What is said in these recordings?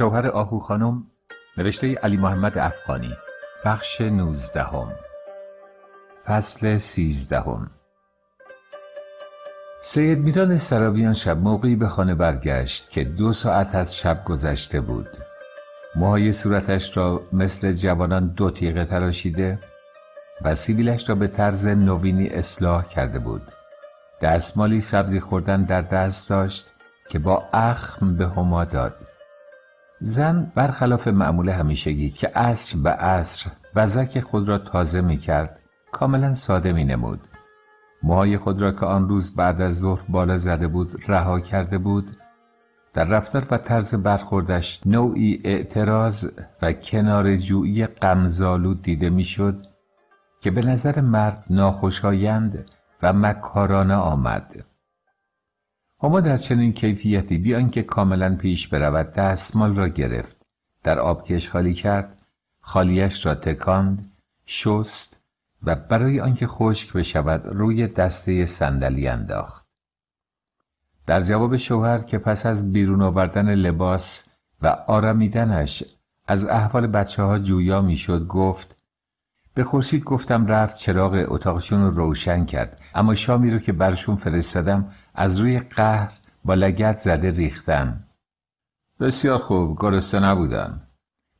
شوهر آهو خانم نوشته علی محمد افغانی بخش نوزدهم فصل سیزدهم سید میران سرابیان شب موقعی به خانه برگشت که دو ساعت از شب گذشته بود موهای صورتش را مثل جوانان دو تیغه تراشیده و سیبیلش را به طرز نوینی اصلاح کرده بود دستمالی سبزی خوردن در دست داشت که با اخم به هما داد زن برخلاف معمول همیشگی که عصر به عصر وزک خود را تازه می کرد کاملا ساده می نمود. موهای خود را که آن روز بعد از ظهر بالا زده بود رها کرده بود در رفتار و طرز برخوردش نوعی اعتراض و کنار جویی قمزالو دیده میشد که به نظر مرد ناخوشایند و مکارانه آمد هما در چنین کیفیتی بیان که کاملا پیش برود دستمال را گرفت در آبکش خالی کرد خالیش را تکاند شست و برای آنکه خشک بشود روی دسته صندلی انداخت در جواب شوهر که پس از بیرون آوردن لباس و آرامیدنش از احوال بچه ها جویا میشد گفت به خورشید گفتم رفت چراغ اتاقشون رو روشن کرد اما شامی رو که برشون فرستادم از روی قهر با لگت زده ریختن بسیار خوب گرسنه نبودن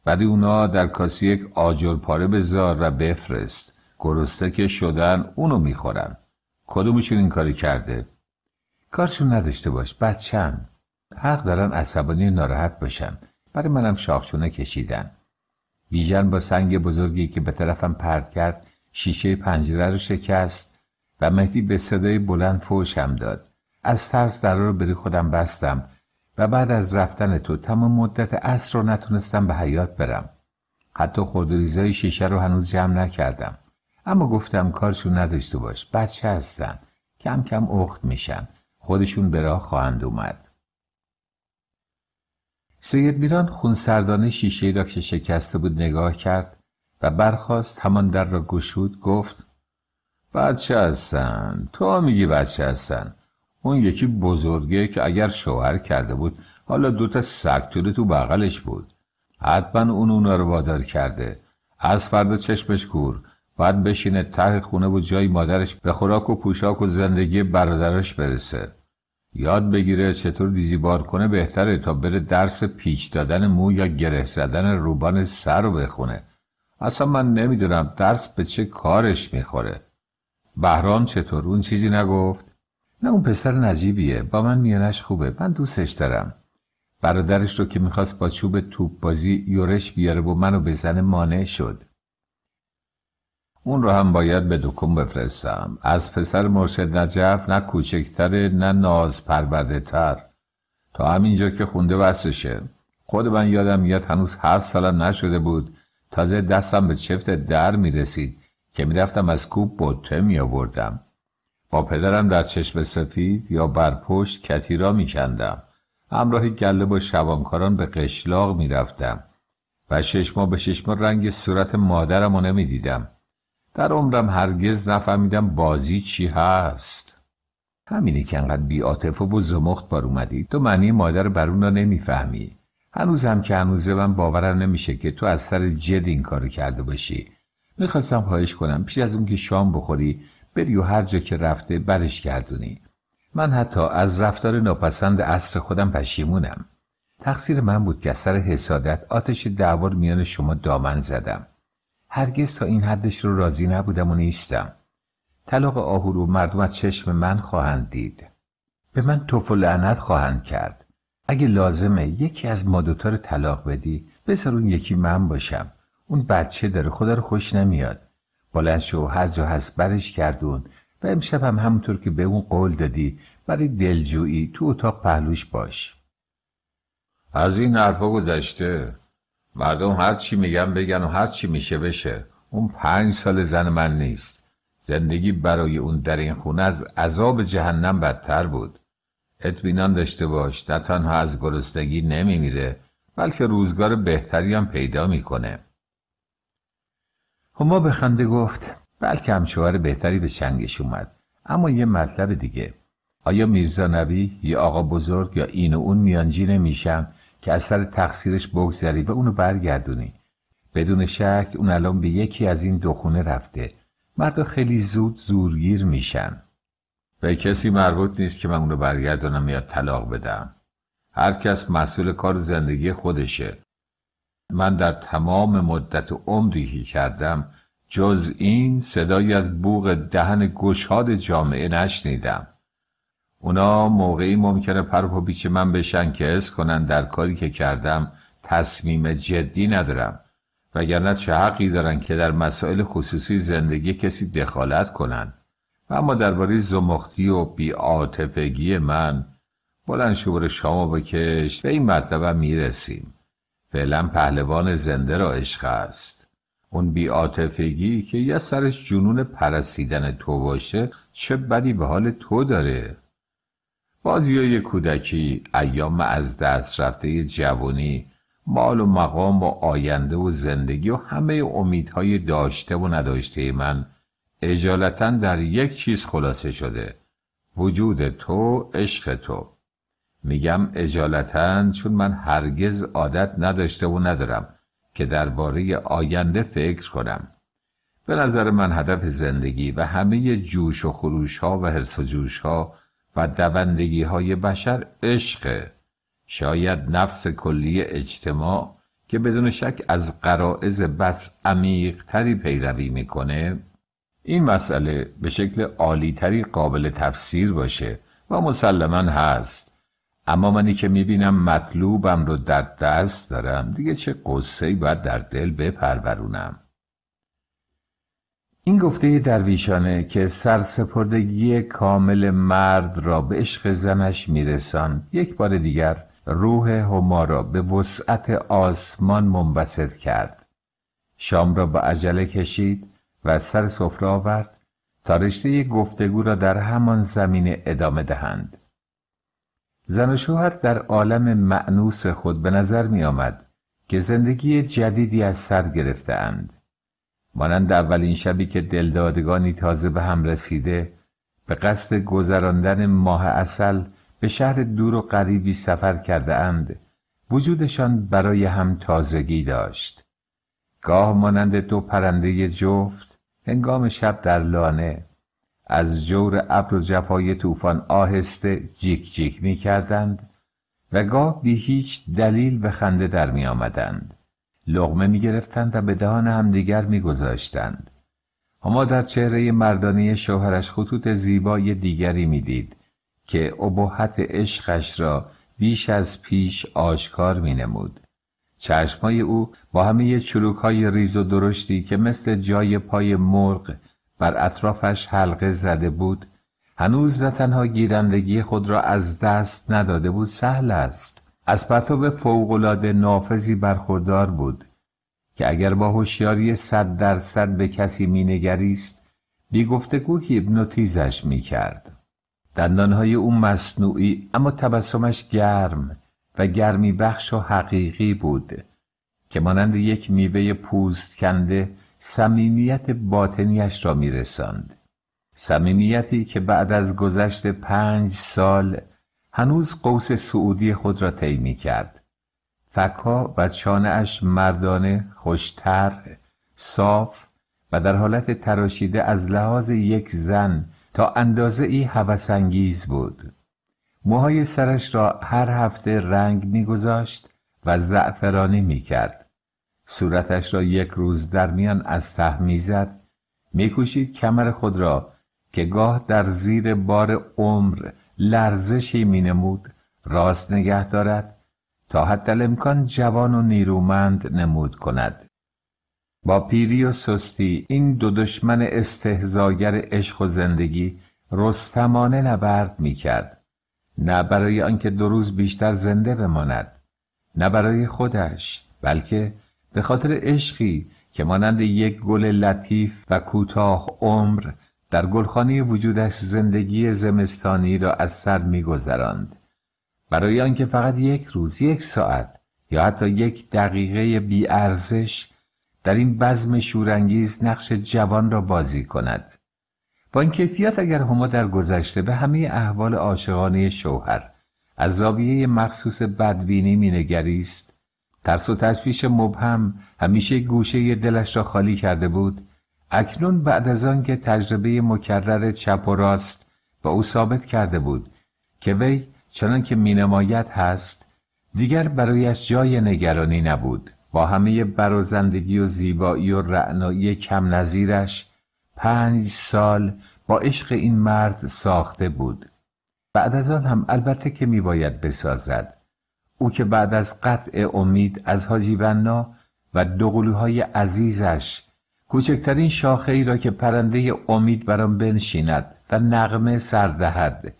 ولی اونا در کاسی یک آجر پاره بذار و بفرست گرسته که شدن اونو میخورن کدومشون این کاری کرده کارشون نداشته باش بچم حق دارن عصبانی ناراحت باشن برای منم شاخشونه کشیدن ویژن با سنگ بزرگی که به طرفم پرد کرد شیشه پنجره رو شکست و مهدی به صدای بلند فوشم داد از ترس در رو بری خودم بستم و بعد از رفتن تو تمام مدت عصر رو نتونستم به حیات برم حتی خودریزای شیشه رو هنوز جمع نکردم اما گفتم کارشون نداشته باش بچه هستن کم کم اخت میشن خودشون به راه خواهند اومد سید میران خونسردانه شیشه را که شکسته بود نگاه کرد و برخواست همان در را گشود گفت بچه هستن تو میگی بچه هستن اون یکی بزرگه که اگر شوهر کرده بود حالا دوتا سکتوره تو بغلش بود حتما اون اونا رو وادار کرده از فردا چشمش کور بعد بشینه ته خونه و جای مادرش به خوراک و پوشاک و زندگی برادرش برسه یاد بگیره چطور دیزیبار کنه بهتره تا بره درس پیچ دادن مو یا گره زدن روبان سر رو بخونه اصلا من نمیدونم درس به چه کارش میخوره بهران چطور اون چیزی نگفت نه اون پسر نجیبیه با من میانش خوبه من دوستش دارم برادرش رو که میخواست با چوب توپ بازی یورش بیاره و منو بزنه مانع شد اون رو هم باید به دوکم بفرستم از پسر مرشد نجف نه کوچکتره، نه ناز پرورده تر تا همینجا که خونده بستشه خود من یادم میاد هنوز هفت سالم نشده بود تازه دستم به چفت در میرسید که میرفتم از کوب بوته میابردم با پدرم در چشم سفید یا برپشت کتی را می کندم. همراه گله با شبانکاران به قشلاق می رفتم و شش به ششما رنگ صورت مادرم رو نمی دیدم. در عمرم هرگز نفهمیدم بازی چی هست. همینه که انقدر بیاتف و زمخت بار اومدی تو معنی مادر برون را نمیفهمی هنوز هم که هنوزه من باورم نمیشه که تو از سر جد این کارو کرده باشی میخواستم خواهش کنم پیش از اون که شام بخوری بری و هر جا که رفته برش گردونی من حتی از رفتار ناپسند عصر خودم پشیمونم تقصیر من بود که از سر حسادت آتش دعوار میان شما دامن زدم هرگز تا این حدش رو راضی نبودم و نیستم طلاق آهور و مردم از چشم من خواهند دید به من توف و لعنت خواهند کرد اگه لازمه یکی از ما رو طلاق بدی بذار اون یکی من باشم اون بچه داره خدا رو خوش نمیاد بلند شو هر جا هست برش کردون و امشب هم همونطور که به اون قول دادی برای دلجویی تو اتاق پهلوش باش از این حرفا گذشته مردم هر چی میگن بگن و هر چی میشه بشه اون پنج سال زن من نیست زندگی برای اون در این خونه از عذاب جهنم بدتر بود اطمینان داشته باش نه تنها از گرسنگی نمیمیره بلکه روزگار بهتری هم پیدا میکنه هما خب به خنده گفت بلکه همشوهر بهتری به چنگش اومد اما یه مطلب دیگه آیا میرزا نبی یا آقا بزرگ یا این و اون میانجی نمیشن که از سر تقصیرش بگذری و اونو برگردونی بدون شک اون الان به یکی از این دو خونه رفته مردا خیلی زود زورگیر میشن به کسی مربوط نیست که من اونو برگردانم یا طلاق بدم هر کس مسئول کار زندگی خودشه من در تمام مدت عمری که کردم جز این صدایی از بوغ دهن گشاد جامعه نشنیدم اونا موقعی ممکنه پرپا بیچه من بشن که از کنن در کاری که کردم تصمیم جدی ندارم وگرنه چه حقی دارن که در مسائل خصوصی زندگی کسی دخالت کنن و اما درباره زمختی و بیعاطفگی من بلند شور شما بکش به این مطلبم میرسیم فعلا پهلوان زنده را عشق است اون بیاتفگی که یه سرش جنون پرسیدن تو باشه چه بدی به حال تو داره بازی کودکی ایام از دست رفته جوانی مال و مقام و آینده و زندگی و همه امیدهای داشته و نداشته من اجالتا در یک چیز خلاصه شده وجود تو عشق تو میگم اجالتا چون من هرگز عادت نداشته و ندارم که درباره آینده فکر کنم به نظر من هدف زندگی و همه جوش و خروش ها و حرس و جوش ها و دوندگی های بشر عشقه شاید نفس کلی اجتماع که بدون شک از قرائز بس تری پیروی میکنه این مسئله به شکل عالیتری قابل تفسیر باشه و مسلما هست اما منی که میبینم مطلوبم رو در دست دارم دیگه چه قصه باید در دل بپرورونم این گفته درویشانه که سرسپردگی کامل مرد را به عشق زنش میرسان یک بار دیگر روح هما را به وسعت آسمان منبسط کرد شام را با عجله کشید و سر سفره آورد تا رشته گفتگو را در همان زمینه ادامه دهند زن و شوهر در عالم معنوس خود به نظر می آمد که زندگی جدیدی از سر گرفته اند. مانند اولین شبی که دلدادگانی تازه به هم رسیده به قصد گذراندن ماه اصل به شهر دور و غریبی سفر کرده اند وجودشان برای هم تازگی داشت گاه مانند دو پرنده جفت هنگام شب در لانه از جور ابر و جفای طوفان آهسته جیک جیک می کردند و گاه بی هیچ دلیل به خنده در می آمدند. لغمه می گرفتند و به دهان همدیگر می گذاشتند. اما در چهره مردانه شوهرش خطوط زیبای دیگری میدید که ابهت عشقش را بیش از پیش آشکار می نمود. چشمای او با همه چلوک های ریز و درشتی که مثل جای پای مرغ بر اطرافش حلقه زده بود هنوز نه تنها گیرندگی خود را از دست نداده بود سهل است از پرتاب فوقالعاده نافذی برخوردار بود که اگر با هوشیاری صد درصد به کسی مینگریست بی گفتگو می میکرد دندانهای او مصنوعی اما تبسمش گرم و گرمی بخش و حقیقی بود که مانند یک میوه پوست کنده صمیمیت باطنیش را میرساند صمیمیتی که بعد از گذشت پنج سال هنوز قوس سعودی خود را طی کرد فکا و اش مردانه خوشتر صاف و در حالت تراشیده از لحاظ یک زن تا اندازه ای هوسانگیز بود موهای سرش را هر هفته رنگ میگذاشت و زعفرانی میکرد صورتش را یک روز در میان از ته میزد میکوشید کمر خود را که گاه در زیر بار عمر لرزشی مینمود راست نگه دارد تا حد امکان جوان و نیرومند نمود کند با پیری و سستی این دو دشمن استهزاگر عشق و زندگی رستمانه نبرد می نه برای آنکه دو روز بیشتر زنده بماند نه برای خودش بلکه به خاطر عشقی که مانند یک گل لطیف و کوتاه عمر در گلخانه وجودش زندگی زمستانی را از سر میگذراند برای آنکه فقط یک روز یک ساعت یا حتی یک دقیقه ارزش در این بزم شورانگیز نقش جوان را بازی کند با این کیفیت اگر هما در گذشته به همه احوال عاشقانه شوهر از زاویه مخصوص بدبینی مینگریست ترس و تشویش مبهم همیشه گوشه دلش را خالی کرده بود اکنون بعد از آن که تجربه مکرر چپ و راست با او ثابت کرده بود که وی چنان که مینمایت هست دیگر برایش جای نگرانی نبود با همه برازندگی و زیبایی و رعنایی کم نظیرش پنج سال با عشق این مرد ساخته بود بعد از آن هم البته که میباید بسازد او که بعد از قطع امید از حاجی بنا و دوقلوهای عزیزش کوچکترین شاخه ای را که پرنده امید برام بنشیند و نغمه سر دهد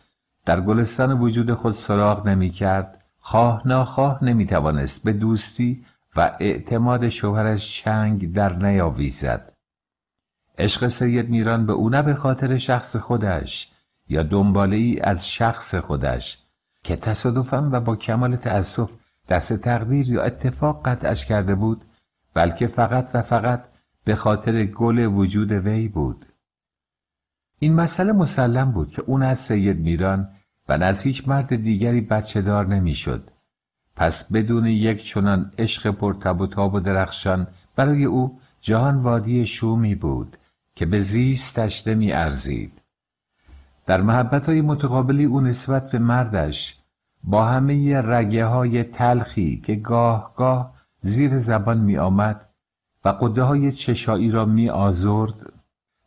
در گلستان وجود خود سراغ نمی کرد خواه ناخواه نمی توانست به دوستی و اعتماد شوهرش چنگ در نیاویزد عشق سید میران به او نه به خاطر شخص خودش یا دنباله ای از شخص خودش که تصادفم و با کمال تأسف دست تقدیر یا اتفاق قطعش کرده بود بلکه فقط و فقط به خاطر گل وجود وی بود این مسئله مسلم بود که اون از سید میران و از هیچ مرد دیگری بچه دار نمیشد. پس بدون یک چنان عشق پرتب و تاب و درخشان برای او جهان وادی شومی بود که به زیستش نمی ارزید. در محبت های متقابلی او نسبت به مردش با همه رگه های تلخی که گاه گاه زیر زبان می آمد و قده های چشایی را می آزرد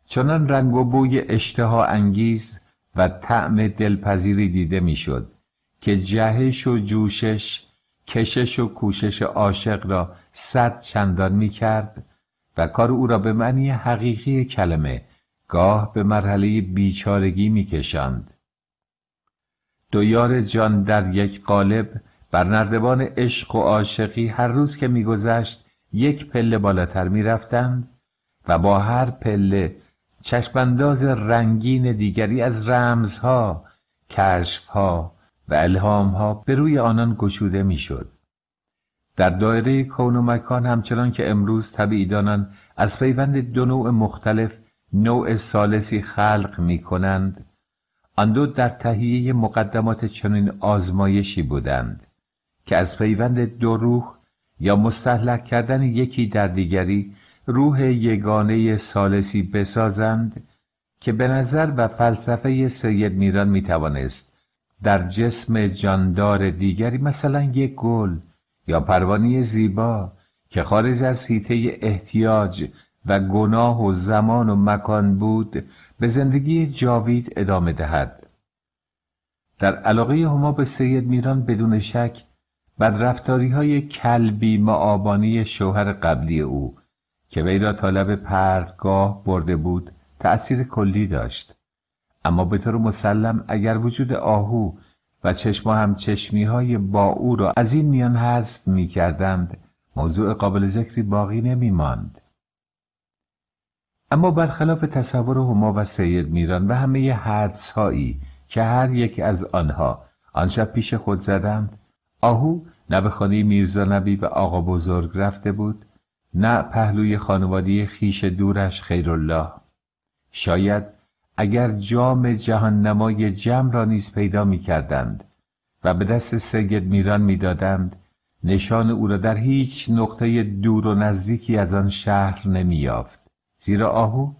چنان رنگ و بوی اشتها انگیز و طعم دلپذیری دیده میشد که جهش و جوشش کشش و کوشش عاشق را صد چندان می کرد و کار او را به معنی حقیقی کلمه گاه به مرحله بیچارگی میکشند دویار جان در یک قالب بر نردبان عشق و عاشقی هر روز که میگذشت یک پله بالاتر میرفتند و با هر پله چشمانداز رنگین دیگری از رمزها کشفها و الهامها به روی آنان گشوده میشد در دایره کون و مکان همچنان که امروز دانن از پیوند دو نوع مختلف نوع سالسی خلق می کنند آن دو در تهیه مقدمات چنین آزمایشی بودند که از پیوند دو روح یا مستحلق کردن یکی در دیگری روح یگانه سالسی بسازند که به نظر و فلسفه سید میران میتوانست در جسم جاندار دیگری مثلا یک گل یا پروانی زیبا که خارج از حیطه احتیاج و گناه و زمان و مکان بود به زندگی جاوید ادامه دهد در علاقه هما به سید میران بدون شک بدرفتاری های کلبی معابانی شوهر قبلی او که وی را طالب پرتگاه برده بود تأثیر کلی داشت اما به طور مسلم اگر وجود آهو و چشم چشمی های با او را از این میان حذف می کردند موضوع قابل ذکری باقی نمی ماند اما برخلاف تصور هما و سید میران و همه حدس هایی که هر یک از آنها آن شب پیش خود زدند آهو نه به خانه میرزا نبی و آقا بزرگ رفته بود نه پهلوی خانوادی خیش دورش خیرالله شاید اگر جام جهان نمای جمع را نیز پیدا می کردند و به دست سید میران می دادند نشان او را در هیچ نقطه دور و نزدیکی از آن شهر نمی یافت. زیرا آهو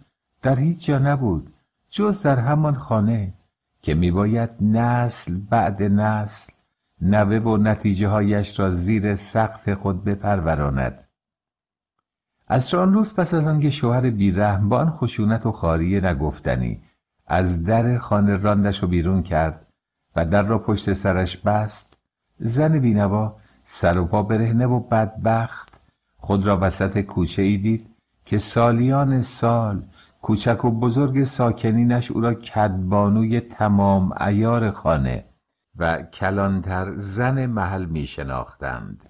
در هیچ جا نبود جز در همان خانه که میباید نسل بعد نسل نوه و نتیجه هایش را زیر سقف خود بپروراند از آن روز پس از آنکه شوهر بیرحم با آن خشونت و خاری نگفتنی از در خانه راندش و بیرون کرد و در را پشت سرش بست زن بینوا سر و پا برهنه و بدبخت خود را وسط کوچه ای دید که سالیان سال کوچک و بزرگ ساکنینش او را کدبانوی تمام ایار خانه و کلانتر زن محل می شناختند.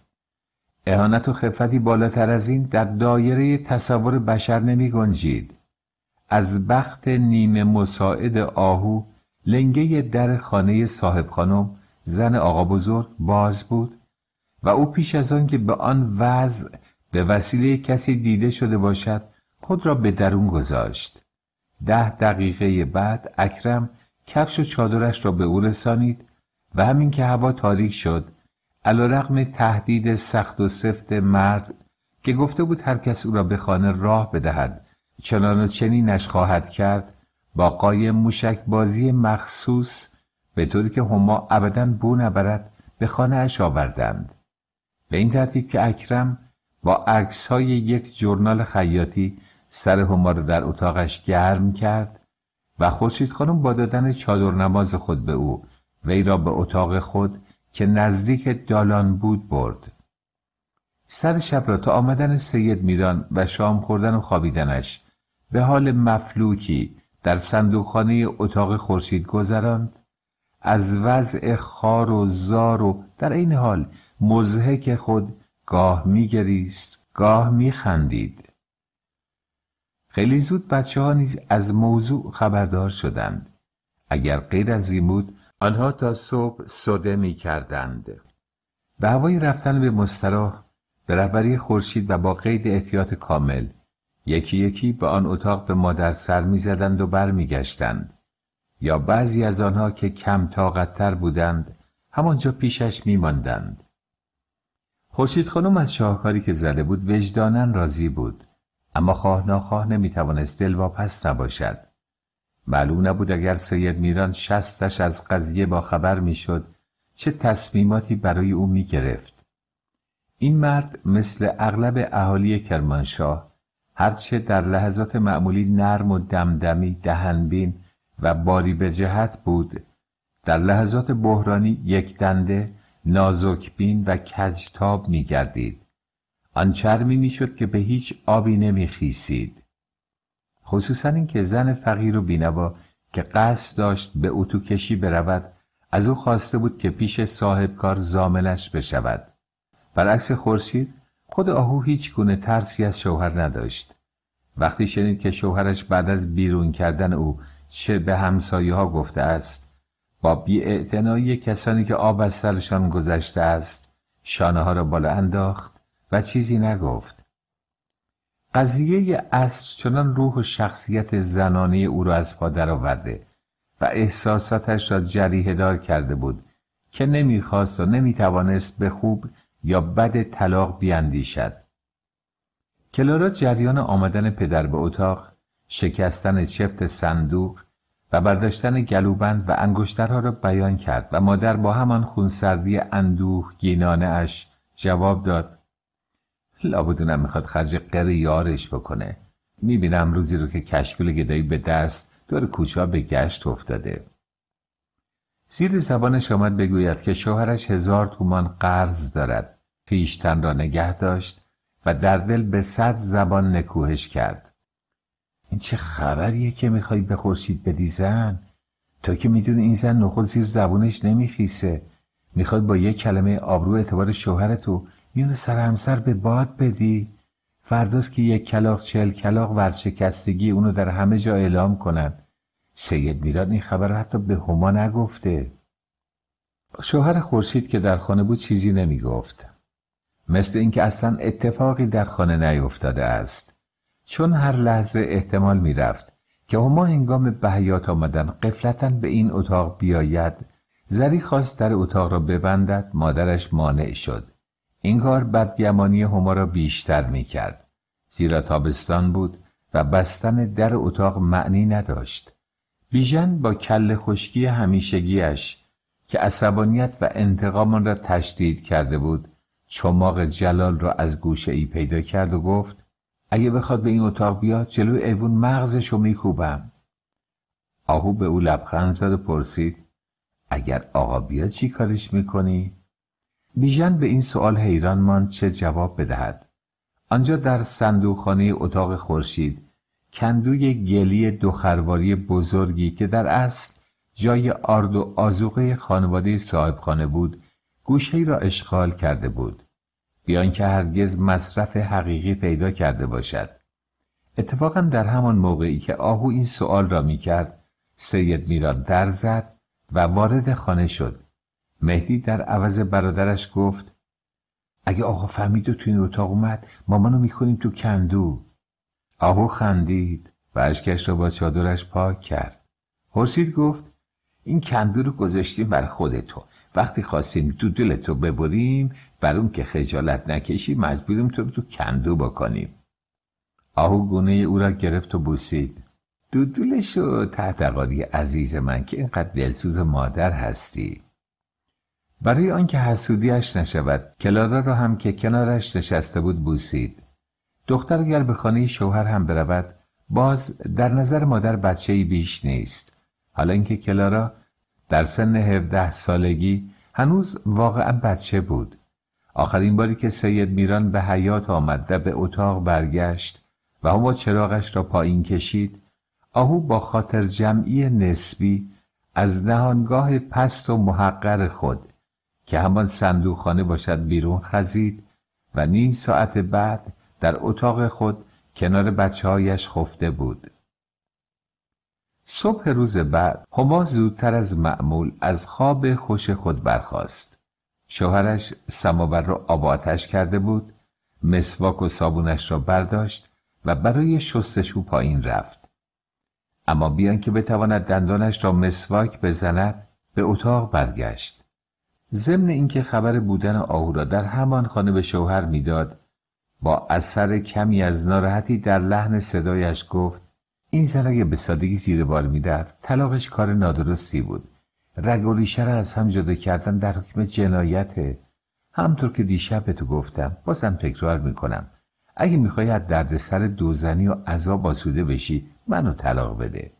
اهانت و خفتی بالاتر از این در دایره تصور بشر نمی گنجید. از بخت نیمه مساعد آهو لنگه در خانه صاحب خانم زن آقا بزرگ باز بود و او پیش از آن که به آن وضع به وسیله کسی دیده شده باشد خود را به درون گذاشت ده دقیقه بعد اکرم کفش و چادرش را به او رسانید و همین که هوا تاریک شد رقم تهدید سخت و سفت مرد که گفته بود هر کس او را به خانه راه بدهد چنان و چنینش خواهد کرد با قایم موشک بازی مخصوص به طوری که هما ابدا بو نبرد به خانه اش آوردند به این ترتیب که اکرم با عکس های یک جورنال خیاطی سر هما را در اتاقش گرم کرد و خورشید خانم با دادن چادر نماز خود به او وی را به اتاق خود که نزدیک دالان بود برد سر شب را تا آمدن سید میران و شام خوردن و خوابیدنش به حال مفلوکی در صندوقخانه اتاق خورشید گذراند از وضع خار و زار و در این حال مزهک خود گاه میگریست گاه میخندید خیلی زود بچه ها نیز از موضوع خبردار شدند اگر غیر از این بود آنها تا صبح سوده می کردند. به هوای رفتن به مستراح به رهبری خورشید و با قید احتیاط کامل یکی یکی به آن اتاق به مادر سر زدند و برمیگشتند یا بعضی از آنها که کم طاقتتر بودند همانجا پیشش ماندند خوشید خانم از شاهکاری که زده بود وجدانن راضی بود اما خواه ناخواه نمیتوانست واپس نباشد معلوم نبود اگر سید میران شستش از قضیه با خبر میشد چه تصمیماتی برای او گرفت. این مرد مثل اغلب اهالی کرمانشاه هرچه در لحظات معمولی نرم و دمدمی دهنبین و باری به جهت بود در لحظات بحرانی یک دنده نازکبین و کجتاب می گردید. آن چرمی می شد که به هیچ آبی نمی خیسید. خصوصا اینکه زن فقیر و بینوا که قصد داشت به اتو کشی برود از او خواسته بود که پیش صاحب کار زاملش بشود. برعکس خورشید خود آهو هیچ گونه ترسی از شوهر نداشت. وقتی شنید که شوهرش بعد از بیرون کردن او چه به همسایه ها گفته است با بیاعتنایی کسانی که آب از سرشان گذشته است شانه ها را بالا انداخت و چیزی نگفت قضیه اصر چنان روح و شخصیت زنانه او را از پا درآورده و احساساتش را جریه دار کرده بود که نمیخواست و نمیتوانست به خوب یا بد طلاق بیاندیشد کلارا جریان آمدن پدر به اتاق شکستن چفت صندوق و برداشتن گلوبند و انگشترها را بیان کرد و مادر با همان خونسردی اندوه گینانه اش جواب داد لابدونم میخواد خرج قر یارش بکنه میبینم روزی رو که کشکول گدایی به دست دور کوچه به گشت افتاده زیر زبانش آمد بگوید که شوهرش هزار تومان قرض دارد پیشتن را نگه داشت و در دل به صد زبان نکوهش کرد این چه خبریه که میخوای به خورشید بدی زن تا که میدونی این زن نخود زیر زبونش نمیخیسه میخواد با یک کلمه آبرو اعتبار شوهرتو میون سر همسر به باد بدی فرداست که یک کلاق چل کلاق ورشکستگی اونو در همه جا اعلام کنن سید میراد این خبر رو حتی به هما نگفته شوهر خورشید که در خانه بود چیزی نمیگفت مثل اینکه اصلا اتفاقی در خانه نیفتاده است چون هر لحظه احتمال رفت که هما هنگام به آمدن قفلتا به این اتاق بیاید زری خواست در اتاق را ببندد مادرش مانع شد این کار بدگمانی هما را بیشتر می کرد زیرا تابستان بود و بستن در اتاق معنی نداشت بیژن با کل خشکی همیشگیش که عصبانیت و انتقام را تشدید کرده بود چماق جلال را از گوشه ای پیدا کرد و گفت اگه بخواد به این اتاق بیاد جلوی ایوون مغزش رو میکوبم آهو به او لبخند زد و پرسید اگر آقا بیاد چی کارش میکنی؟ بیژن به این سوال حیران ماند چه جواب بدهد آنجا در صندوقخانه اتاق خورشید کندوی گلی دوخرواری بزرگی که در اصل جای آرد و آزوقه خانواده صاحبخانه بود گوشه را اشغال کرده بود یا که هرگز مصرف حقیقی پیدا کرده باشد اتفاقا در همان موقعی که آهو این سوال را کرد سید میران در زد و وارد خانه شد مهدی در عوض برادرش گفت اگه آقا فهمید و تو این اتاق اومد مامانو میکنیم تو کندو آهو خندید و اشکش را با چادرش پاک کرد پرسید گفت این کندو رو گذاشتیم بر خود تو وقتی خواستیم تو دل تو ببریم بر اون که خجالت نکشی مجبوریم تو رو تو کندو بکنیم آهو گونه او را گرفت و بوسید دودولشو تحت تحت عزیز من که اینقدر دلسوز مادر هستی برای آنکه حسودیش نشود کلارا را هم که کنارش نشسته بود بوسید دختر اگر به خانه شوهر هم برود باز در نظر مادر بچه بیش نیست حالا اینکه کلارا در سن 17 سالگی هنوز واقعا بچه بود آخرین باری که سید میران به حیات آمد و به اتاق برگشت و هما چراغش را پایین کشید آهو با خاطر جمعی نسبی از نهانگاه پست و محقر خود که همان صندوقخانه باشد بیرون خزید و نیم ساعت بعد در اتاق خود کنار بچه هایش خفته بود صبح روز بعد هما زودتر از معمول از خواب خوش خود برخاست. شوهرش سماور را آب کرده بود مسواک و صابونش را برداشت و برای شستشو پایین رفت اما بیان که بتواند دندانش را مسواک بزند به اتاق برگشت ضمن اینکه خبر بودن آهو را در همان خانه به شوهر میداد با اثر کمی از ناراحتی در لحن صدایش گفت این زن اگه به سادگی زیر می میرفت طلاقش کار نادرستی بود رگ و را از هم جدا کردن در حکم جنایته همطور که دیشب به تو گفتم بازم تکرار میکنم اگه میخوای از سر دوزنی و عذاب آسوده بشی منو طلاق بده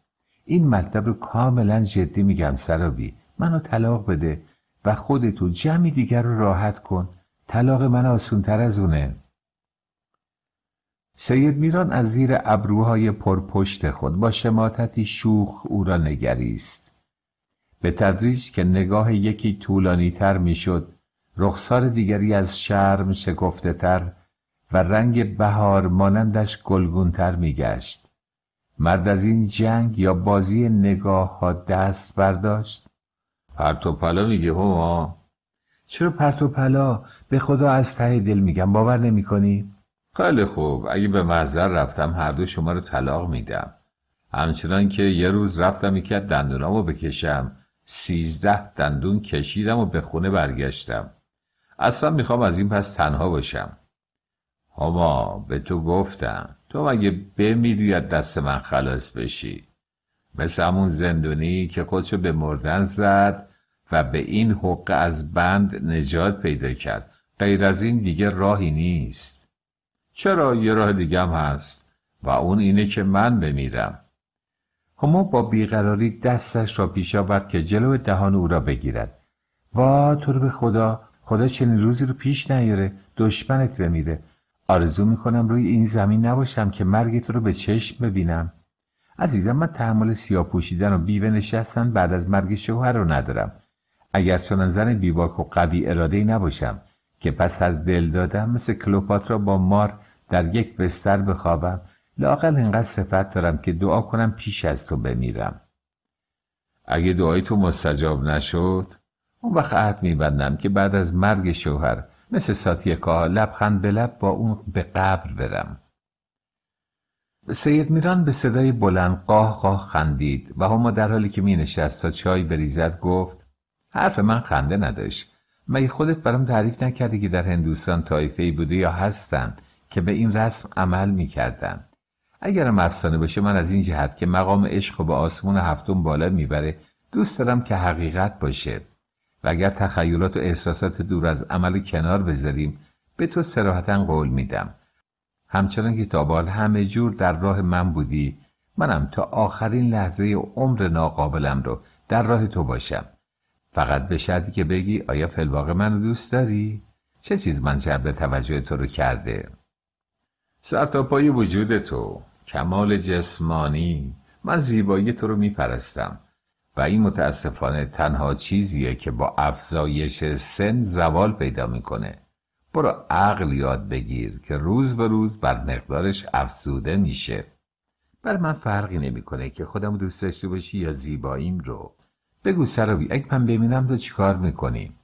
این مطلب رو کاملا جدی میگم سرابی منو طلاق بده و خودتو جمعی دیگر رو راحت کن طلاق من آسونتر از اونه سید میران از زیر ابروهای پرپشت خود با شماتتی شوخ او را نگریست به تدریج که نگاه یکی طولانی تر میشد رخسار دیگری از شرم شکفته تر و رنگ بهار مانندش گلگون تر میگشت مرد از این جنگ یا بازی نگاه ها دست برداشت پرت و پلا میگه ها چرا پرت پلا به خدا از ته دل میگم باور نمیکنی خیلی خوب اگه به مزرعه رفتم هر دو شما رو طلاق میدم همچنان که یه روز رفتم یکی از دندونامو بکشم سیزده دندون کشیدم و به خونه برگشتم اصلا میخوام از این پس تنها باشم هما به تو گفتم تو مگه بمیری از دست من خلاص بشی مثل همون زندونی که خودشو به مردن زد و به این حقه از بند نجات پیدا کرد غیر از این دیگه راهی نیست چرا یه راه دیگم هست و اون اینه که من بمیرم همو با بیقراری دستش را پیش آورد که جلو دهان او را بگیرد وا تو رو به خدا خدا چنین روزی رو پیش نیاره دشمنت بمیره آرزو میکنم روی این زمین نباشم که مرگ تو رو به چشم ببینم عزیزم من تحمل سیاه پوشیدن و بیوه نشستن بعد از مرگ شوهر رو ندارم اگر چنان زن بیباک و قوی اراده نباشم که پس از دل دادم مثل کلوپاترا با مار در یک بستر بخوابم لاقل اینقدر صفت دارم که دعا کنم پیش از تو بمیرم اگه دعای تو مستجاب نشد اون وقت عهد میبندم که بعد از مرگ شوهر مثل ساتی لبخند به لب با اون به قبر برم سید میران به صدای بلند قاه قاه خندید و هما در حالی که می نشست تا چای بریزد گفت حرف من خنده نداشت مگه خودت برام تعریف نکردی که در هندوستان طایفه ای بوده یا هستند که به این رسم عمل کردن اگرم افسانه باشه من از این جهت که مقام عشق و به آسمون هفتم بالا میبره دوست دارم که حقیقت باشه و اگر تخیلات و احساسات دور از عمل کنار بذاریم به تو سراحتا قول میدم همچنان که تابال همه جور در راه من بودی منم تا آخرین لحظه عمر ناقابلم رو در راه تو باشم فقط به شرطی که بگی آیا فلواقع منو دوست داری؟ چه چیز من جلب توجه تو رو کرده؟ سرتاپای وجود تو کمال جسمانی من زیبایی تو رو میپرستم و این متاسفانه تنها چیزیه که با افزایش سن زوال پیدا میکنه برو عقل یاد بگیر که روز به روز بر مقدارش افزوده میشه بر من فرقی نمیکنه که خودم دوست داشته باشی یا زیباییم رو بگو سراوی اگه من ببینم تو چیکار میکنیم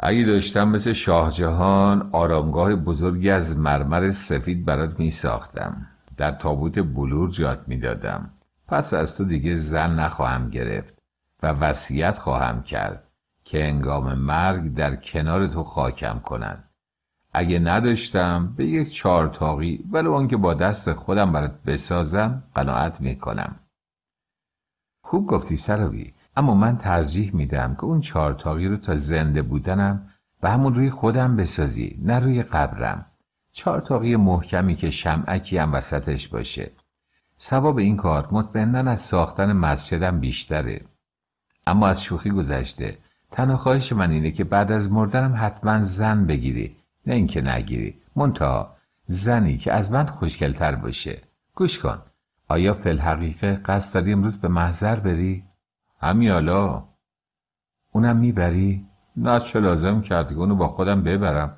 اگه داشتم مثل جهان آرامگاه بزرگی از مرمر سفید برات می ساختم در تابوت بلور جات می دادم پس از تو دیگه زن نخواهم گرفت و وصیت خواهم کرد که انگام مرگ در کنار تو خاکم کنند اگه نداشتم به یک چارتاقی ولو آنکه با دست خودم برات بسازم قناعت میکنم خوب گفتی سراوی اما من ترجیح میدم که اون چارتاقی رو تا زنده بودنم و همون روی خودم بسازی نه روی قبرم چارتاقی محکمی که شمعکی هم وسطش باشه سواب این کار مطمئنن از ساختن مسجدم بیشتره اما از شوخی گذشته تنها خواهش من اینه که بعد از مردنم حتما زن بگیری نه اینکه نگیری منتها زنی که از من خوشگلتر باشه گوش کن آیا فلحقیقه قصد داری امروز به محضر بری امیالا اونم میبری؟ نه چه لازم کرد اونو با خودم ببرم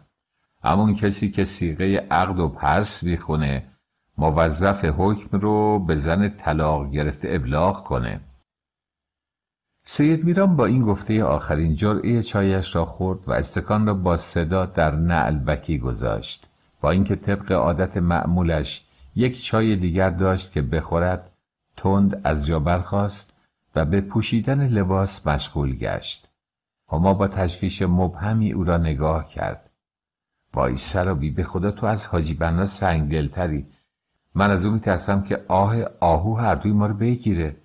همون کسی که سیغه عقد و پس بیخونه موظف حکم رو به زن طلاق گرفته ابلاغ کنه سید میرام با این گفته آخرین جرعه چایش را خورد و استکان را با صدا در نعل بکی گذاشت با اینکه طبق عادت معمولش یک چای دیگر داشت که بخورد تند از جا برخاست و به پوشیدن لباس مشغول گشت. هما با تشویش مبهمی او را نگاه کرد. وای سرابی به خدا تو از حاجی بنا سنگ دلتری. من از او میترسم که آه آهو هر دوی ما رو بگیره.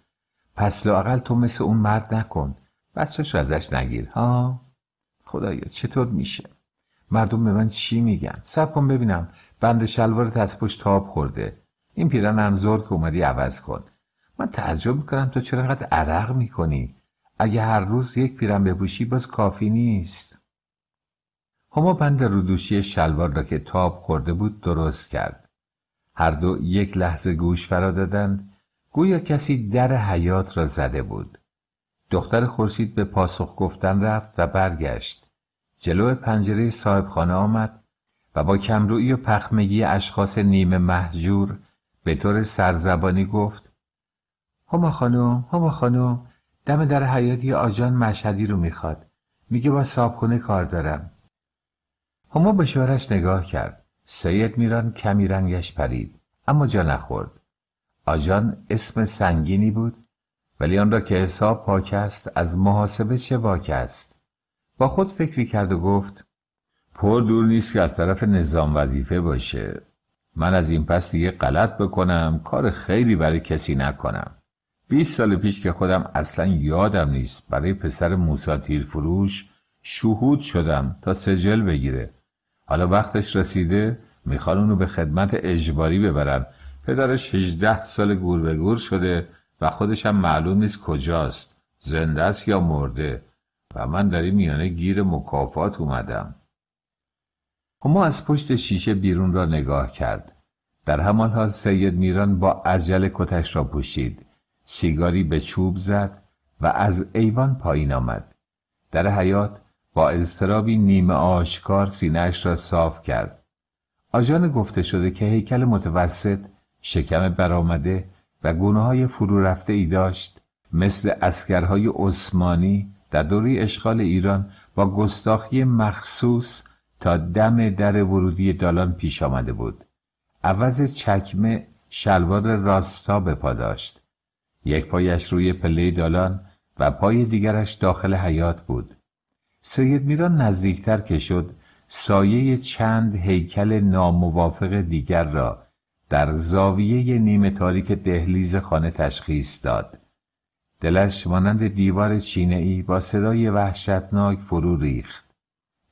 پس لاقل تو مثل اون مرد نکن. بچهش ازش نگیر ها؟ خدایا چطور میشه؟ مردم به من چی میگن؟ سب کن ببینم بند شلوارت از پشت تاب خورده. این پیرن هم زور که اومدی عوض کن. من تعجب میکنم تو چرا انقدر عرق میکنی اگه هر روز یک پیرم بپوشی باز کافی نیست هما بند رودوشی شلوار را که تاب خورده بود درست کرد هر دو یک لحظه گوش فرا دادند گویا کسی در حیات را زده بود دختر خورشید به پاسخ گفتن رفت و برگشت جلو پنجره صاحبخانه آمد و با کمرویی و پخمگی اشخاص نیمه محجور به طور سرزبانی گفت هما خانم هما خانم دم در حیاتی آجان مشهدی رو میخواد میگه با صابخونه کار دارم هما به شوهرش نگاه کرد سید میران کمی رنگش پرید اما جا نخورد آجان اسم سنگینی بود ولی آن را که حساب پاک است از محاسبه چه باک است با خود فکری کرد و گفت پر دور نیست که از طرف نظام وظیفه باشه من از این پس دیگه غلط بکنم کار خیلی برای کسی نکنم 20 سال پیش که خودم اصلا یادم نیست برای پسر موسا فروش شهود شدم تا سجل بگیره حالا وقتش رسیده میخوان اونو به خدمت اجباری ببرن پدرش 18 سال گور به گور شده و خودش هم معلوم نیست کجاست زنده است یا مرده و من در این میانه گیر مکافات اومدم اما خب از پشت شیشه بیرون را نگاه کرد در همان حال سید میران با عجل کتش را پوشید سیگاری به چوب زد و از ایوان پایین آمد در حیات با اضطرابی نیمه آشکار سینهش را صاف کرد آجان گفته شده که هیکل متوسط شکم برآمده و گونه های فرو رفته ای داشت مثل اسکرهای عثمانی در دوری اشغال ایران با گستاخی مخصوص تا دم در ورودی دالان پیش آمده بود عوض چکمه شلوار راستا به پا داشت یک پایش روی پله دالان و پای دیگرش داخل حیات بود. سید میران نزدیکتر که شد سایه چند هیکل ناموافق دیگر را در زاویه نیمه تاریک دهلیز خانه تشخیص داد. دلش مانند دیوار چینه با صدای وحشتناک فرو ریخت.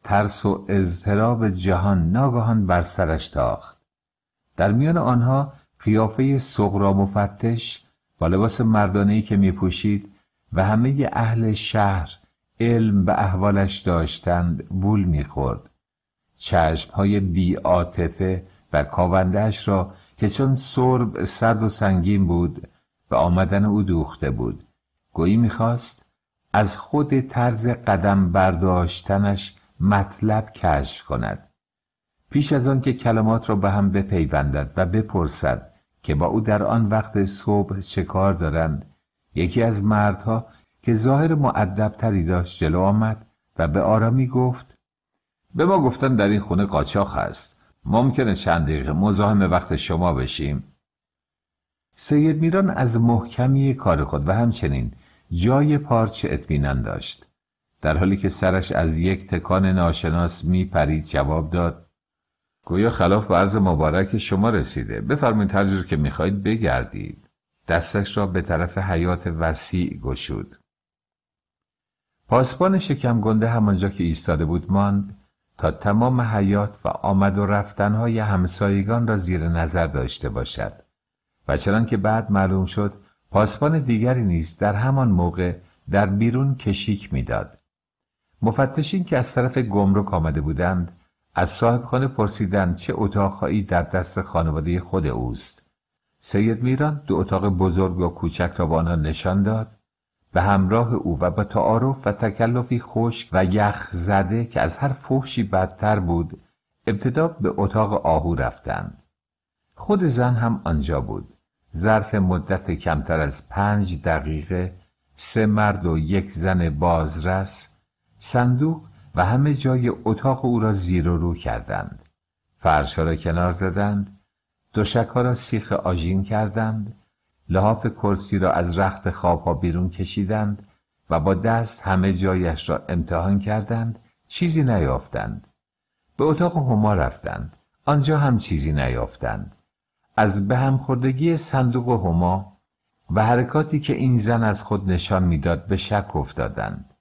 ترس و اضطراب جهان ناگهان بر سرش تاخت. در میان آنها قیافه سغرا مفتش با لباس ای که می پوشید و همه اهل شهر علم به احوالش داشتند بول میخورد بی آتفه و کاوندهش را که چون سرب سرد و سنگین بود به آمدن او دوخته بود گویی میخواست از خود طرز قدم برداشتنش مطلب کشف کند پیش از آن که کلمات را به هم بپیوندد و بپرسد که با او در آن وقت صبح چه کار دارند یکی از مردها که ظاهر تری داشت جلو آمد و به آرامی گفت به ما گفتن در این خونه قاچاخ هست ممکنه چند دقیقه مزاحم وقت شما بشیم سید میران از محکمی کار خود و همچنین جای پارچه اطمینان داشت در حالی که سرش از یک تکان ناشناس می پرید جواب داد گویا خلاف به عرض مبارک شما رسیده بفرمایید هر که میخواهید بگردید دستش را به طرف حیات وسیع گشود پاسبان شکم گنده همانجا که ایستاده بود ماند تا تمام حیات و آمد و رفتنهای همسایگان را زیر نظر داشته باشد و چنان که بعد معلوم شد پاسبان دیگری نیست در همان موقع در بیرون کشیک میداد مفتشین که از طرف گمرک آمده بودند از صاحبخانه پرسیدن چه اتاقهایی در دست خانواده خود اوست سید میران دو اتاق بزرگ و کوچک را به آنها نشان داد به همراه او و با تعارف و تکلفی خشک و یخ زده که از هر فحشی بدتر بود ابتدا به اتاق آهو رفتند خود زن هم آنجا بود ظرف مدت کمتر از پنج دقیقه سه مرد و یک زن بازرس صندوق و همه جای اتاق او را زیر و رو کردند فرشها را کنار زدند دوشک را سیخ آژین کردند لحاف کرسی را از رخت خواب ها بیرون کشیدند و با دست همه جایش را امتحان کردند چیزی نیافتند به اتاق هما رفتند آنجا هم چیزی نیافتند از به هم خوردگی صندوق هما و حرکاتی که این زن از خود نشان میداد به شک افتادند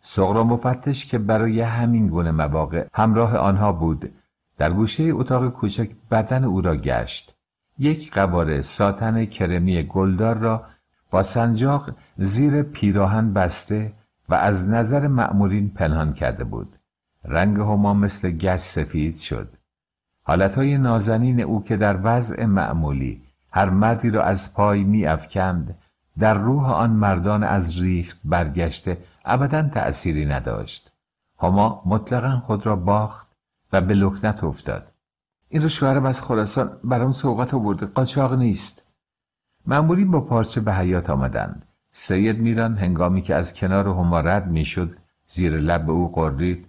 سغرا مفتش که برای همین گونه مواقع همراه آنها بود در گوشه اتاق کوچک بدن او را گشت یک قواره ساتن کرمی گلدار را با سنجاق زیر پیراهن بسته و از نظر معمولین پنهان کرده بود رنگ هما مثل گس سفید شد حالتهای نازنین او که در وضع معمولی هر مردی را از پای می افکند در روح آن مردان از ریخت برگشته ابدا تأثیری نداشت هما مطلقا خود را باخت و به لکنت افتاد این رو شوهرم از خراسان برام صوقت آورده قاچاق نیست مأمورین با پارچه به حیات آمدند سید میران هنگامی که از کنار هما رد میشد زیر لب به او قردید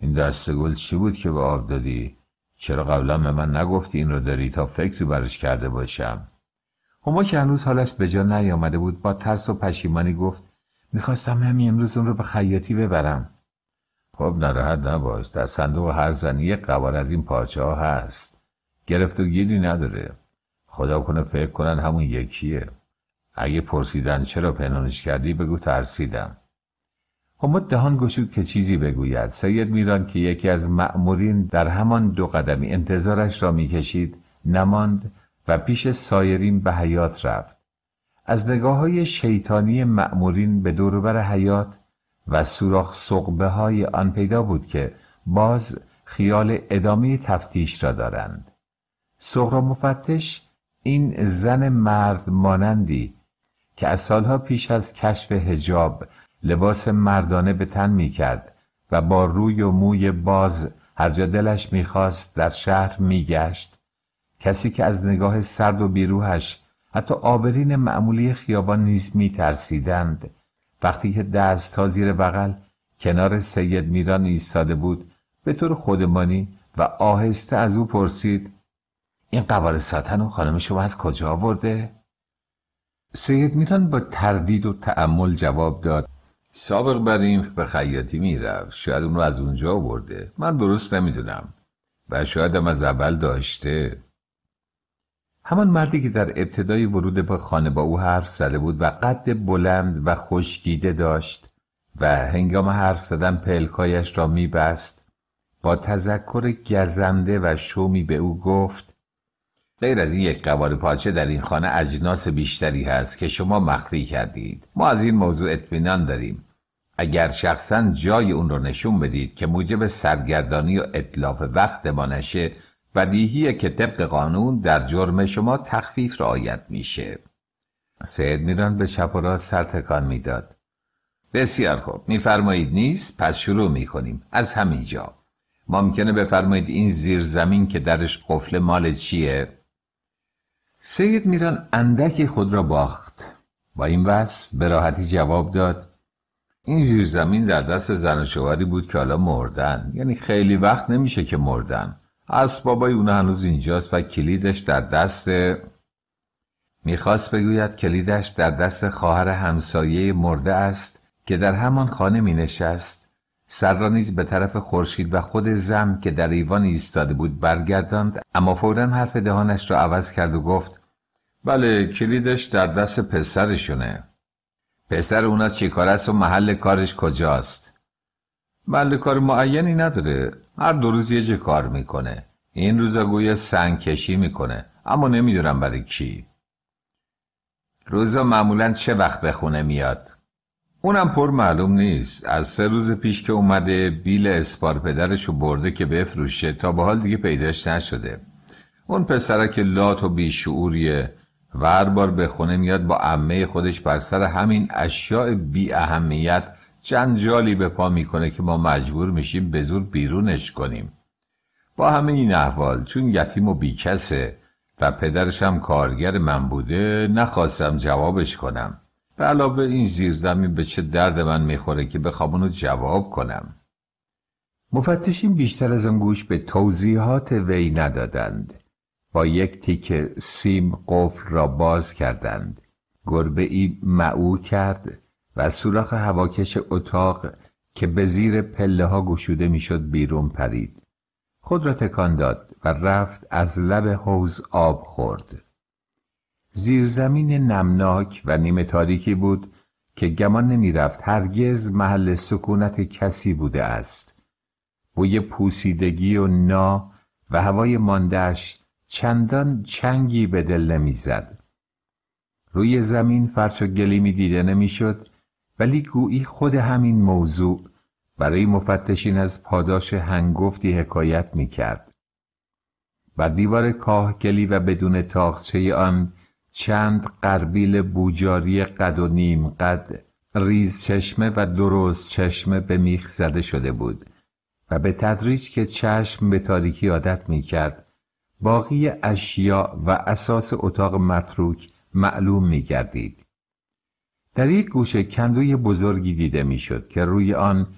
این دست گل چی بود که به آب دادی چرا قبلا به من نگفتی این رو داری تا فکری برش کرده باشم هما که هنوز حالش به جا نیامده بود با ترس و پشیمانی گفت میخواستم همین امروز اون رو به خیاطی ببرم خب ناراحت نباش در صندوق هر زنی یک قوار از این پارچه ها هست گرفت و گیری نداره خدا کنه فکر کنن همون یکیه اگه پرسیدن چرا پنهانش کردی بگو ترسیدم حمود خب، دهان گشود که چیزی بگوید سید میران که یکی از مأمورین در همان دو قدمی انتظارش را میکشید نماند و پیش سایرین به حیات رفت از های شیطانی مأمورین به دوروبر حیات و سوراخ سقبه های آن پیدا بود که باز خیال ادامه تفتیش را دارند سغرا مفتش این زن مرد مانندی که از سالها پیش از کشف هجاب لباس مردانه به تن می کرد و با روی و موی باز هر جا دلش میخواست در شهر میگشت کسی که از نگاه سرد و بیروهش حتی آبرین معمولی خیابان نیز می ترسیدند. وقتی که دست زیر بغل کنار سید میران ایستاده بود به طور خودمانی و آهسته از او پرسید این قوار ساتن و خانم شما از کجا آورده؟ سید میران با تردید و تأمل جواب داد سابق بر این به خیاطی میرفت شاید اون رو از اونجا آورده من درست نمیدونم و هم از اول داشته همان مردی که در ابتدای ورود به خانه با او حرف زده بود و قد بلند و خوشگیده داشت و هنگام حرف زدن پلکایش را میبست با تذکر گزنده و شومی به او گفت غیر از این یک قوار پاچه در این خانه اجناس بیشتری هست که شما مخفی کردید ما از این موضوع اطمینان داریم اگر شخصا جای اون رو نشون بدید که موجب سرگردانی و اطلاف وقت ما نشه بدیهیه که طبق قانون در جرم شما تخفیف رعایت میشه سید میران به چپ و سر تکان میداد بسیار خوب میفرمایید نیست پس شروع میکنیم از همینجا ممکنه بفرمایید این زیر زمین که درش قفل مال چیه سید میران اندکی خود را باخت با این وصف به راحتی جواب داد این زیر زمین در دست زن و شواری بود که حالا مردن یعنی خیلی وقت نمیشه که مردن از بابای اون هنوز اینجاست و کلیدش در دست میخواست بگوید کلیدش در دست خواهر همسایه مرده است که در همان خانه می نشست سر را نیز به طرف خورشید و خود زم که در ایوان ایستاده بود برگرداند اما فورا حرف دهانش را عوض کرد و گفت بله کلیدش در دست پسرشونه پسر اونا چی کار است و محل کارش کجاست محل بله، کار معینی نداره هر دو روز یه جه کار میکنه این روزا گویا سنگ میکنه اما نمیدونم برای کی روزا معمولا چه وقت به خونه میاد اونم پر معلوم نیست از سه روز پیش که اومده بیل اسپار پدرش رو برده که بفروشه تا به حال دیگه پیداش نشده اون پسره که لات و بیشعوریه و هر بار به خونه میاد با عمه خودش بر سر همین اشیاء بی اهمیت جنجالی به پا میکنه که ما مجبور میشیم به زور بیرونش کنیم با همه این احوال چون یتیم و بیکسه و پدرش هم کارگر من بوده نخواستم جوابش کنم به علاوه این زیرزمی به چه درد من میخوره که بخوام اونو جواب کنم مفتشین بیشتر از اون گوش به توضیحات وی ندادند با یک تیک سیم قفل را باز کردند گربه ای معو کرد و از سوراخ هواکش اتاق که به زیر پله ها گشوده میشد بیرون پرید خود را تکان داد و رفت از لب حوز آب خورد زمین نمناک و نیمه تاریکی بود که گمان نمی رفت هرگز محل سکونت کسی بوده است بوی پوسیدگی و نا و هوای ماندهش چندان چنگی به دل نمیزد روی زمین فرش و می دیده نمیشد ولی گویی خود همین موضوع برای مفتشین از پاداش هنگفتی حکایت می کرد. بر دیوار کاهگلی و بدون تاخچه آن چند قربیل بوجاری قد و نیم قد ریز چشمه و درست چشمه به میخ زده شده بود و به تدریج که چشم به تاریکی عادت می کرد باقی اشیا و اساس اتاق متروک معلوم می گردید. در یک گوشه کندوی بزرگی دیده میشد که روی آن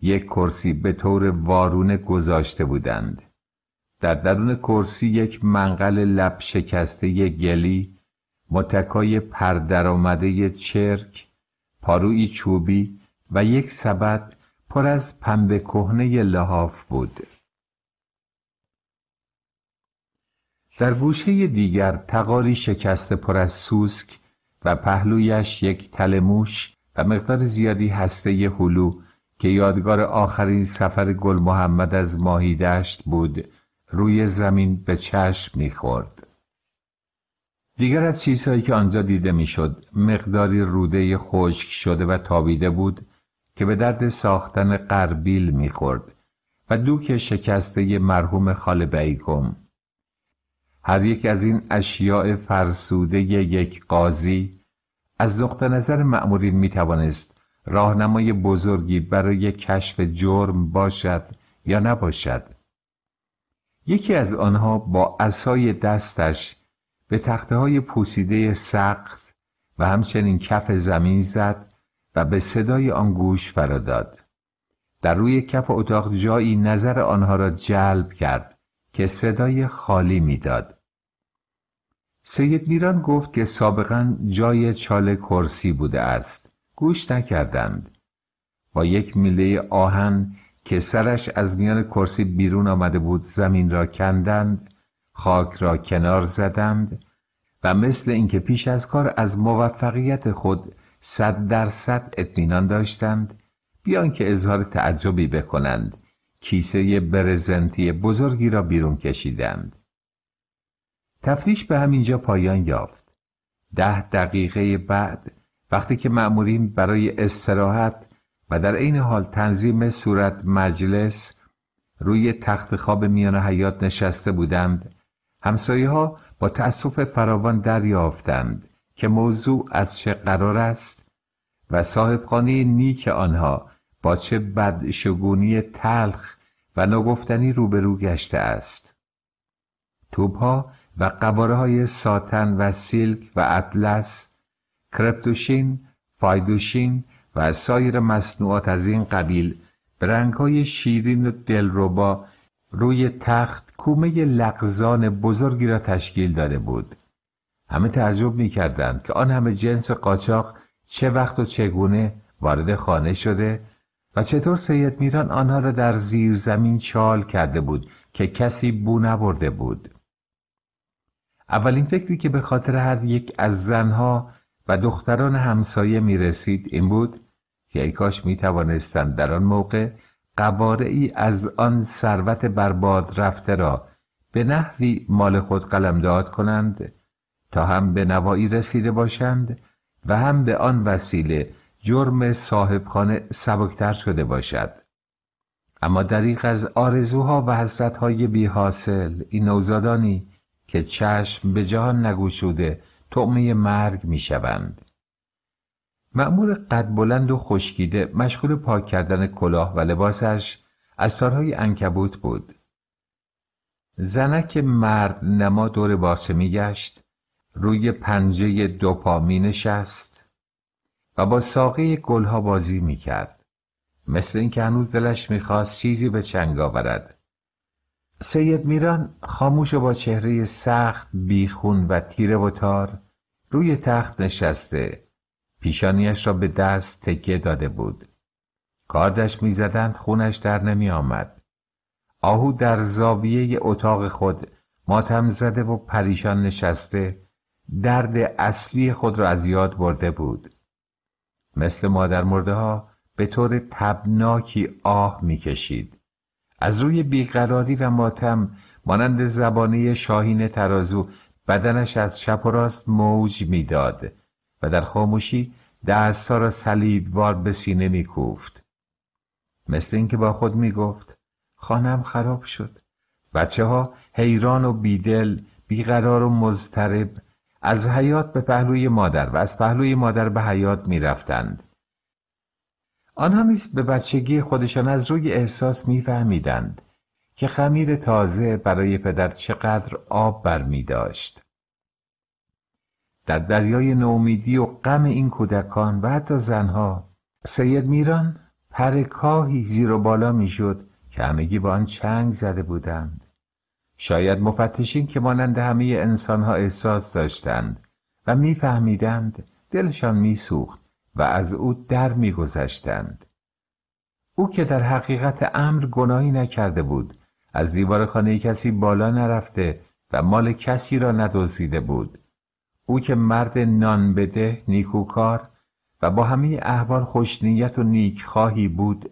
یک کرسی به طور وارونه گذاشته بودند در درون کرسی یک منقل لب شکسته گلی متکای پردر چرک پارویی چوبی و یک سبد پر از پنبه کهنه لحاف بود در گوشه دیگر تقاری شکسته پر از سوسک و پهلویش یک موش و مقدار زیادی هسته حلو که یادگار آخرین سفر گل محمد از ماهی دشت بود روی زمین به چشم میخورد. دیگر از چیزهایی که آنجا دیده میشد مقداری روده خشک شده و تابیده بود که به درد ساختن قربیل میخورد و دوک شکسته مرحوم خاله بیگم هر یک از این اشیاء فرسوده یک قاضی از نقطه نظر مأمورین می توانست راهنمای بزرگی برای کشف جرم باشد یا نباشد یکی از آنها با عصای دستش به تخته های پوسیده سقف و همچنین کف زمین زد و به صدای آن گوش فراداد در روی کف اتاق جایی نظر آنها را جلب کرد که صدای خالی میداد سید میران گفت که سابقا جای چاله کرسی بوده است. گوش نکردند. با یک میله آهن که سرش از میان کرسی بیرون آمده بود زمین را کندند، خاک را کنار زدند و مثل اینکه پیش از کار از موفقیت خود صد درصد اطمینان داشتند بیان که اظهار تعجبی بکنند کیسه برزنتی بزرگی را بیرون کشیدند تفتیش به همینجا پایان یافت ده دقیقه بعد وقتی که مأمورین برای استراحت و در این حال تنظیم صورت مجلس روی تخت خواب میان حیات نشسته بودند همسایه ها با تأسف فراوان دریافتند که موضوع از چه قرار است و نی نیک آنها با چه بدشگونی تلخ و نگفتنی روبرو گشته است توبها و قواره های ساتن و سیلک و اطلس، کرپتوشین، فایدوشین و سایر مصنوعات از این قبیل به های شیرین و دلربا روی تخت کومه لغزان بزرگی را تشکیل داده بود. همه تعجب می کردند که آن همه جنس قاچاق چه وقت و چگونه وارد خانه شده و چطور سید میران آنها را در زیر زمین چال کرده بود که کسی بو نبرده بود. اولین فکری که به خاطر هر یک از زنها و دختران همسایه می رسید این بود که ای کاش می توانستند در آن موقع قوارعی از آن ثروت برباد رفته را به نحوی مال خود داد کنند تا هم به نوایی رسیده باشند و هم به آن وسیله جرم صاحبخانه سبکتر شده باشد اما دریق از آرزوها و حسرتهای حاصل این نوزادانی که چشم به جهان نگوشوده طعمه مرگ می شوند. معمور قد بلند و خشکیده مشغول پاک کردن کلاه و لباسش از تارهای انکبوت بود. زنک مرد نما دور باسمی گشت روی پنجه می نشست و با ساقه گلها بازی می کرد. مثل اینکه هنوز دلش میخواست چیزی به چنگ آورد سید میران خاموش و با چهره سخت بیخون و تیره و تار روی تخت نشسته پیشانیش را به دست تکیه داده بود کاردش میزدند خونش در نمی آمد آهو در زاویه اتاق خود ماتم زده و پریشان نشسته درد اصلی خود را از یاد برده بود مثل مادر مرده ها به طور تبناکی آه میکشید از روی بیقراری و ماتم مانند زبانه شاهین ترازو بدنش از چپ و راست موج میداد و در خاموشی دستها را صلیبوار به سینه میکوفت مثل اینکه با خود میگفت خانم خراب شد بچه ها حیران و بیدل بیقرار و مضطرب از حیات به پهلوی مادر و از پهلوی مادر به حیات میرفتند آنها نیز به بچگی خودشان از روی احساس میفهمیدند که خمیر تازه برای پدر چقدر آب می داشت. در دریای نومیدی و غم این کودکان و حتی زنها سید میران کاهی زیر و بالا میشد که همگی با آن چنگ زده بودند شاید مفتشین که مانند همه انسانها احساس داشتند و میفهمیدند دلشان میسوخت و از او در میگذشتند او که در حقیقت امر گناهی نکرده بود از دیوار خانه کسی بالا نرفته و مال کسی را ندزدیده بود او که مرد نان بده نیکوکار و با همه احوال خوشنیت و نیک خواهی بود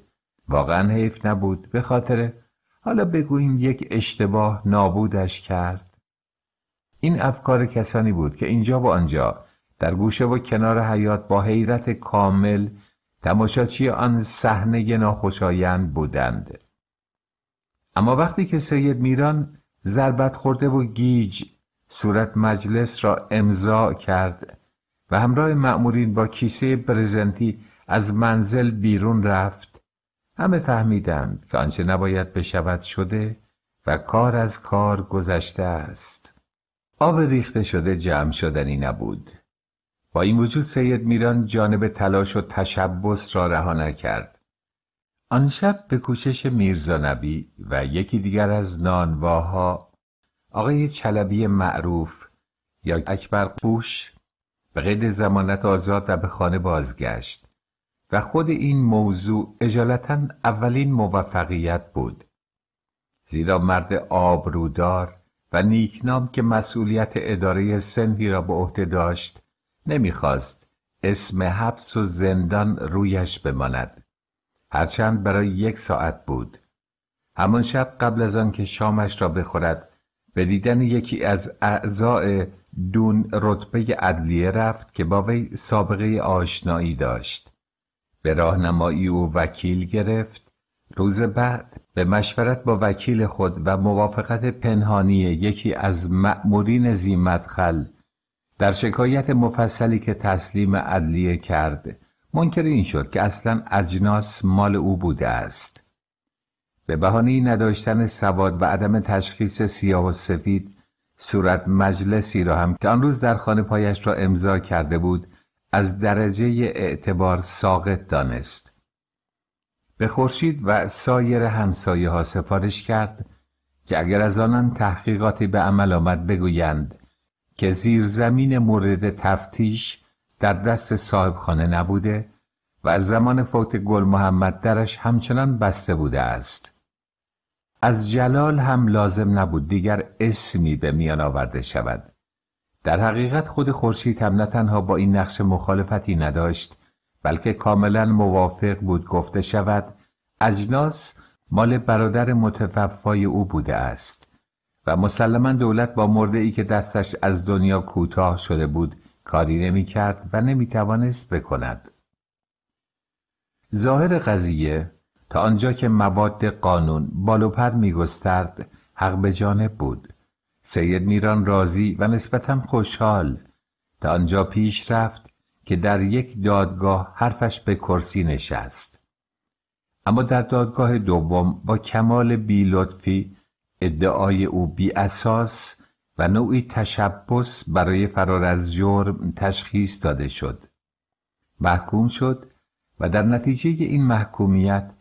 واقعا حیف نبود به خاطر حالا بگوییم یک اشتباه نابودش کرد این افکار کسانی بود که اینجا و آنجا در گوشه و کنار حیات با حیرت کامل تماشاچی آن صحنه ناخوشایند بودند اما وقتی که سید میران ضربت خورده و گیج صورت مجلس را امضا کرد و همراه مأمورین با کیسه برزنتی از منزل بیرون رفت همه فهمیدند که آنچه نباید بشود شده و کار از کار گذشته است آب ریخته شده جمع شدنی نبود با این وجود سید میران جانب تلاش و تشبس را رها نکرد. آن شب به کوشش میرزا نبی و یکی دیگر از نانواها آقای چلبی معروف یا اکبر قوش به قید زمانت آزاد و به خانه بازگشت و خود این موضوع اجالتا اولین موفقیت بود زیرا مرد آبرودار و نیکنام که مسئولیت اداره سنفی را به عهده داشت نمیخواست اسم حبس و زندان رویش بماند هرچند برای یک ساعت بود همان شب قبل از آن که شامش را بخورد به دیدن یکی از اعضاء دون رتبه عدلیه رفت که با وی سابقه آشنایی داشت به راهنمایی او وکیل گرفت روز بعد به مشورت با وکیل خود و موافقت پنهانی یکی از مأمورین زیمتخل در شکایت مفصلی که تسلیم عدلیه کرد منکر این شد که اصلا اجناس مال او بوده است به بهانه نداشتن سواد و عدم تشخیص سیاه و سفید صورت مجلسی را هم که آن روز در خانه پایش را امضا کرده بود از درجه اعتبار ساقط دانست به خورشید و سایر همسایه ها سفارش کرد که اگر از آنان تحقیقاتی به عمل آمد بگویند که زمین مورد تفتیش در دست صاحبخانه نبوده و از زمان فوت گل محمد درش همچنان بسته بوده است از جلال هم لازم نبود دیگر اسمی به میان آورده شود در حقیقت خود خورشید هم نه تنها با این نقش مخالفتی نداشت بلکه کاملا موافق بود گفته شود اجناس مال برادر متوفای او بوده است و مسلما دولت با مرده ای که دستش از دنیا کوتاه شده بود کاری نمی کرد و نمی توانست بکند. ظاهر قضیه تا آنجا که مواد قانون بالوپر می گسترد حق به جانب بود. سید میران راضی و نسبتا خوشحال تا آنجا پیش رفت که در یک دادگاه حرفش به کرسی نشست. اما در دادگاه دوم با کمال لطفی ادعای او بی اساس و نوعی تشبس برای فرار از جرم تشخیص داده شد محکوم شد و در نتیجه این محکومیت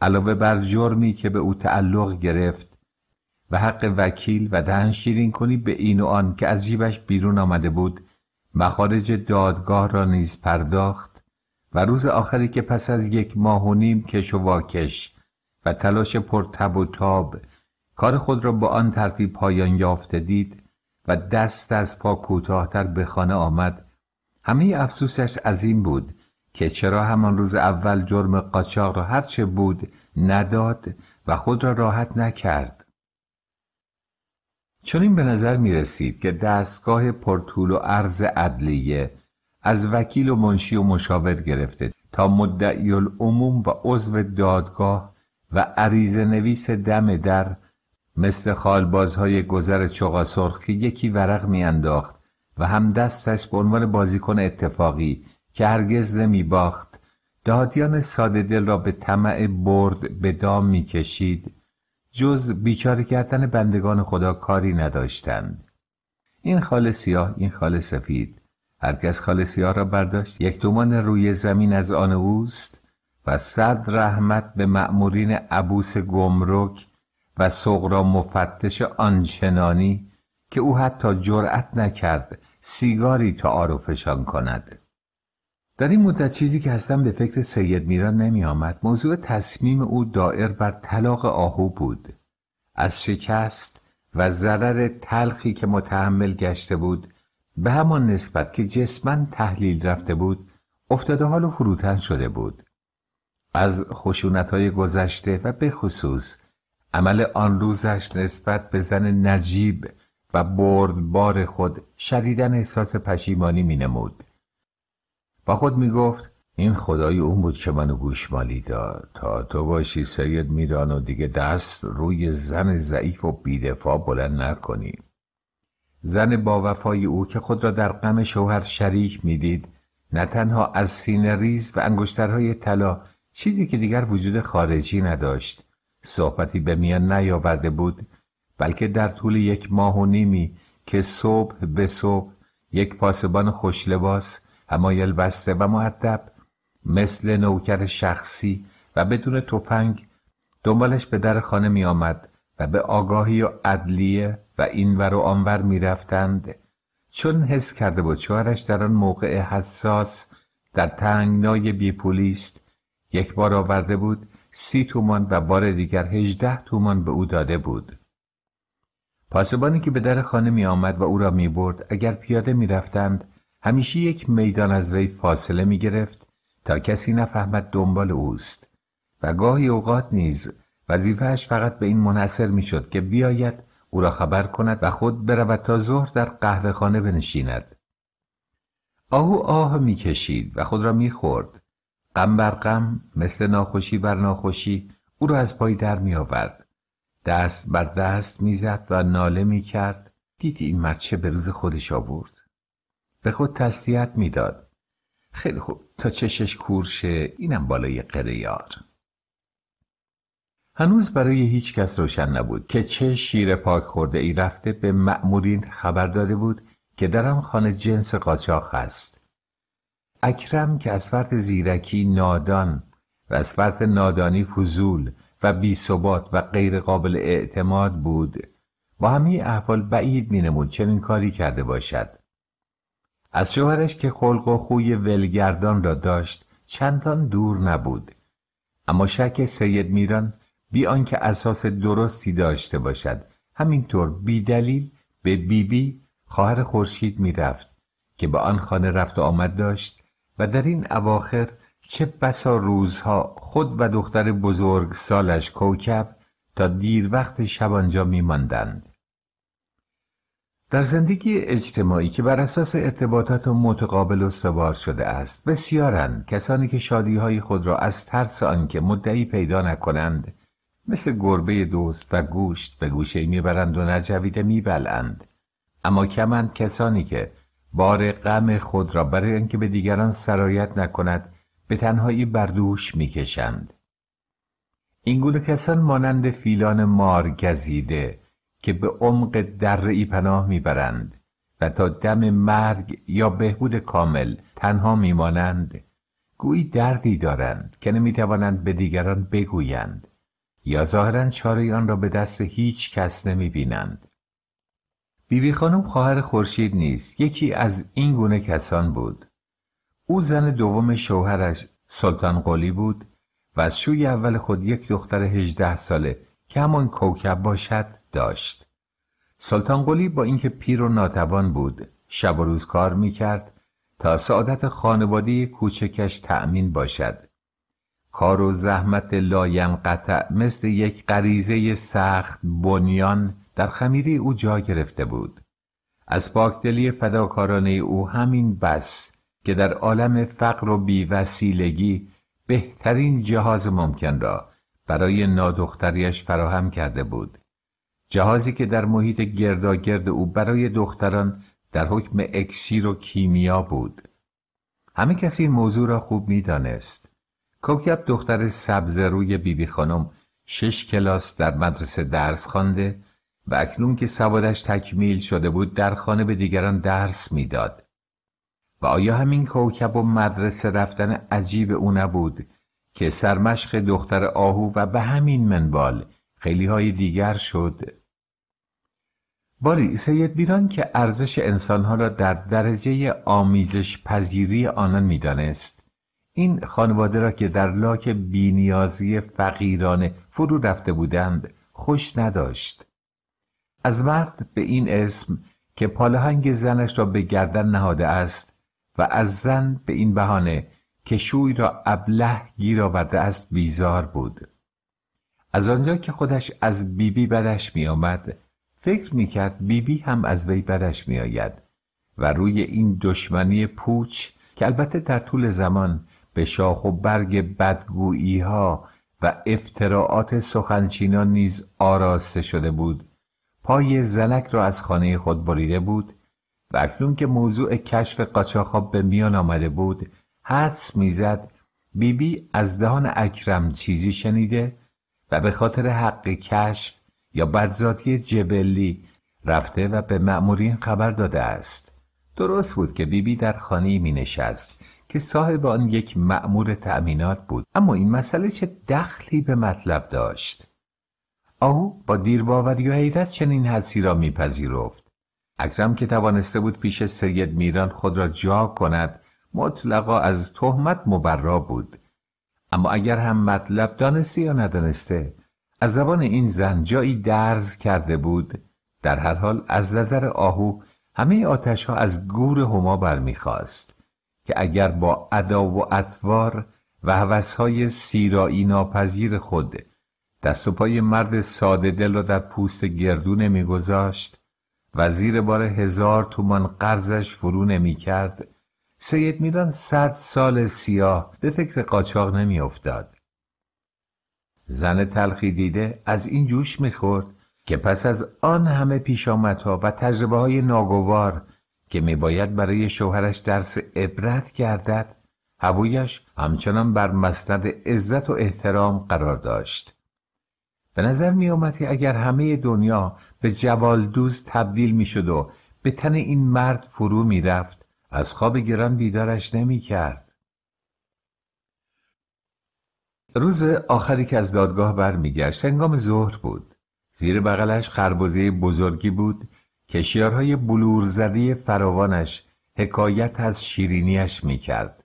علاوه بر جرمی که به او تعلق گرفت و حق وکیل و دهنشیرین کنی به این و آن که از جیبش بیرون آمده بود مخارج دادگاه را نیز پرداخت و روز آخری که پس از یک ماه و نیم کش و واکش و تلاش پرتب و تاب کار خود را با آن ترتیب پایان یافته دید و دست از پا کوتاهتر به خانه آمد همه افسوسش از این بود که چرا همان روز اول جرم قاچاق را هرچه بود نداد و خود را راحت نکرد چون این به نظر می رسید که دستگاه پرتول و عرض عدلیه از وکیل و منشی و مشاور گرفته تا مدعی العموم و عضو دادگاه و عریض نویس دم در مثل خالبازهای گذر سرخ که یکی ورق میانداخت و هم دستش به عنوان بازیکن اتفاقی که هرگز نمی باخت دادیان ساده دل را به طمع برد به دام میکشید جز بیچاره کردن بندگان خدا کاری نداشتند این خال سیاه این خال سفید هرکس خال سیاه را برداشت یک تومان روی زمین از آن اوست و صد رحمت به مأمورین عبوس گمرک و سغرا مفتش آنچنانی که او حتی جرأت نکرد سیگاری تا آروفشان کند در این مدت چیزی که هستم به فکر سید میران نمی آمد موضوع تصمیم او دائر بر طلاق آهو بود از شکست و ضرر تلخی که متحمل گشته بود به همان نسبت که جسما تحلیل رفته بود افتاده حال و فروتن شده بود از خشونت های گذشته و به خصوص عمل آن روزش نسبت به زن نجیب و بردبار خود شدیدن احساس پشیمانی می نمود. با خود می گفت این خدای اون بود که منو گوشمالی داد تا تو باشی سید میران و دیگه دست روی زن ضعیف و بیدفاع بلند نکنی زن با وفای او که خود را در غم شوهر شریک میدید نه تنها از سینه ریز و انگشترهای طلا چیزی که دیگر وجود خارجی نداشت صحبتی به میان نیاورده بود بلکه در طول یک ماه و نیمی که صبح به صبح یک پاسبان خوشلباس همایل بسته و معدب مثل نوکر شخصی و بدون تفنگ دنبالش به در خانه می آمد و به آگاهی و عدلیه و اینور و آنور می رفتند چون حس کرده بود شوهرش در آن موقع حساس در تنگنای بیپولی یک بار آورده بود سی تومان و بار دیگر هجده تومان به او داده بود. پاسبانی که به در خانه می آمد و او را می برد اگر پیاده می رفتند همیشه یک میدان از وی فاصله می گرفت تا کسی نفهمد دنبال اوست و گاهی اوقات نیز وظیفهش فقط به این منحصر می شد که بیاید او را خبر کند و خود برود تا ظهر در قهوه خانه بنشیند. آهو آه می کشید و خود را می خورد غم بر غم مثل ناخوشی بر ناخوشی او را از پای در می آورد. دست بر دست میزد و ناله می کرد دید این مرچه به روز خودش آورد به خود تسلیت میداد خیلی خوب تا چشش کورشه اینم بالای قره یار هنوز برای هیچ کس روشن نبود که چه شیر پاک خورده ای رفته به مأمورین خبر داده بود که درم خانه جنس قاچاق هست اکرم که از فرط زیرکی نادان و از فرط نادانی فضول و بی ثبات و غیر قابل اعتماد بود با همه احوال بعید می نمود چنین کاری کرده باشد از شوهرش که خلق و خوی ولگردان را داشت چندان دور نبود اما شک سید میران بی آنکه اساس درستی داشته باشد همینطور بی دلیل به بیبی خواهر خورشید میرفت که به آن خانه رفت و آمد داشت و در این اواخر چه بسا روزها خود و دختر بزرگ سالش کوکب تا دیر وقت شب آنجا میماندند در زندگی اجتماعی که بر اساس ارتباطات متقابل استوار شده است بسیارند کسانی که شادیهای خود را از ترس آنکه مدعی پیدا نکنند مثل گربه دوست و گوشت به گوشه میبرند و نجویده میبلند اما کمند کسانی که بار غم خود را برای اینکه به دیگران سرایت نکند به تنهایی بر دوش میکشند گونه کسان مانند فیلان مار گزیده که به عمق ای پناه میبرند و تا دم مرگ یا بهبود کامل تنها میمانند گویی دردی دارند که نمیتوانند به دیگران بگویند یا ظاهرا چاره آن را به دست هیچ کس نمیبینند بیبی خانم خواهر خورشید نیست یکی از این گونه کسان بود او زن دوم شوهرش سلطان قلی بود و از شوی اول خود یک دختر هجده ساله که همان کوکب باشد داشت سلطان قلی با اینکه پیر و ناتوان بود شب و روز کار می تا سعادت خانواده کوچکش تأمین باشد کار و زحمت لایم قطع مثل یک غریزه سخت بنیان در خمیری او جا گرفته بود از پاکدلی فداکارانه او همین بس که در عالم فقر و بیوسیلگی بهترین جهاز ممکن را برای نادختریش فراهم کرده بود جهازی که در محیط گرداگرد او برای دختران در حکم اکسیر و کیمیا بود همه کسی این موضوع را خوب می دانست دختر سبز روی بیبی خانم شش کلاس در مدرسه درس خوانده و اکنون که سوادش تکمیل شده بود در خانه به دیگران درس میداد و آیا همین کوکب و مدرسه رفتن عجیب او نبود که سرمشق دختر آهو و به همین منبال خیلی های دیگر شد باری سید بیران که ارزش انسانها را در درجه آمیزش پذیری آنان میدانست این خانواده را که در لاک بینیازی فقیرانه فرو رفته بودند خوش نداشت از مرد به این اسم که پالهنگ زنش را به گردن نهاده است و از زن به این بهانه که شوی را ابله گیر آورده است بیزار بود از آنجا که خودش از بیبی بدش می فکر می کرد بیبی هم از وی بدش میآید و روی این دشمنی پوچ که البته در طول زمان به شاخ و برگ بدگویی ها و افتراعات سخنچینان نیز آراسته شده بود پای زنک را از خانه خود بریده بود و اکنون که موضوع کشف قاچاقاب به میان آمده بود حدس میزد بیبی از دهان اکرم چیزی شنیده و به خاطر حق کشف یا بدذاتی جبلی رفته و به مأمورین خبر داده است درست بود که بیبی بی در خانه می نشست که صاحب آن یک مأمور تأمینات بود اما این مسئله چه دخلی به مطلب داشت آهو با دیرباوری و حیرت چنین حسی را میپذیرفت اکرم که توانسته بود پیش سید میران خود را جا کند مطلقا از تهمت مبرا بود اما اگر هم مطلب دانسته یا ندانسته از زبان این زن جایی درز کرده بود در هر حال از نظر آهو همه آتش ها از گور هما برمیخواست که اگر با ادا و اطوار و حوث های سیرایی ناپذیر خود دست و پای مرد ساده دل را در پوست گردو نمیگذاشت و زیر بار هزار تومان قرضش فرو کرد، سید میران صد سال سیاه به فکر قاچاق نمیافتاد زن تلخی دیده از این جوش میخورد که پس از آن همه پیش آمدها و تجربه های ناگوار که میباید برای شوهرش درس عبرت گردد هوایش همچنان بر مسند عزت و احترام قرار داشت به نظر می که اگر همه دنیا به جوالدوز تبدیل می شد و به تن این مرد فرو می رفت از خواب گران بیدارش نمی کرد. روز آخری که از دادگاه برمیگشت هنگام ظهر بود زیر بغلش خربزه بزرگی بود که شیارهای بلور زده فراوانش حکایت از شیرینیش میکرد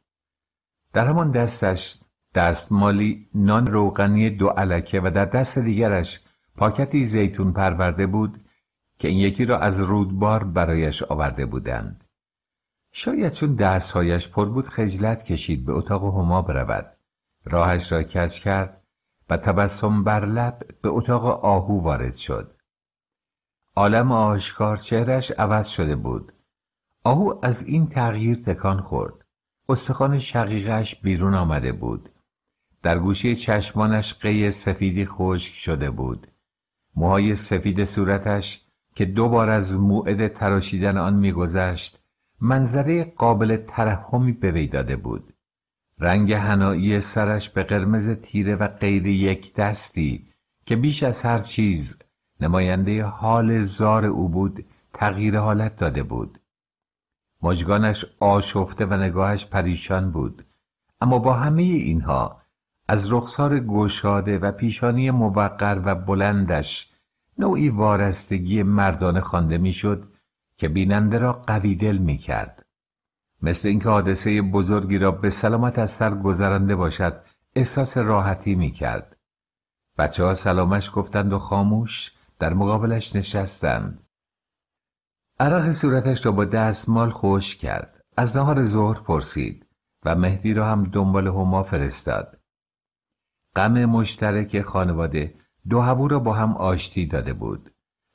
در همان دستش دستمالی نان روغنی دو علکه و در دست دیگرش پاکتی زیتون پرورده بود که این یکی را از رودبار برایش آورده بودند. شاید چون دستهایش پر بود خجلت کشید به اتاق هما برود. راهش را کج کرد و تبسم بر لب به اتاق آهو وارد شد. عالم آشکار چهرش عوض شده بود. آهو از این تغییر تکان خورد. استخان شقیقش بیرون آمده بود. در گوشه چشمانش قی سفیدی خشک شده بود موهای سفید صورتش که دوبار از موعد تراشیدن آن میگذشت منظره قابل ترحمی به وی داده بود رنگ هنایی سرش به قرمز تیره و غیر یک دستی که بیش از هر چیز نماینده حال زار او بود تغییر حالت داده بود مجگانش آشفته و نگاهش پریشان بود اما با همه اینها از رخسار گشاده و پیشانی موقر و بلندش نوعی وارستگی مردانه خوانده میشد که بیننده را قوی دل می کرد. مثل اینکه حادثه بزرگی را به سلامت از سر گذرانده باشد احساس راحتی می کرد. بچه ها سلامش گفتند و خاموش در مقابلش نشستند. عرق صورتش را با دستمال خوش کرد. از نهار ظهر پرسید و مهدی را هم دنبال هما فرستاد. غم مشترک خانواده دو هوو را با هم آشتی داده بود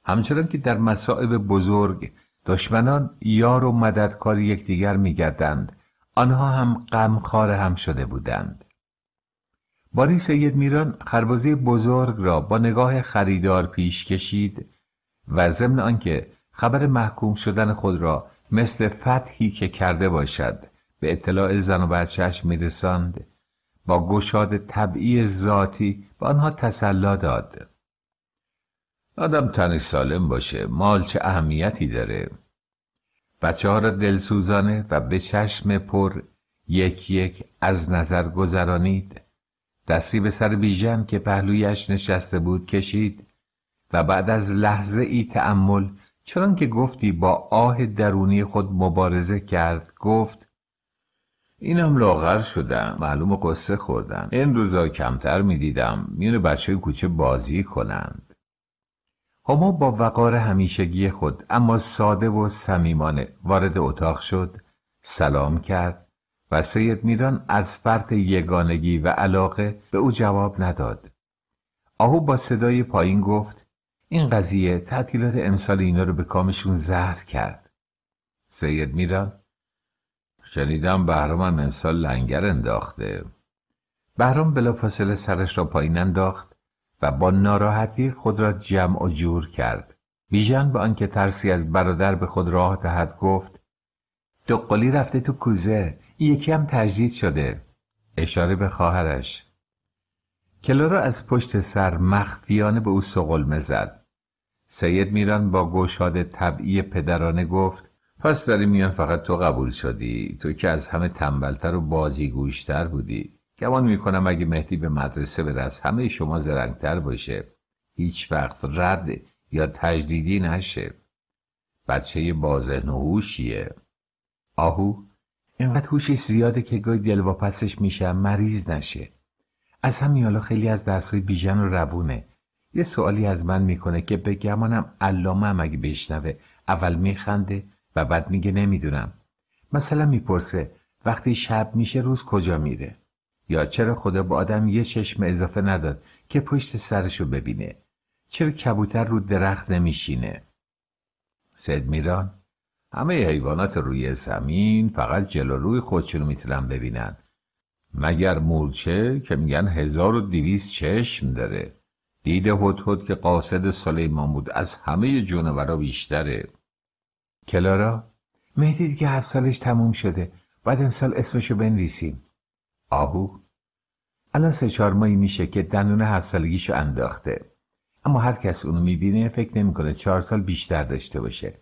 همچنان که در مصائب بزرگ دشمنان یار و مددکار یکدیگر میگردند آنها هم غمخوار هم شده بودند باری سید میران خربازی بزرگ را با نگاه خریدار پیش کشید و ضمن آنکه خبر محکوم شدن خود را مثل فتحی که کرده باشد به اطلاع زن و بچهش میرساند با گشاد طبعی ذاتی به آنها تسلا داد آدم تن سالم باشه مال چه اهمیتی داره بچه ها را دلسوزانه و به چشم پر یک یک از نظر گذرانید دستی به سر بیژن که پهلویش نشسته بود کشید و بعد از لحظه ای تعمل چنان که گفتی با آه درونی خود مبارزه کرد گفت این هم لاغر شدن، معلوم قصه خوردن، این روزا کمتر دیدم، میون بچه کوچه بازی کنند هما خب با وقار همیشگی خود اما ساده و صمیمانه وارد اتاق شد سلام کرد و سید میران از فرط یگانگی و علاقه به او جواب نداد آهو با صدای پایین گفت این قضیه تعطیلات امسال اینا رو به کامشون زهر کرد سید میران شنیدم بهرامم امسال لنگر انداخته بهرام بلافاصله سرش را پایین انداخت و با ناراحتی خود را جمع و جور کرد بیژن به آنکه ترسی از برادر به خود راه دهد گفت دقلی رفته تو کوزه یکی هم تجدید شده اشاره به خواهرش را از پشت سر مخفیانه به او سقلمه زد سید میران با گشاد طبعی پدرانه گفت پس در این میان فقط تو قبول شدی تو که از همه تنبلتر و بازیگوشتر بودی گمان میکنم اگه مهدی به مدرسه بره همه شما زرنگتر باشه هیچ وقت رد یا تجدیدی نشه بچه بازهن و هوشیه آهو اینقدر هوشش زیاده که گاهی دلواپسش میشه مریض نشه از همین حالا خیلی از درسهای بیژن و روونه یه سوالی از من میکنه که به گمانم علامه هم اگه بشنوه اول میخنده و بعد میگه نمیدونم مثلا میپرسه وقتی شب میشه روز کجا میره یا چرا خدا به آدم یه چشم اضافه نداد که پشت سرشو ببینه چرا کبوتر رو درخت نمیشینه سید میران همه حیوانات روی زمین فقط جلو روی خودشونو میتونن ببینن مگر مورچه که میگن هزار و 1200 چشم داره دید هدهد که قاصد سلیمان بود از همه جونورا بیشتره کلارا مهدی که هفت سالش تموم شده بعد امسال اسمشو بنویسیم آهو الان سه چهار ماهی میشه که دندون هفت سالگیشو انداخته اما هر کس اونو میبینه فکر نمیکنه چهار سال بیشتر داشته باشه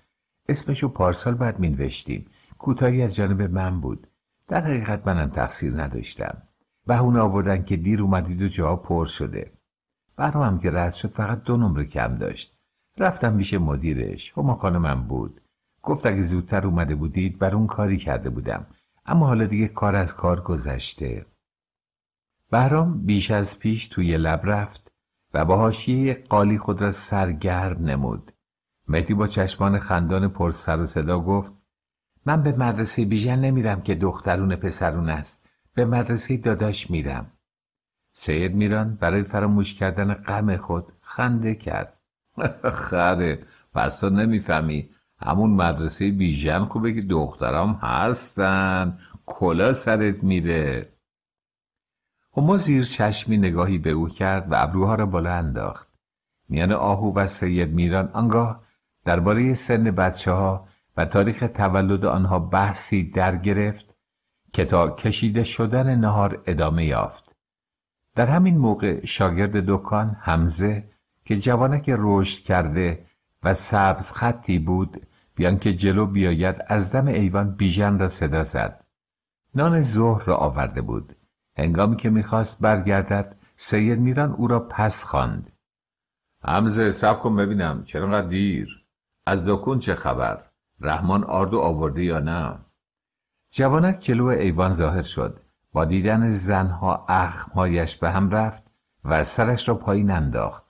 اسمشو پارسال بعد مینوشتیم کوتاهی از جانب من بود در حقیقت منم تقصیر نداشتم اون آوردن که دیر اومدید و جاها پر شده برام هم که رد شد فقط دو نمره کم داشت رفتم پیش مدیرش هما خب خانمم بود گفت اگه زودتر اومده بودید بر اون کاری کرده بودم اما حالا دیگه کار از کار گذشته بهرام بیش از پیش توی لب رفت و با حاشیه قالی خود را سرگرم نمود مهدی با چشمان خندان پر سر و صدا گفت من به مدرسه بیژن نمیرم که دخترون پسرون است به مدرسه داداش میرم سید میران برای فراموش کردن غم خود خنده کرد خره پس تو نمیفهمی همون مدرسه بیژن خوبه که دخترام هستن کلا سرت میره هما خب زیر چشمی نگاهی به او کرد و ابروها را بالا انداخت میان آهو و سید میران آنگاه درباره سن بچه ها و تاریخ تولد آنها بحثی در گرفت که تا کشیده شدن نهار ادامه یافت در همین موقع شاگرد دکان همزه که جوانک رشد کرده و سبز خطی بود بیان که جلو بیاید از دم ایوان بیژن را صدا زد نان ظهر را آورده بود هنگامی که میخواست برگردد سیر میران او را پس خواند همزه سب کن ببینم چرا دیر از دکون چه خبر رحمان آردو آورده یا نه جوانک جلو ایوان ظاهر شد با دیدن زنها اخمهایش به هم رفت و سرش را پایین انداخت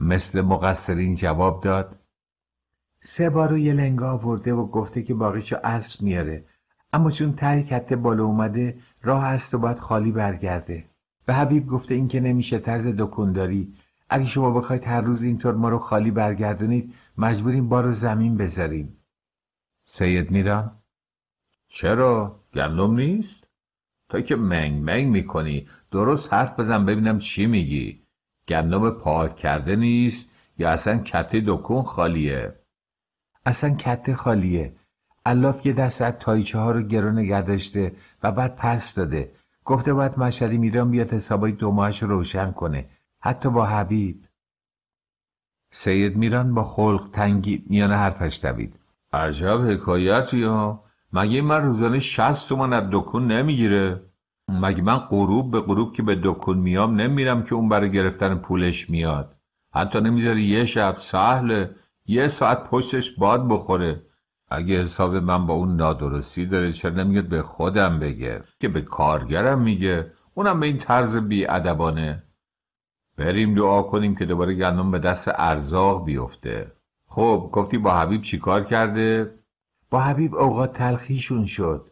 مثل مقصرین جواب داد سه بار رو یه لنگا آورده و گفته که باقیشو اسب میاره اما چون ته کته بالا اومده راه است و باید خالی برگرده و حبیب گفته این که نمیشه طرز دکونداری اگه شما بخواید هر روز اینطور ما رو خالی برگردونید مجبوریم بار رو زمین بذاریم سید میران چرا گندم نیست تا که منگ منگ میکنی درست حرف بزن ببینم چی میگی گندم پاک کرده نیست یا اصلا کته دکون خالیه اصلا کته خالیه الاف یه دست از تایچه ها رو گرو نگه داشته و بعد پس داده گفته باید مشهدی میران بیاد حسابای دو ماهش روشن کنه حتی با حبیب سید میران با خلق تنگی میان حرفش دوید عجب حکایت یا مگه من روزانه شست تومان از دکون نمیگیره مگه من غروب به غروب که به دکون میام نمیرم که اون برای گرفتن پولش میاد حتی نمیذاره یه شب سهله یه ساعت پشتش باد بخوره اگه حساب من با اون نادرستی داره چرا نمیگه به خودم بگه که به کارگرم میگه اونم به این طرز بیادبانه بریم دعا کنیم که دوباره گندم به دست ارزاق بیفته خب گفتی با حبیب چیکار کرده؟ با حبیب اوقات تلخیشون شد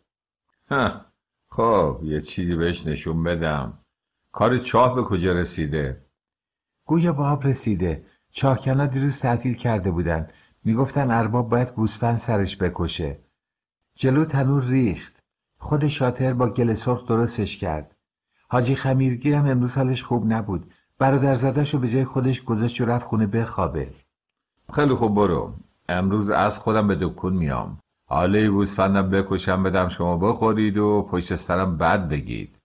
خب یه چیزی بهش نشون بدم کار چاه به کجا رسیده؟ گویا با رسیده چاکنا دیروز تعطیل کرده بودن میگفتن ارباب باید گوسفند سرش بکشه جلو تنور ریخت خود شاتر با گل سرخ درستش کرد حاجی خمیرگیر هم امروز حالش خوب نبود برادر زدش رو به جای خودش گذاشت و رفت خونه بخوابه خیلی خوب برو امروز از خودم به دکون میام حاله گوسفندم بکشم بدم شما بخورید و پشت سرم بد بگید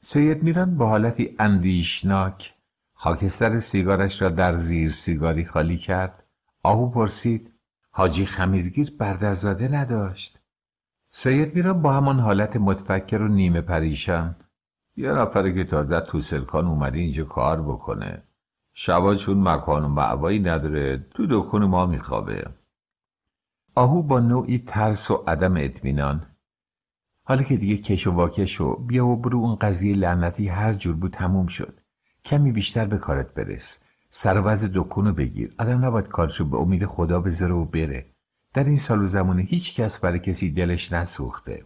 سید میران با حالتی اندیشناک خاکستر سیگارش را در زیر سیگاری خالی کرد آهو پرسید حاجی خمیرگیر بردرزاده نداشت سید میرا با همان حالت متفکر و نیمه پریشان یه نفر که تازه تو سلکان اومده اینجا کار بکنه شبا چون مکان و معوایی نداره تو دکون ما میخوابه آهو با نوعی ترس و عدم اطمینان حالا که دیگه کش و واکش و بیا و برو اون قضیه لعنتی هر جور بود تموم شد کمی بیشتر به کارت برس سر و دکونو بگیر آدم نباید کارشو به امید خدا بذاره و بره در این سال و زمانه هیچ کس برای کسی دلش نسوخته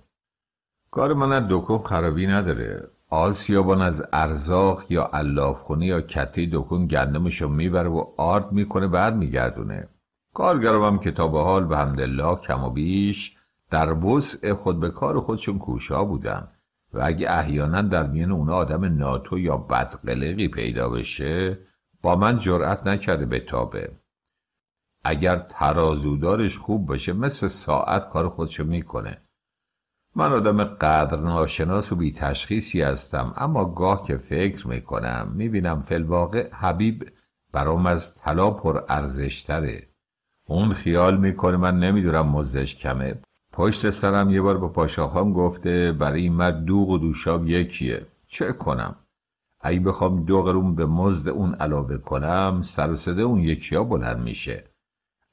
کار من از دکون خرابی نداره آسیابان از ارزاق یا علافخونه یا کته دکون گندمشو میبره و آرد میکنه بعد میگردونه کارگرام هم که تا به حال به همدلله کم و بیش در وسع خود به کار خودشون کوشا بودن و اگه احیانا در میان اونا آدم ناتو یا بدقلقی پیدا بشه با من جرأت نکرده به تابه اگر ترازودارش خوب باشه مثل ساعت کار خودشو میکنه من آدم قدر ناشناس و بی تشخیصی هستم اما گاه که فکر میکنم میبینم فلواقع حبیب برام از طلا پر ارزشتره اون خیال میکنه من نمیدونم مزدش کمه پشت سرم یه بار با پاشاهام گفته برای مرد دوغ و دوشاب یکیه چه کنم اگه بخوام دو قرون به مزد اون علاوه کنم سر و اون یکیا بلند میشه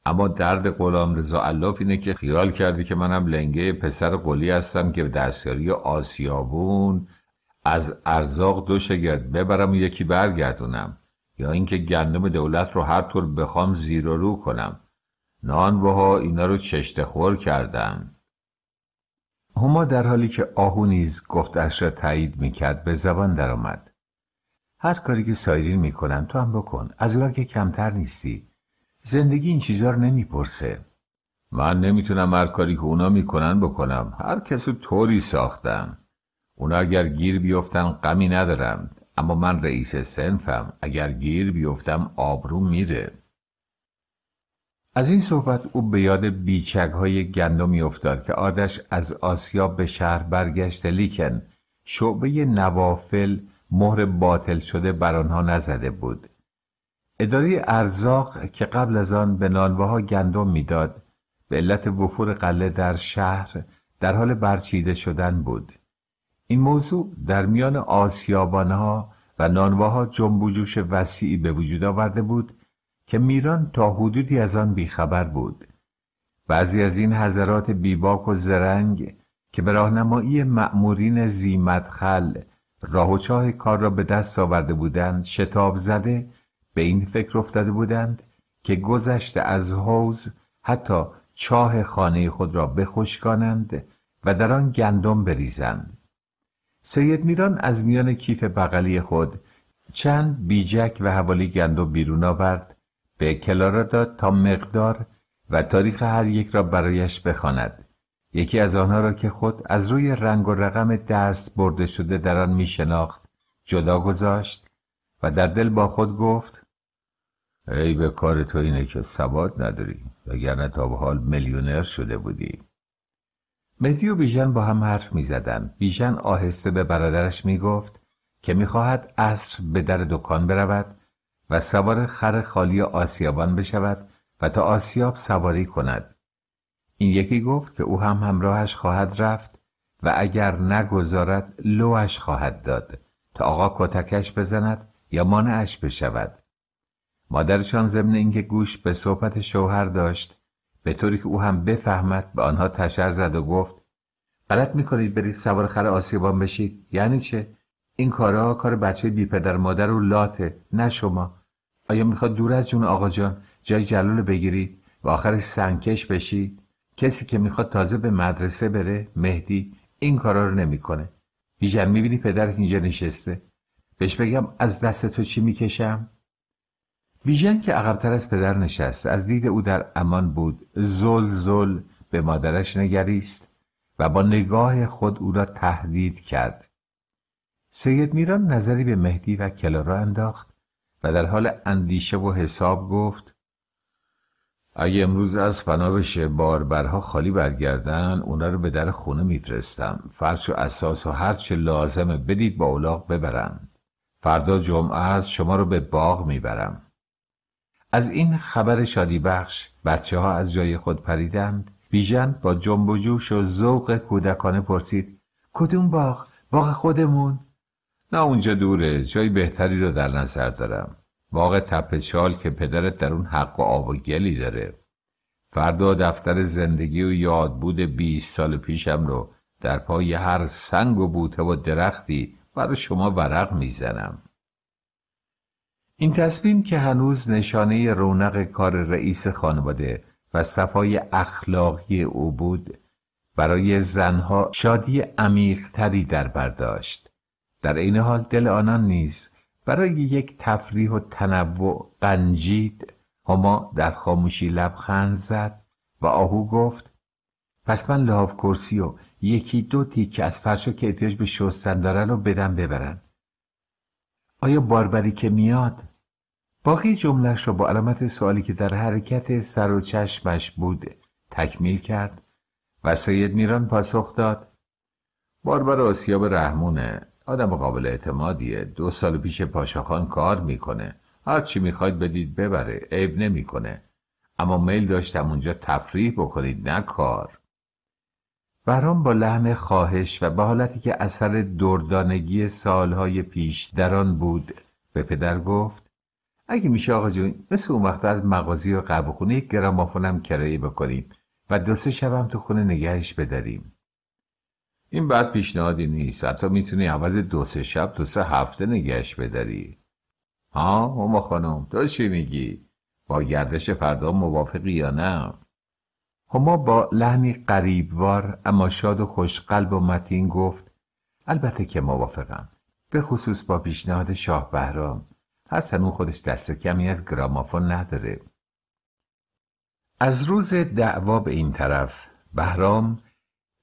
اما درد قلام رضا علاف اینه که خیال کردی که منم لنگه پسر قلی هستم که به دستیاری آسیابون از ارزاق دو شگرد ببرم و یکی برگردونم یا اینکه گندم دولت رو هر طور بخوام زیر و رو کنم باها اینا رو چشته خور کردن هما در حالی که آهو نیز گفتش را تایید میکرد به زبان درآمد هر کاری که سایرین میکنن تو هم بکن از اونا که کمتر نیستی زندگی این چیزا رو نمیپرسه من نمیتونم هر کاری که اونا میکنن بکنم هر کسی طوری ساختم اونا اگر گیر بیفتن غمی ندارم اما من رئیس سنفم اگر گیر بیفتم آبرو میره از این صحبت او به یاد بیچگهای های گندمی افتاد که آدش از آسیا به شهر برگشته لیکن شعبه نوافل مهر باطل شده بر آنها نزده بود اداره ارزاق که قبل از آن به نانواها گندم میداد به علت وفور قله در شهر در حال برچیده شدن بود این موضوع در میان آسیابانها و نانواها جنبوجوش وسیعی به وجود آورده بود که میران تا حدودی از آن بیخبر بود بعضی از این حضرات بیباک و زرنگ که به راهنمایی مأمورین زیمدخل راه و چاه کار را به دست آورده بودند شتاب زده به این فکر افتاده بودند که گذشته از حوز حتی چاه خانه خود را بخشکانند و در آن گندم بریزند سید میران از میان کیف بغلی خود چند بیجک و حوالی گندم بیرون آورد به کلارا داد تا مقدار و تاریخ هر یک را برایش بخواند یکی از آنها را که خود از روی رنگ و رقم دست برده شده در آن می شناخت جدا گذاشت و در دل با خود گفت ای به کار تو اینه که سواد نداری وگرنه تا به حال میلیونر شده بودی مدی و بیژن با هم حرف می زدن. بیژن آهسته به برادرش می گفت که می خواهد عصر به در دکان برود و سوار خر خالی آسیابان بشود و تا آسیاب سواری کند این یکی گفت که او هم همراهش خواهد رفت و اگر نگذارد لوش خواهد داد تا آقا کتکش بزند یا مانعش بشود مادرشان ضمن اینکه گوش به صحبت شوهر داشت به طوری که او هم بفهمد به آنها تشر زد و گفت غلط میکنید برید سوار خر آسیبان بشید یعنی چه این کارها کار بچه بی پدر مادر و لاته نه شما آیا میخواد دور از جون آقا جان جای جلال بگیری و آخرش سنکش بشید؟ کسی که میخواد تازه به مدرسه بره مهدی این کارا رو نمیکنه بیژن میبینی پدرت اینجا نشسته بهش بگم از دست تو چی میکشم بیژن که عقبتر از پدر نشست از دید او در امان بود زل زل به مادرش نگریست و با نگاه خود او را تهدید کرد سید میران نظری به مهدی و کلارا انداخت و در حال اندیشه و حساب گفت اگه امروز از فنا بشه باربرها خالی برگردن اونا رو به در خونه میفرستم فرش و اساس و هر چه لازمه بدید با اولاق ببرم فردا جمعه از شما رو به باغ میبرم از این خبر شادی بخش بچه ها از جای خود پریدند بیژن با جنب و جوش و ذوق کودکانه پرسید کدوم باغ باغ خودمون نه اونجا دوره جای بهتری رو در نظر دارم واقع تپچال چال که پدرت در اون حق و آب و گلی داره فردا دفتر زندگی و یادبود 20 سال پیشم رو در پای هر سنگ و بوته و درختی برای شما ورق میزنم این تصمیم که هنوز نشانه رونق کار رئیس خانواده و صفای اخلاقی او بود برای زنها شادی عمیقتری در برداشت در این حال دل آنان نیز برای یک تفریح و تنوع قنجید هما در خاموشی لبخند زد و آهو گفت پس من لحاف کرسی و یکی دو تیکه از فرش که احتیاج به شستن دارن بدن ببرن آیا باربری که میاد باقی جملهش رو با علامت سوالی که در حرکت سر و چشمش بود تکمیل کرد و سید میران پاسخ داد باربر آسیاب رحمونه آدم قابل اعتمادیه دو سال پیش پاشاخان کار میکنه هر چی میخواید بدید ببره عیب نمیکنه اما میل داشتم اونجا تفریح بکنید نه کار برام با لحن خواهش و به حالتی که اثر دردانگی سالهای پیش در آن بود به پدر گفت اگه میشه آقا جون مثل اون وقت از مغازی و قبخونه یک گرامافونم کرایه بکنیم و دو سه شبم تو خونه نگهش بداریم این بعد پیشنهادی نیست حتی میتونی عوض دو سه شب دو سه هفته نگهش بداری ها هما خانم تو چی میگی با گردش فردا موافقی یا نه هما خب با لحنی قریبوار اما شاد و خوش قلب و متین گفت البته که موافقم به خصوص با پیشنهاد شاه بهرام هر اون خودش دست کمی از گرامافون نداره از روز دعوا به این طرف بهرام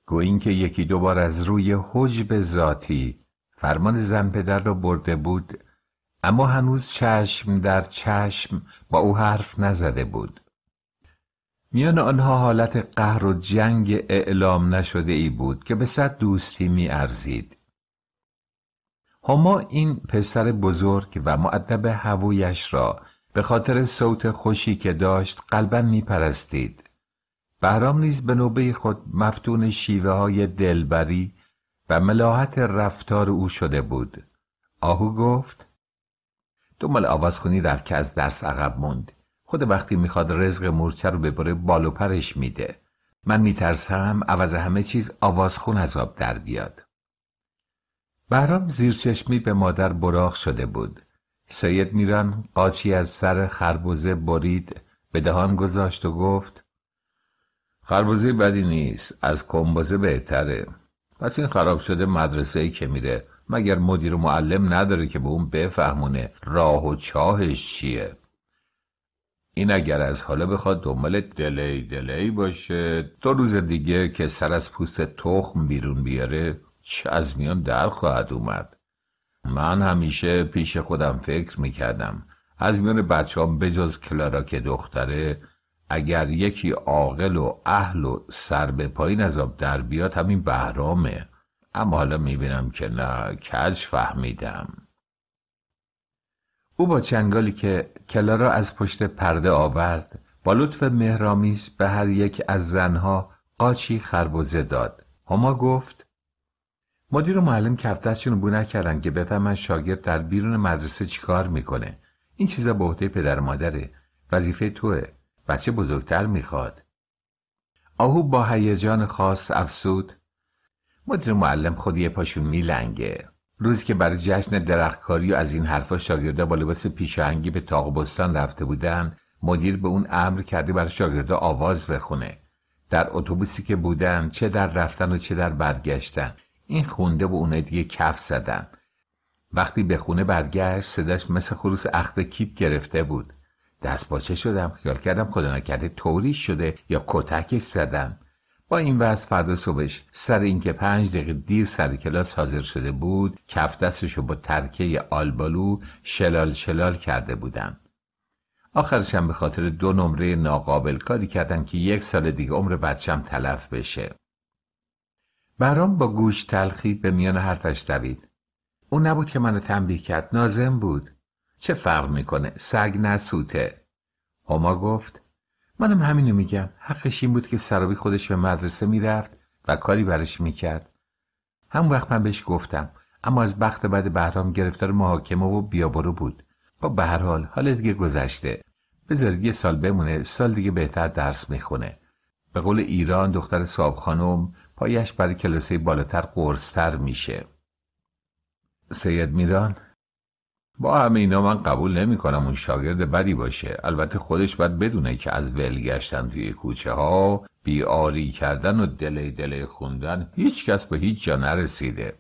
گویین که یکی دو بار از روی حجب ذاتی فرمان زن پدر را برده بود اما هنوز چشم در چشم با او حرف نزده بود میان آنها حالت قهر و جنگ اعلام نشده ای بود که به صد دوستی می ارزید. هما این پسر بزرگ و معدب هوویش را به خاطر صوت خوشی که داشت قلبا می پرستید. بهرام نیز به نوبه خود مفتون شیوه های دلبری و ملاحت رفتار او شده بود آهو گفت دنبال آوازخونی خونی رفت که از درس عقب موند خود وقتی میخواد رزق مورچه رو ببره بالو پرش میده من میترسم عوض همه چیز آوازخون خون از آب در بیاد بهرام زیرچشمی به مادر براغ شده بود سید میران قاچی از سر خربوزه برید به دهان گذاشت و گفت خربازه بدی نیست از کنبازه بهتره پس این خراب شده مدرسه ای که میره مگر مدیر و معلم نداره که به اون بفهمونه راه و چاهش چیه این اگر از حالا بخواد دنبال دلی دلی باشه دو روز دیگه که سر از پوست تخم بیرون بیاره چه از میان در خواهد اومد من همیشه پیش خودم فکر میکردم از میان بچه هم بجز کلارا که دختره اگر یکی عاقل و اهل و سر به پایین از آب در بیاد همین بهرامه اما حالا میبینم که نه کج فهمیدم او با چنگالی که کلارا از پشت پرده آورد با لطف مهرامیز به هر یک از زنها قاچی خربوزه داد هما گفت مدیر و معلم رو بو نکردن که بفهمن شاگرد در بیرون مدرسه چیکار میکنه این چیزا به عهده پدر مادره وظیفه توه بچه بزرگتر میخواد آهو با هیجان خاص افسود مدیر معلم خودی پاشون میلنگه روزی که برای جشن درختکاری و از این حرفا شاگردا با لباس پیشاهنگی به تاقبستان رفته بودن مدیر به اون امر کرده برای شاگردا آواز بخونه در اتوبوسی که بودن چه در رفتن و چه در برگشتن این خونده و اون دیگه کف زدن وقتی به خونه برگشت صداش مثل خروس اخت کیپ گرفته بود باچه شدم خیال کردم خدا نکرده توری شده یا کتکش زدم با این وضع فردا صبحش سر اینکه پنج دقیقه دیر سر کلاس حاضر شده بود کف دستشو با ترکه آلبالو شلال شلال کرده بودم آخرشم به خاطر دو نمره ناقابل کاری کردم که یک سال دیگه عمر بچم تلف بشه برام با گوش تلخی به میان حرفش دوید او نبود که منو تنبیه کرد نازم بود چه فرق میکنه سگ نسوته هما گفت منم همینو میگم حقش این بود که سرابی خودش به مدرسه میرفت و کاری برش میکرد هم وقت من بهش گفتم اما از بخت بعد بهرام گرفتار محاکمه و بیابرو بود با خب به هر حال حالا دیگه گذشته بذارید یه سال بمونه سال دیگه بهتر درس میخونه به قول ایران دختر صاحب خانم پایش برای کلاسه بالاتر قرصتر میشه سید میران با همه اینا من قبول نمی کنم اون شاگرد بدی باشه البته خودش باید بدونه که از ول گشتن توی کوچه ها بیاری کردن و دلی دله خوندن هیچ کس به هیچ جا نرسیده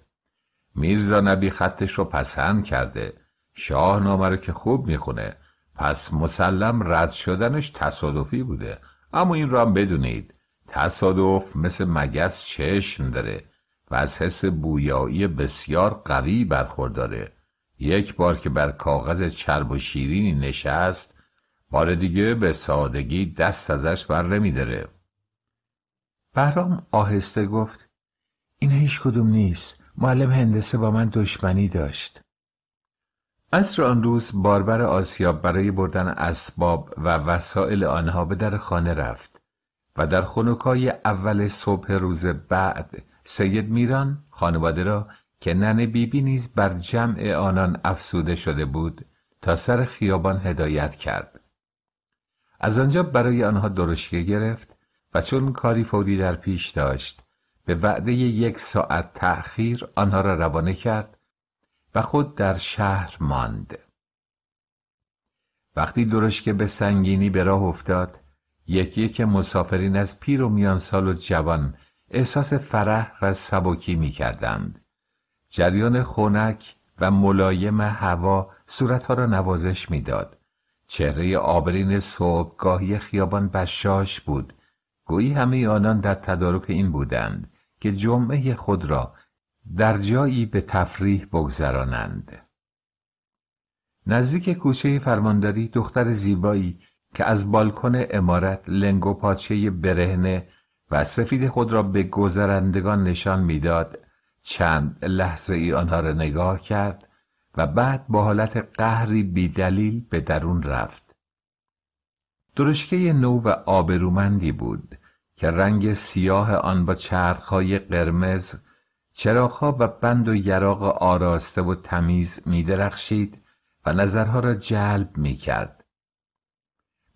میرزا نبی خطش رو پسند کرده شاه نامره که خوب میخونه پس مسلم رد شدنش تصادفی بوده اما این را هم بدونید تصادف مثل مگس چشم داره و از حس بویایی بسیار قوی برخورداره یک بار که بر کاغذ چرب و شیرینی نشست بار دیگه به سادگی دست ازش بر نمی داره. بهرام آهسته گفت این هیچ کدوم نیست معلم هندسه با من دشمنی داشت عصر آن روز باربر آسیاب برای بردن اسباب و وسایل آنها به در خانه رفت و در خنکای اول صبح روز بعد سید میران خانواده را که نن بیبی نیز بر جمع آنان افسوده شده بود تا سر خیابان هدایت کرد از آنجا برای آنها درشکه گرفت و چون کاری فوری در پیش داشت به وعده یک ساعت تأخیر آنها را روانه کرد و خود در شهر ماند وقتی درشکه به سنگینی به راه افتاد یکی که مسافرین از پیر و میانسال و جوان احساس فرح و سبکی می کردند. جریان خونک و ملایم هوا صورتها را نوازش میداد. چهره آبرین صبحگاهی خیابان بشاش بود. گویی همه آنان در تدارک این بودند که جمعه خود را در جایی به تفریح بگذرانند. نزدیک کوچه فرمانداری دختر زیبایی که از بالکن امارت لنگو پاچه برهنه و سفید خود را به گذرندگان نشان میداد چند لحظه ای آنها را نگاه کرد و بعد با حالت قهری بیدلیل به درون رفت. درشکه نو و آبرومندی بود که رنگ سیاه آن با چرخهای قرمز چراغها و بند و یراق آراسته و تمیز می درخشید و نظرها را جلب می کرد.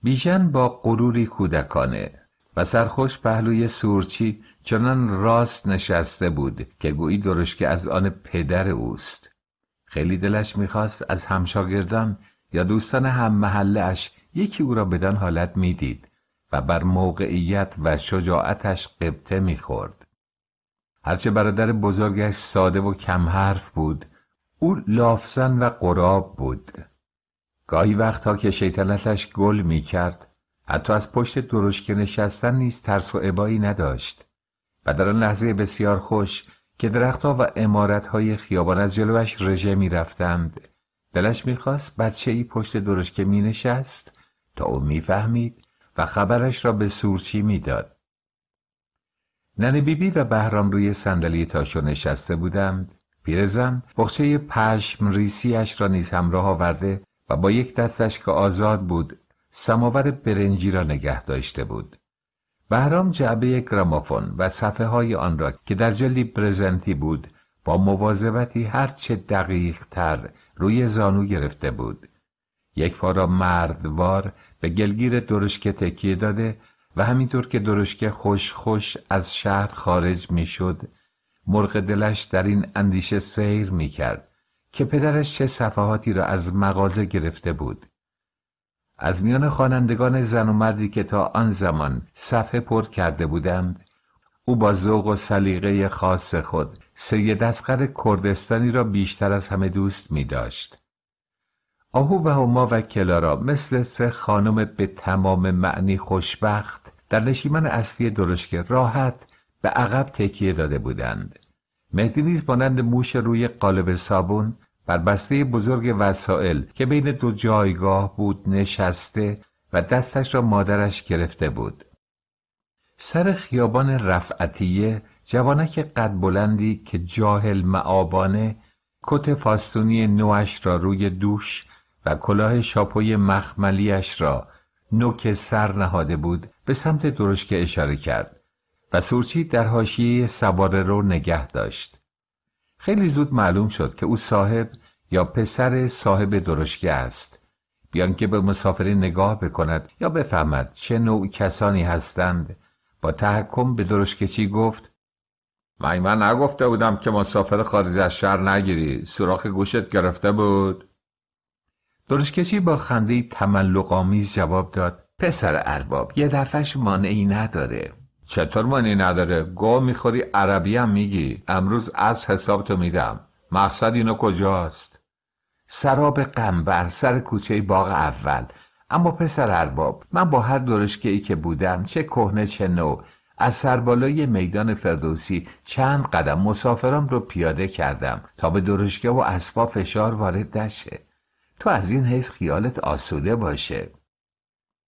بیژن با غروری کودکانه و سرخوش پهلوی سورچی چنان راست نشسته بود که گویی که از آن پدر اوست خیلی دلش میخواست از همشاگردان یا دوستان هم محله اش یکی او را بدان حالت میدید و بر موقعیت و شجاعتش قبطه میخورد هرچه برادر بزرگش ساده و کم حرف بود او لافزن و قراب بود گاهی وقتها که شیطنتش گل میکرد حتی از پشت درشکه نشستن نیز ترس و عبایی نداشت و در آن لحظه بسیار خوش که درختها و های خیابان از جلوش رژه می رفتند. دلش میخواست بچه ای پشت درش که می نشست تا او میفهمید و خبرش را به سورچی میداد. ننه بیبی و بهرام روی صندلی تاشو نشسته بودند. پیرزن بخشه پشم ریسیش را نیز همراه آورده و با یک دستش که آزاد بود سماور برنجی را نگه داشته بود. بهرام جعبه گرامافون و صفحه های آن را که در جلی برزنتی بود با مواظبتی هرچه دقیق تر روی زانو گرفته بود یک پا مردوار به گلگیر درشکه تکیه داده و همینطور که درشکه خوش خوش از شهر خارج میشد مرغ دلش در این اندیشه سیر میکرد که پدرش چه صفحاتی را از مغازه گرفته بود از میان خوانندگان زن و مردی که تا آن زمان صفحه پر کرده بودند او با ذوق و سلیقه خاص خود سید اسقر کردستانی را بیشتر از همه دوست می داشت. آهو و هما و کلارا مثل سه خانم به تمام معنی خوشبخت در نشیمن اصلی درشک راحت به عقب تکیه داده بودند. مهدی نیز مانند موش روی قالب صابون بر بسته بزرگ وسایل که بین دو جایگاه بود نشسته و دستش را مادرش گرفته بود سر خیابان رفعتیه جوانک قد بلندی که جاهل معابانه کت فاستونی نوش را روی دوش و کلاه شاپوی مخملیش را نوک سر نهاده بود به سمت درشک اشاره کرد و سورچی در حاشیه سواره رو نگه داشت خیلی زود معلوم شد که او صاحب یا پسر صاحب درشکه است بیان که به مسافرین نگاه بکند یا بفهمد چه نوع کسانی هستند با تحکم به چی گفت من من نگفته بودم که مسافر خارج از شهر نگیری سوراخ گوشت گرفته بود درشکچی با خنده تملق جواب داد پسر ارباب یه دفعش مانعی نداره چطور مانی نداره گو میخوری عربی هم میگی امروز از حساب تو میدم مقصد اینو کجاست سراب قنبر سر کوچه باغ اول اما پسر ارباب من با هر درشکه ای که بودم چه کهنه چه نو از سربالای میدان فردوسی چند قدم مسافرم رو پیاده کردم تا به درشکه و اسبا فشار وارد دشه تو از این حیث خیالت آسوده باشه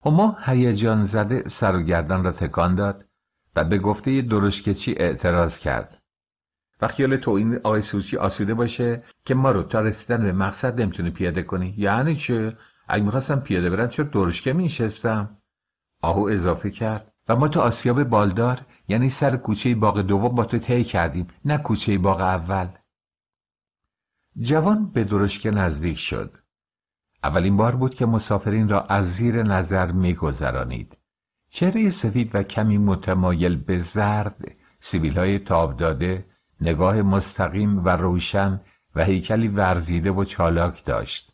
اما هیجان زده سر و گردن را تکان داد و به گفته درشکچی اعتراض کرد و خیال تو این آقای سوچی آسوده باشه که ما رو تا رسیدن به مقصد نمیتونه پیاده کنی یعنی چه اگه میخواستم پیاده برم چرا درشکه مینشستم آهو اضافه کرد و ما تو آسیاب بالدار یعنی سر کوچه باغ دوم با تو طی کردیم نه کوچه باغ اول جوان به درشکه نزدیک شد اولین بار بود که مسافرین را از زیر نظر میگذرانید چهره سفید و کمی متمایل به زرد سیبیل های تاب داده نگاه مستقیم و روشن و هیکلی ورزیده و چالاک داشت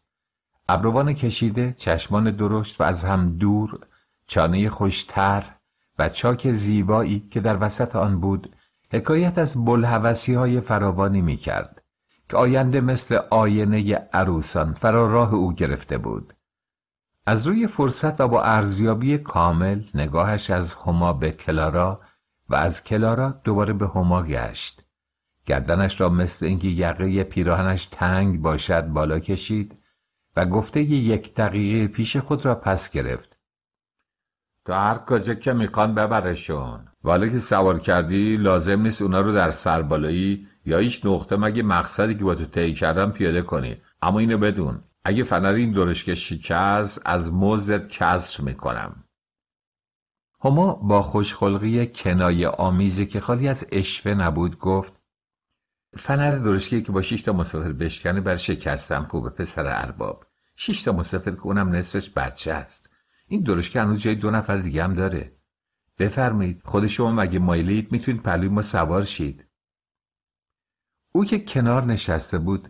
ابروان کشیده چشمان درشت و از هم دور چانه خوشتر و چاک زیبایی که در وسط آن بود حکایت از بلحوثی های فراوانی می کرد که آینده مثل آینه عروسان فرا راه او گرفته بود از روی فرصت و با ارزیابی کامل نگاهش از هما به کلارا و از کلارا دوباره به هما گشت گردنش را مثل اینکه یقه پیراهنش تنگ باشد بالا کشید و گفته یک دقیقه پیش خود را پس گرفت تو هر کجا که میخوان ببرشون والا که سوار کردی لازم نیست اونا رو در سربالایی یا هیچ نقطه مگه مقصدی که با تو طی کردم پیاده کنی اما اینو بدون اگه فنر این درشک شکست از موزت کسر میکنم هما خب با خوشخلقی کنایه آمیزی که خالی از اشوه نبود گفت فنر درشکه که با شش تا مسافر بشکنه بر شکستم خوبه پسر ارباب شیشتا تا مسافر که اونم نصفش بچه است این درشکه هنوز جای دو نفر دیگه هم داره بفرمایید خود شما مگه مایلید میتونید پلوی ما سوار شید او که کنار نشسته بود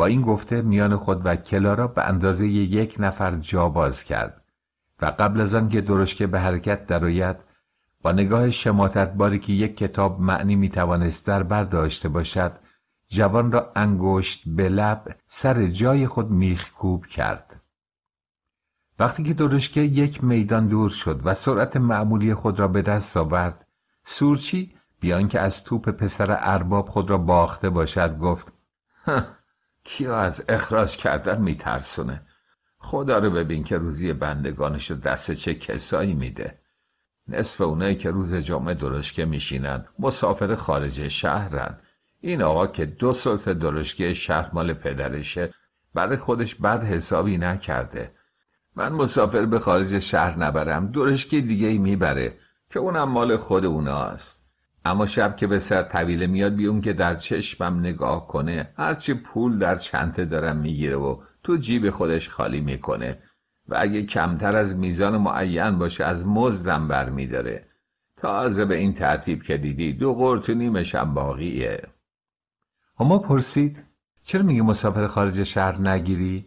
با این گفته میان خود و کلارا به اندازه یک نفر جا باز کرد و قبل از آن که درشکه به حرکت درآید با نگاه شماتت باری که یک کتاب معنی میتوانست در داشته باشد جوان را انگشت به لب سر جای خود میخکوب کرد وقتی که درشکه یک میدان دور شد و سرعت معمولی خود را به دست آورد سورچی بیان که از توپ پسر ارباب خود را باخته باشد گفت کیو از اخراج کردن میترسونه خدا رو ببین که روزی بندگانش رو دست چه کسایی میده نصف اونایی که روز جمعه درشکه میشینن مسافر خارج شهرن این آقا که دو سلس درشکه شهر مال پدرشه برای خودش بد حسابی نکرده من مسافر به خارج شهر نبرم درشکه دیگه ای میبره که اونم مال خود اوناست اما شب که به سر طویله میاد بیوم که در چشمم نگاه کنه هرچی پول در چنته دارم میگیره و تو جیب خودش خالی میکنه و اگه کمتر از میزان معین باشه از مزدم برمیداره تازه به این ترتیب که دیدی دو قرط نیمشم باقیه اما پرسید چرا میگی مسافر خارج شهر نگیری؟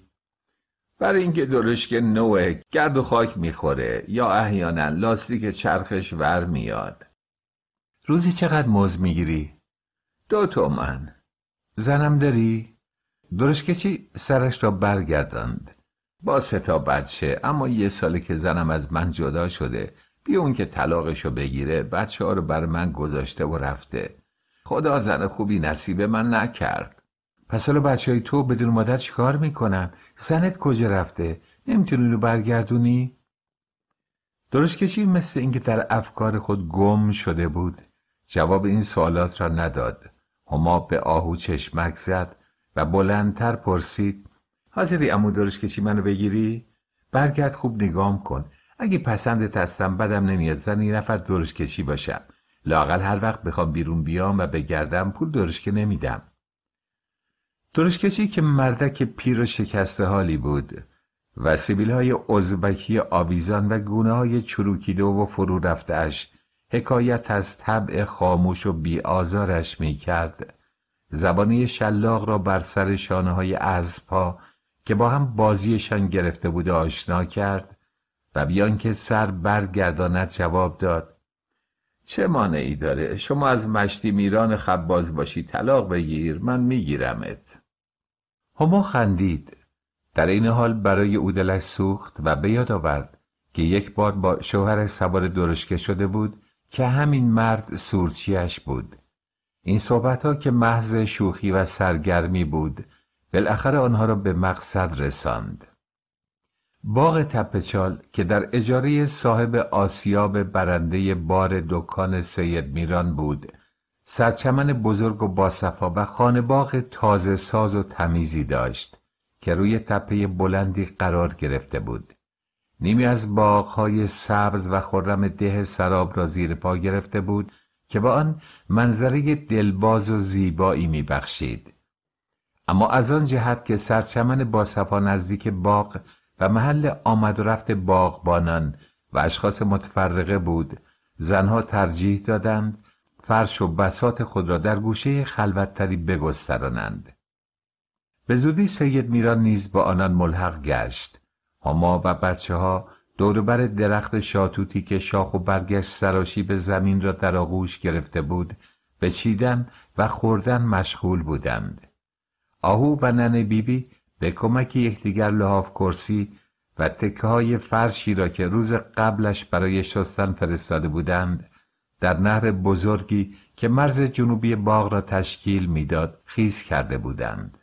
برای اینکه که نوه گرد و خاک میخوره یا احیانا لاستیک چرخش ور میاد روزی چقدر موز میگیری؟ دو تومن زنم داری؟ درشکچی سرش را برگرداند با ستا بچه اما یه ساله که زنم از من جدا شده بیا اون که طلاقشو بگیره بچه ها رو بر من گذاشته و رفته خدا زن خوبی نصیب من نکرد پس حالا بچه های تو بدون مادر چیکار میکنن؟ زنت کجا رفته؟ نمیتونی رو برگردونی؟ درست کشی مثل اینکه در افکار خود گم شده بود جواب این سوالات را نداد هما به آهو چشمک زد و بلندتر پرسید حاضری امو دارش که چی منو بگیری؟ برگرد خوب نگام کن اگه پسندت هستم بدم نمیاد زن نفر درش کشی باشم لاقل هر وقت بخوام بیرون بیام و بگردم پول درش که نمیدم درش کشی که مردک پیر و شکسته حالی بود و سیبیل های ازبکی آویزان و گونه های چروکیده و فرو رفته اش حکایت از طبع خاموش و بیآزارش می کرد شلاق را بر سر شانه های پا که با هم بازیشان گرفته بود آشنا کرد و بیان که سر برگرداند جواب داد چه مانعی داره شما از مشتی میران خباز باشی طلاق بگیر من میگیرمت هما خندید در این حال برای او دلش سوخت و به یاد آورد که یک بار با شوهر سوار درشکه شده بود که همین مرد سورچیش بود این صحبت ها که محض شوخی و سرگرمی بود بالاخره آنها را به مقصد رساند باغ تپچال که در اجاره صاحب آسیاب برنده بار دکان سید میران بود سرچمن بزرگ و باصفا و خانه باغ تازه ساز و تمیزی داشت که روی تپه بلندی قرار گرفته بود نیمی از باغهای سبز و خرم ده سراب را زیر پا گرفته بود که با آن منظره دلباز و زیبایی میبخشید اما از آن جهت که سرچمن باصفا نزدیک باغ و محل آمد و رفت باغبانان و اشخاص متفرقه بود زنها ترجیح دادند فرش و بسات خود را در گوشه خلوتتری بگسترانند به زودی سید میران نیز با آنان ملحق گشت ما و بچه ها دوربر درخت شاتوتی که شاخ و برگشت سراشی به زمین را در آغوش گرفته بود به چیدن و خوردن مشغول بودند آهو و ننه بیبی به کمک یکدیگر لحاف کرسی و تکه های فرشی را که روز قبلش برای شستن فرستاده بودند در نهر بزرگی که مرز جنوبی باغ را تشکیل میداد خیز کرده بودند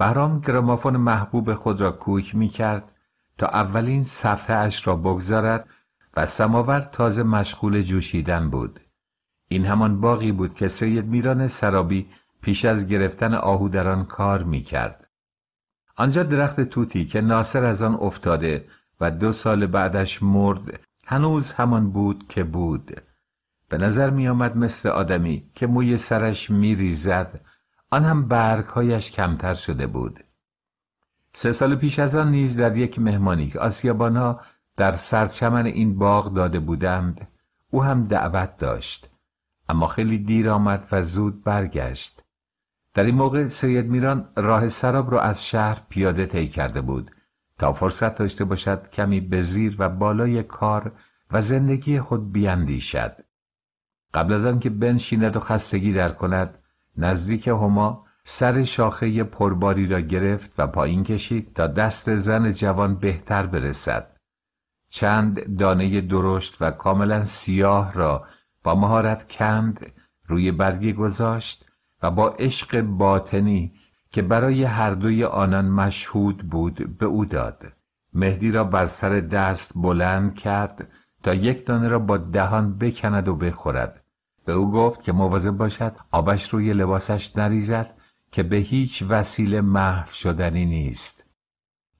برام گرامافون محبوب خود را کوک می کرد تا اولین صفحه اش را بگذارد و سماور تازه مشغول جوشیدن بود این همان باقی بود که سید میران سرابی پیش از گرفتن آهو در آن کار می کرد. آنجا درخت توتی که ناصر از آن افتاده و دو سال بعدش مرد هنوز همان بود که بود به نظر می آمد مثل آدمی که موی سرش می ریزد آن هم برگهایش کمتر شده بود سه سال پیش از آن نیز در یک مهمانی که آسیابانها در سرچمن این باغ داده بودند او هم دعوت داشت اما خیلی دیر آمد و زود برگشت در این موقع سید میران راه سراب را از شهر پیاده طی کرده بود تا فرصت داشته باشد کمی به زیر و بالای کار و زندگی خود بیندیشد قبل از آن که بنشیند و خستگی در کند نزدیک هما سر شاخه پرباری را گرفت و پایین کشید تا دست زن جوان بهتر برسد چند دانه درشت و کاملا سیاه را با مهارت کند روی برگی گذاشت و با عشق باطنی که برای هر دوی آنان مشهود بود به او داد مهدی را بر سر دست بلند کرد تا یک دانه را با دهان بکند و بخورد به او گفت که مواظب باشد آبش روی لباسش نریزد که به هیچ وسیله محو شدنی نیست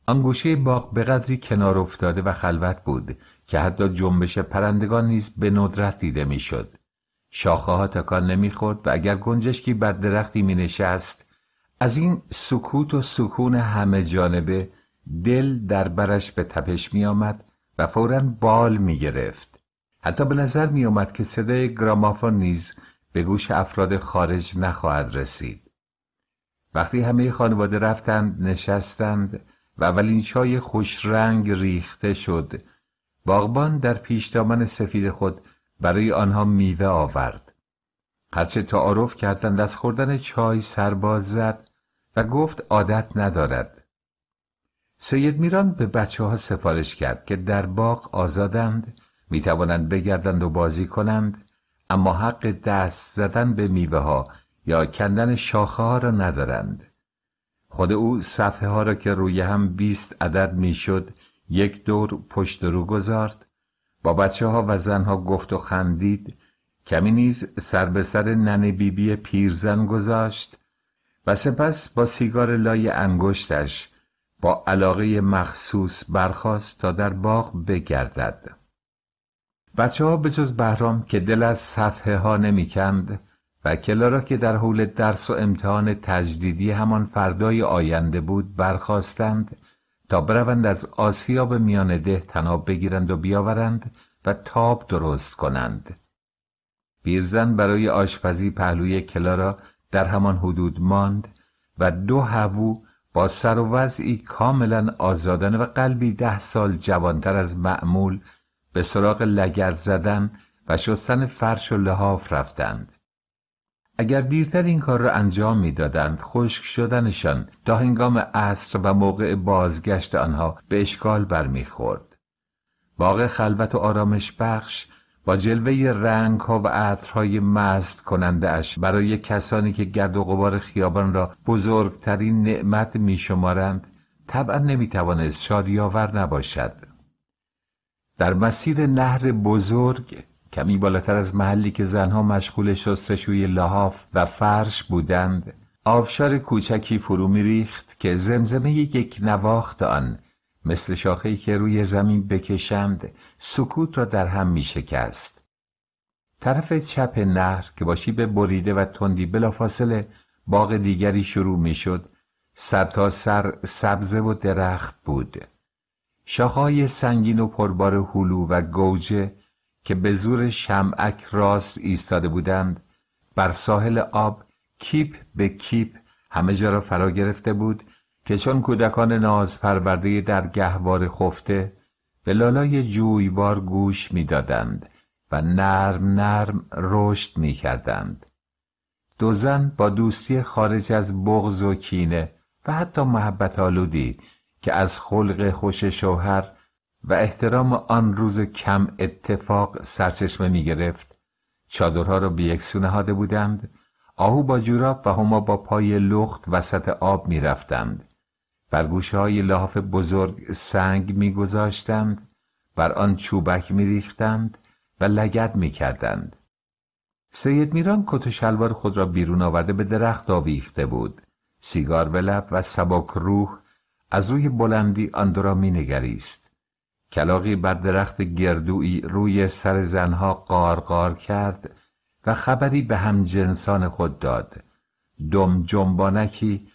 آن گوشه باغ به قدری کنار افتاده و خلوت بود که حتی جنبش پرندگان نیز به ندرت دیده میشد شاخه ها تکان نمیخورد و اگر گنجشکی بر درختی می نشست از این سکوت و سکون همه جانبه دل در برش به تپش می آمد و فورا بال می گرفت حتی به نظر می که صدای گرامافون نیز به گوش افراد خارج نخواهد رسید. وقتی همه خانواده رفتند نشستند و اولین چای خوش رنگ ریخته شد باغبان در پیش سفید خود برای آنها میوه آورد هرچه تعارف کردند از خوردن چای سرباز زد و گفت عادت ندارد سید میران به بچه ها سفارش کرد که در باغ آزادند می توانند بگردند و بازی کنند اما حق دست زدن به میوه ها یا کندن شاخه ها را ندارند خود او صفحه ها را که روی هم بیست عدد شد، یک دور پشت رو گذارد با بچه ها و ها گفت و خندید کمی نیز سر به سر ننه بیبی پیرزن گذاشت و سپس با سیگار لای انگشتش با علاقه مخصوص برخاست تا در باغ بگردد بچه ها به جز بهرام که دل از صفحه ها نمی کند و کلارا که در حول درس و امتحان تجدیدی همان فردای آینده بود برخواستند تا بروند از آسیاب میان ده تناب بگیرند و بیاورند و تاب درست کنند بیرزن برای آشپزی پهلوی کلارا در همان حدود ماند و دو هوو با سر و وضعی کاملا آزادانه و قلبی ده سال جوانتر از معمول به سراغ لگر زدن و شستن فرش و لحاف رفتند اگر دیرتر این کار را انجام دادند خشک شدنشان تا هنگام عصر و موقع بازگشت آنها به اشکال برمیخورد باغ خلوت و آرامش بخش با جلوه رنگ ها و عطرهای مست کننده اش برای کسانی که گرد و غبار خیابان را بزرگترین نعمت شمارند طبعا نمیتوانست شادیاور نباشد در مسیر نهر بزرگ کمی بالاتر از محلی که زنها مشغول شستشوی لحاف و فرش بودند آبشار کوچکی فرو ریخت که زمزمه یک نواخت آن مثل شاخهی که روی زمین بکشند سکوت را در هم می شکست. طرف چپ نهر که باشی به بریده و تندی بلافاصله باغ دیگری شروع شد سر تا سر سبزه و درخت بود شاخهای سنگین و پربار هلو و گوجه که به زور شمعک راست ایستاده بودند بر ساحل آب کیپ به کیپ همه جا را فرا گرفته بود که چون کودکان ناز پرورده در گهوار خفته به لالای جویبار گوش میدادند و نرم نرم رشد می کردند. دو زن با دوستی خارج از بغض و کینه و حتی محبت آلودی که از خلق خوش شوهر و احترام آن روز کم اتفاق سرچشمه می گرفت چادرها را به یک نهاده بودند آهو با جوراب و هما با پای لخت وسط آب می رفتند بر گوشه های لحاف بزرگ سنگ می گذاشتند بر آن چوبک می ریختند و لگد می کردند سید میران کت و شلوار خود را بیرون آورده به درخت آویخته بود سیگار به لب و سبک روح از روی بلندی آن را نگریست کلاقی بر درخت گردویی روی سر زنها قارقار کرد و خبری به جنسان خود داد دم جنبانکی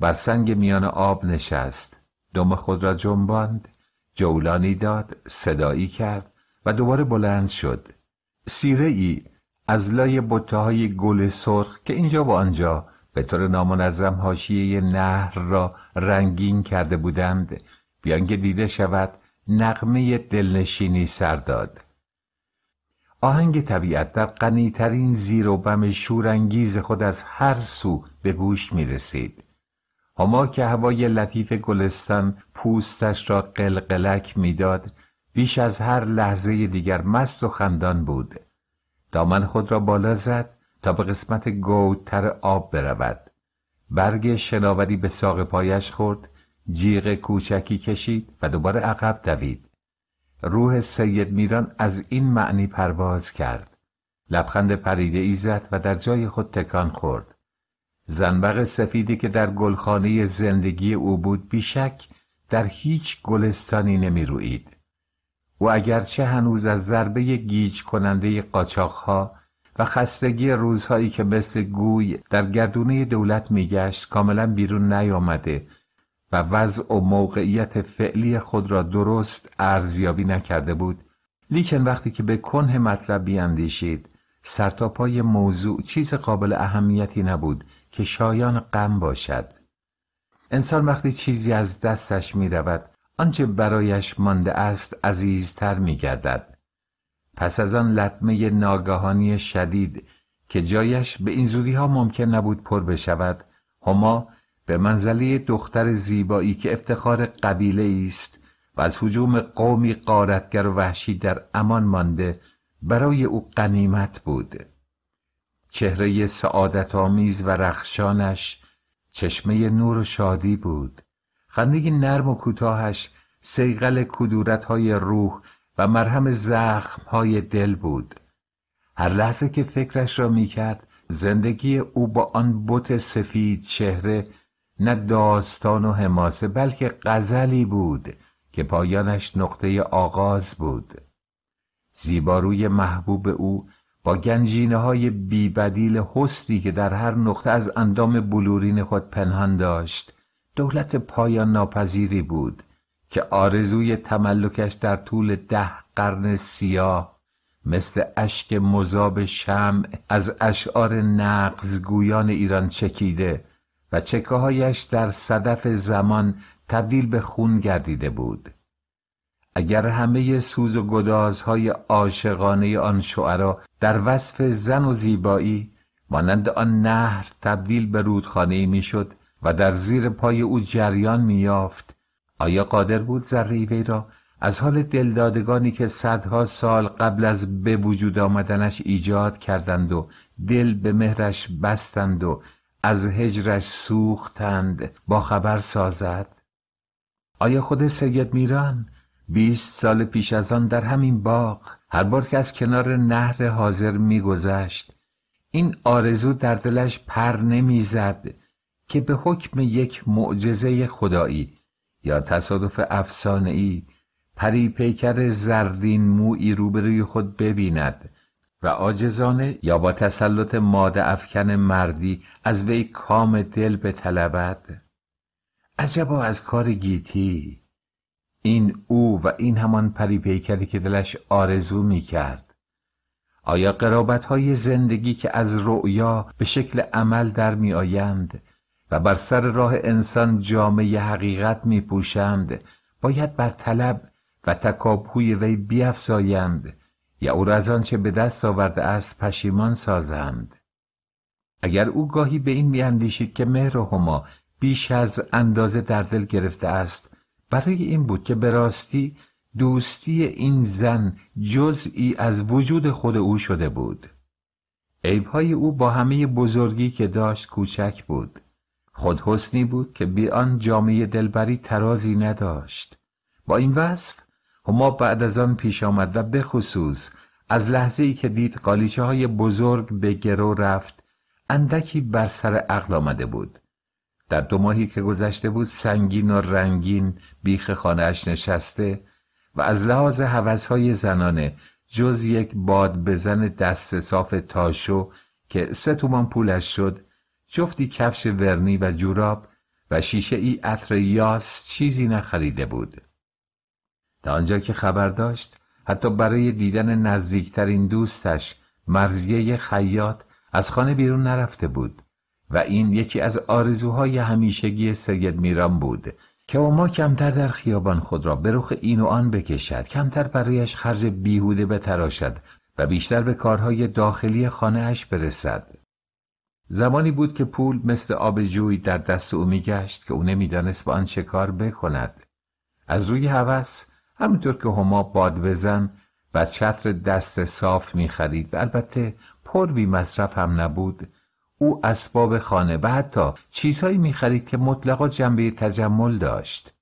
بر سنگ میان آب نشست دم خود را جنباند جولانی داد صدایی کرد و دوباره بلند شد سیره ای از لای بطه های گل سرخ که اینجا و آنجا به طور نامنظم حاشیه نهر را رنگین کرده بودند بیان که دیده شود نقمه دلنشینی سر داد آهنگ طبیعت در غنیترین زیر و بم شورانگیز خود از هر سو به گوش می رسید هما که هوای لطیف گلستان پوستش را قلقلک میداد بیش از هر لحظه دیگر مست و خندان بود دامن خود را بالا زد تا به قسمت گودتر آب برود برگ شناوری به ساق پایش خورد جیغ کوچکی کشید و دوباره عقب دوید روح سید میران از این معنی پرواز کرد لبخند پریده ای زد و در جای خود تکان خورد زنبق سفیدی که در گلخانه زندگی او بود بیشک در هیچ گلستانی نمی روید. و اگرچه هنوز از ضربه گیج کننده قاچاقها و خستگی روزهایی که مثل گوی در گردونه دولت میگشت کاملا بیرون نیامده و وضع و موقعیت فعلی خود را درست ارزیابی نکرده بود لیکن وقتی که به کنه مطلب بیاندیشید سرتاپای موضوع چیز قابل اهمیتی نبود که شایان غم باشد انسان وقتی چیزی از دستش می رود آنچه برایش مانده است عزیزتر می گردد پس از آن لطمه ناگهانی شدید که جایش به این زودی ها ممکن نبود پر بشود هما به منزله دختر زیبایی که افتخار قبیله است و از حجوم قومی قارتگر و وحشی در امان مانده برای او قنیمت بود چهره سعادت آمیز و رخشانش چشمه نور و شادی بود خندگی نرم و کوتاهش سیغل کدورت های روح و مرهم های دل بود هر لحظه که فکرش را میکرد زندگی او با آن بت سفید چهره نه داستان و حماسه بلکه غزلی بود که پایانش نقطه آغاز بود زیباروی محبوب او با گنجینه های بیبدیل حسنی که در هر نقطه از اندام بلورین خود پنهان داشت دولت پایان ناپذیری بود که آرزوی تملکش در طول ده قرن سیاه مثل اشک مذاب شمع از اشعار نقزگویان ایران چکیده و چکههایش در صدف زمان تبدیل به خون گردیده بود اگر همه سوز و گدازهای عاشقانه آن شعرا در وصف زن و زیبایی مانند آن نهر تبدیل به رودخانه میشد و در زیر پای او جریان می یافت آیا قادر بود ذره وی را از حال دلدادگانی که صدها سال قبل از به وجود آمدنش ایجاد کردند و دل به مهرش بستند و از هجرش سوختند با خبر سازد آیا خود سید میران بیست سال پیش از آن در همین باغ هر بار که از کنار نهر حاضر میگذشت این آرزو در دلش پر نمیزد که به حکم یک معجزه خدایی یا تصادف افسانه ای پری پیکر زردین مویی روبروی خود ببیند و آجزانه یا با تسلط ماده افکن مردی از وی کام دل به طلبد عجبا از کار گیتی این او و این همان پری که دلش آرزو می کرد آیا قرابت های زندگی که از رؤیا به شکل عمل در می آیند و بر سر راه انسان جامعه حقیقت می پوشند باید بر طلب و تکابهوی وی بیفزایند یا او را از آنچه به دست آورده است پشیمان سازند اگر او گاهی به این میاندیشید که مهر هما بیش از اندازه در دل گرفته است برای این بود که به راستی دوستی این زن جزئی از وجود خود او شده بود عیبهای او با همه بزرگی که داشت کوچک بود خود حسنی بود که بی آن جامعه دلبری ترازی نداشت با این وصف هما بعد از آن پیش آمد و بخصوص از لحظه ای که دید قالیچه های بزرگ به گرو رفت اندکی بر سر عقل آمده بود در دو ماهی که گذشته بود سنگین و رنگین بیخ خانهاش نشسته و از لحاظ های زنانه جز یک باد بزن دست صاف تاشو که سه تومان پولش شد جفتی کفش ورنی و جوراب و شیشه ای عطر یاس چیزی نخریده بود تا آنجا که خبر داشت حتی برای دیدن نزدیکترین دوستش مرزیه خیاط از خانه بیرون نرفته بود و این یکی از آرزوهای همیشگی سید میران بود که ما کمتر در خیابان خود را به رخ این و آن بکشد کمتر برایش خرج بیهوده بتراشد و بیشتر به کارهای داخلی خانهاش برسد زمانی بود که پول مثل آب جوی در دست او میگشت که او نمیدانست با آن چه کار بکند از روی هوس همینطور که هما باد بزن و چتر دست صاف میخرید و البته پر بی مصرف هم نبود او اسباب خانه و حتی چیزهایی میخرید که مطلقا جنبه تجمل داشت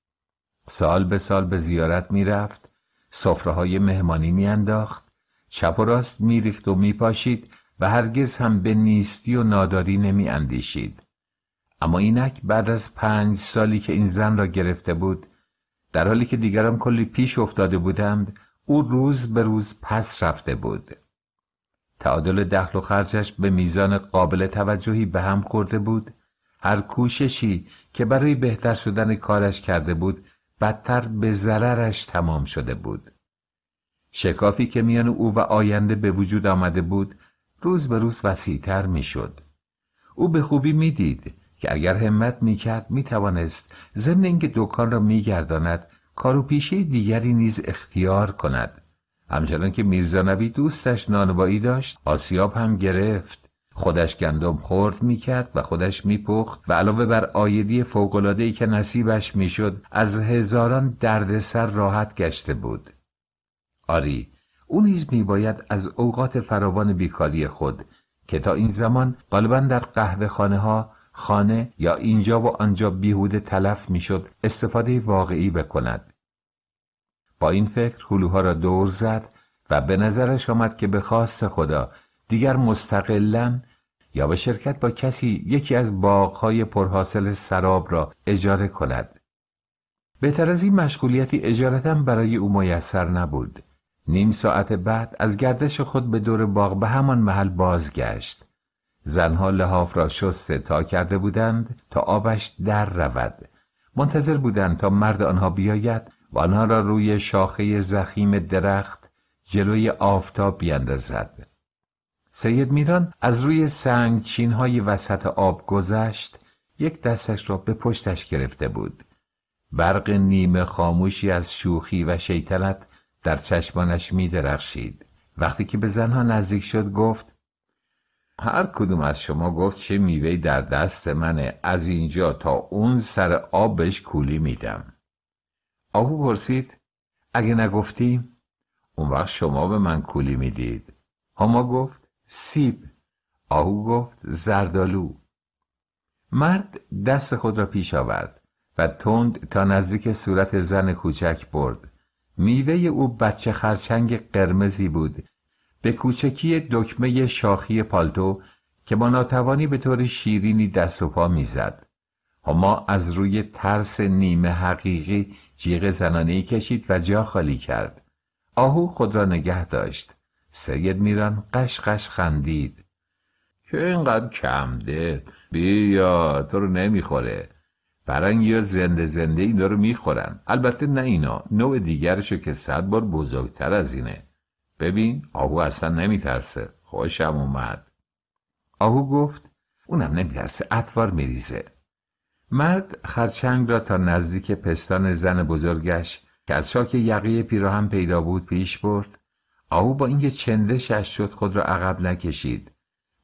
سال به سال به زیارت میرفت سفره های مهمانی میانداخت چپ و راست میریخت و میپاشید و هرگز هم به نیستی و ناداری نمی اندیشید. اما اینک بعد از پنج سالی که این زن را گرفته بود در حالی که دیگران کلی پیش افتاده بودند او روز به روز پس رفته بود تعادل دخل و خرجش به میزان قابل توجهی به هم خورده بود هر کوششی که برای بهتر شدن کارش کرده بود بدتر به ضررش تمام شده بود شکافی که میان او و آینده به وجود آمده بود روز به روز وسیعتر میشد. او به خوبی میدید که اگر همت میکرد میتوانست ضمن اینکه دکان را می گرداند و پیشه دیگری نیز اختیار کند همچنان که میرزا نبی دوستش نانوایی داشت آسیاب هم گرفت خودش گندم خورد کرد و خودش میپخت و علاوه بر آیدی فوقالعادهای که نصیبش میشد از هزاران دردسر راحت گشته بود آری او نیز میباید از اوقات فراوان بیکاری خود که تا این زمان غالبا در قهوه خانه ها خانه یا اینجا و آنجا بیهوده تلف میشد استفاده واقعی بکند با این فکر هلوها را دور زد و به نظرش آمد که به خواست خدا دیگر مستقلا یا به شرکت با کسی یکی از باغهای پرحاصل سراب را اجاره کند بهتر از این مشغولیتی اجارتم برای او میسر نبود نیم ساعت بعد از گردش خود به دور باغ به همان محل بازگشت زنها لحاف را شست تا کرده بودند تا آبش در رود منتظر بودند تا مرد آنها بیاید و آنها را روی شاخه زخیم درخت جلوی آفتاب بیندازد سید میران از روی سنگ چینهای وسط آب گذشت یک دستش را به پشتش گرفته بود برق نیمه خاموشی از شوخی و شیطنت در چشمانش می درخشید. وقتی که به زنها نزدیک شد گفت هر کدوم از شما گفت چه میوه در دست منه از اینجا تا اون سر آبش کولی میدم آهو پرسید اگه نگفتی اون وقت شما به من کولی میدید هما گفت سیب آهو گفت زردالو مرد دست خود را پیش آورد و تند تا نزدیک صورت زن کوچک برد میوه او بچه خرچنگ قرمزی بود به کوچکی دکمه شاخی پالتو که با ناتوانی به طور شیرینی دست و پا میزد. هما از روی ترس نیمه حقیقی جیغ زنانه کشید و جا خالی کرد. آهو خود را نگه داشت. سید میران قشقش خندید. که اینقدر کمده بیا تو رو نمیخوره فرنگی زنده زنده اینا رو میخورن البته نه اینا نوع دیگرشه که صد بار بزرگتر از اینه ببین آهو اصلا نمیترسه خوشم اومد آهو گفت اونم نمیترسه اطوار میریزه مرد خرچنگ را تا نزدیک پستان زن بزرگش که از شاک یقه پیراهن پیدا بود پیش برد آهو با اینکه چندشش شد خود را عقب نکشید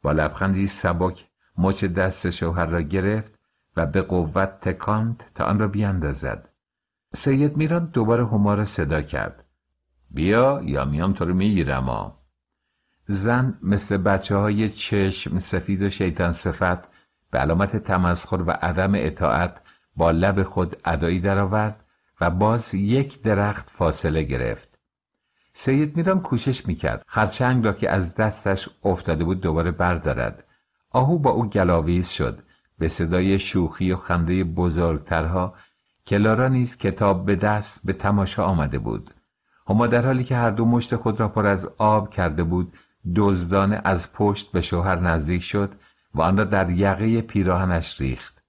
با لبخندی سبک مچ دست شوهر را گرفت و به قوت تکاند تا آن را بیاندازد سید میران دوباره هما را صدا کرد بیا یا میام تو رو میگیرم آ زن مثل بچه های چشم سفید و شیطان صفت به علامت تمسخر و عدم اطاعت با لب خود ادایی درآورد و باز یک درخت فاصله گرفت سید میران کوشش میکرد خرچنگ را که از دستش افتاده بود دوباره بردارد آهو با او گلاویز شد به صدای شوخی و خنده بزرگترها کلارا نیز کتاب به دست به تماشا آمده بود هما در حالی که هر دو مشت خود را پر از آب کرده بود دزدانه از پشت به شوهر نزدیک شد و آن را در یقه پیراهنش ریخت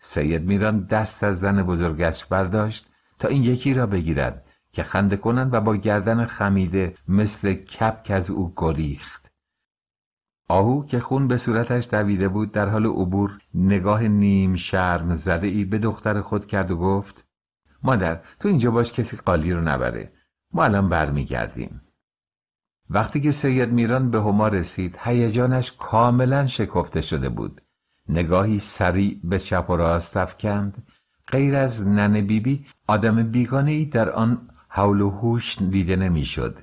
سید میران دست از زن بزرگش برداشت تا این یکی را بگیرد که خنده کنند و با گردن خمیده مثل کپک از او گریخت آهو که خون به صورتش دویده بود در حال عبور نگاه نیم شرم زده ای به دختر خود کرد و گفت مادر تو اینجا باش کسی قالی رو نبره ما الان برمیگردیم وقتی که سید میران به هما رسید هیجانش کاملا شکفته شده بود نگاهی سریع به چپ و راست افکند غیر از ننه بیبی بی آدم بیگانه ای در آن حول و هوش دیده نمیشد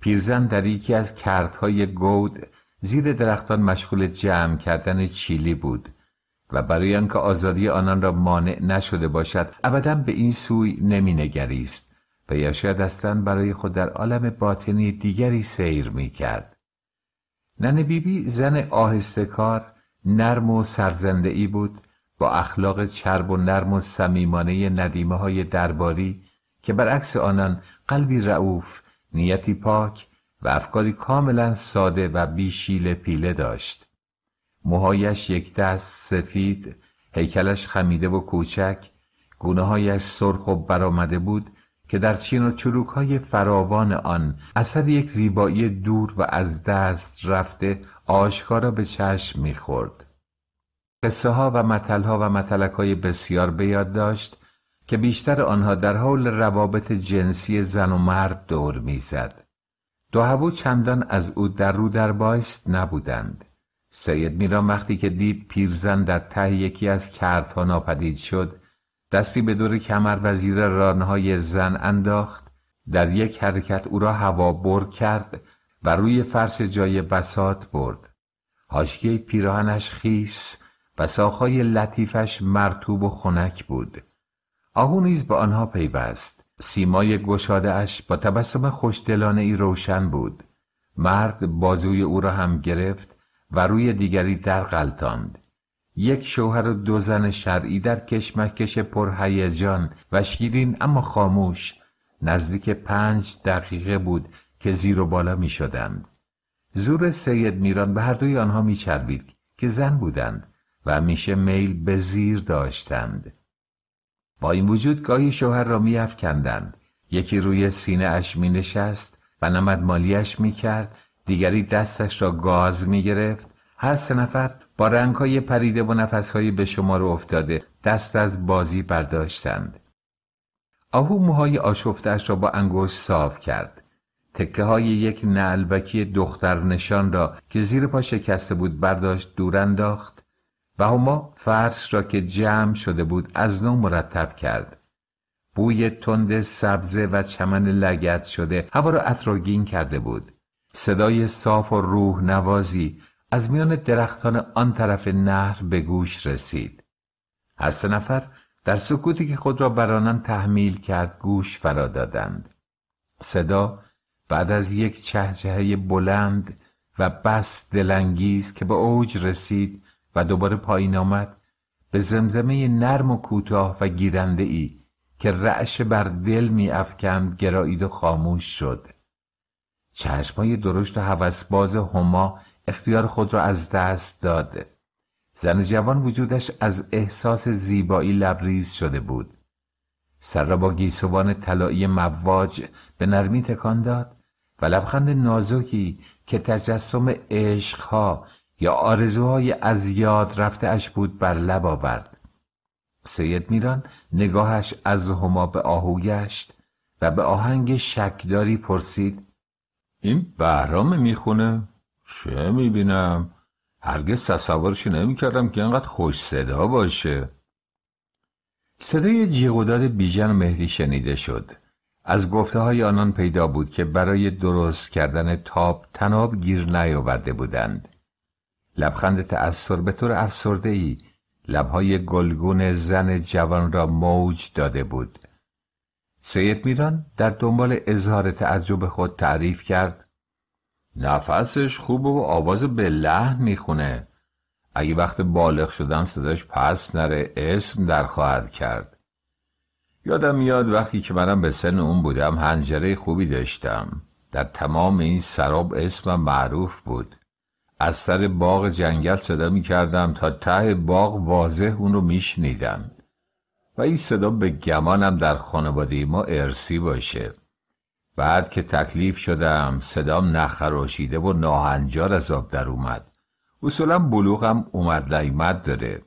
پیرزن در یکی از کردهای گود زیر درختان مشغول جمع کردن چیلی بود و برای آنکه آزادی آنان را مانع نشده باشد ابدا به این سوی نگریست و یا شاید برای خود در عالم باطنی دیگری سیر می کرد. ننه بیبی زن آهسته کار نرم و سرزنده ای بود با اخلاق چرب و نرم و صمیمانه ندیمه های درباری که برعکس آنان قلبی رعوف نیتی پاک و افکاری کاملا ساده و بیشیل پیله داشت. موهایش یک دست سفید، هیکلش خمیده و کوچک، گونه هایش سرخ و برآمده بود که در چین و چروک های فراوان آن اثر یک زیبایی دور و از دست رفته آشکارا به چشم میخورد. قصه ها و متل ها و متلک های بسیار به داشت که بیشتر آنها در حول روابط جنسی زن و مرد دور میزد. دو چندان از او در رو در بایست نبودند سید میرا وقتی که دید پیرزن در ته یکی از کردها ناپدید شد دستی به دور کمر و زیر رانهای زن انداخت در یک حرکت او را هوا بر کرد و روی فرش جای بسات برد هاشگی پیراهنش خیس و ساخهای لطیفش مرتوب و خنک بود آهو نیز به آنها پیوست سیمای گشاده اش با تبسم خوشدلانه ای روشن بود مرد بازوی او را هم گرفت و روی دیگری در قلتاند یک شوهر و دو زن شرعی در کشمکش پرهیجان و شیرین اما خاموش نزدیک پنج دقیقه بود که زیر و بالا می شدند. زور سید میران به هر دوی آنها می چربید که زن بودند و میشه میل به زیر داشتند. با این وجود گاهی شوهر را میافکندند یکی روی سینه اش می نشست و نمد مالیش می کرد دیگری دستش را گاز می گرفت هر سه نفر با های پریده و های به شما رو افتاده دست از بازی برداشتند آهو موهای آشفتش را با انگشت صاف کرد تکه های یک نعلبکی دختر نشان را که زیر پا شکسته بود برداشت دور انداخت و هما فرش را که جمع شده بود از نو مرتب کرد بوی تند سبزه و چمن لگت شده هوا را اطراگین کرده بود صدای صاف و روح نوازی از میان درختان آن طرف نهر به گوش رسید هر سه نفر در سکوتی که خود را بر تحمیل کرد گوش فرا دادند صدا بعد از یک چهچهه بلند و بس دلانگیز که به اوج رسید و دوباره پایین آمد به زمزمه نرم و کوتاه و گیرنده ای که رعش بر دل می افکند گرایید و خاموش شد چشمای درشت و باز هما اختیار خود را از دست داد زن جوان وجودش از احساس زیبایی لبریز شده بود سر را با گیسوان طلایی مواج به نرمی تکان داد و لبخند نازکی که تجسم عشقها یا آرزوهای از یاد رفته اش بود بر لب آورد سید میران نگاهش از هما به آهو گشت و به آهنگ شکداری پرسید این بهرام میخونه چه میبینم هرگز تصورش نمیکردم که انقدر خوش صدا باشه صدای جیغ بیژن و مهدی شنیده شد از گفته های آنان پیدا بود که برای درست کردن تاب تناب گیر نیاورده بودند لبخند تأثر به طور افسرده ای لبهای گلگون زن جوان را موج داده بود سید میران در دنبال اظهار تعجب خود تعریف کرد نفسش خوب و آواز به لحن میخونه اگه وقت بالغ شدن صداش پس نره اسم در خواهد کرد یادم میاد وقتی که منم به سن اون بودم هنجره خوبی داشتم در تمام این سراب اسمم معروف بود از سر باغ جنگل صدا می کردم تا ته باغ واضح اون رو می شنیدم و این صدا به گمانم در خانواده ما ارسی باشه بعد که تکلیف شدم صدام نخراشیده و ناهنجار از آب در اومد اصولا بلوغم اومد لیمت داره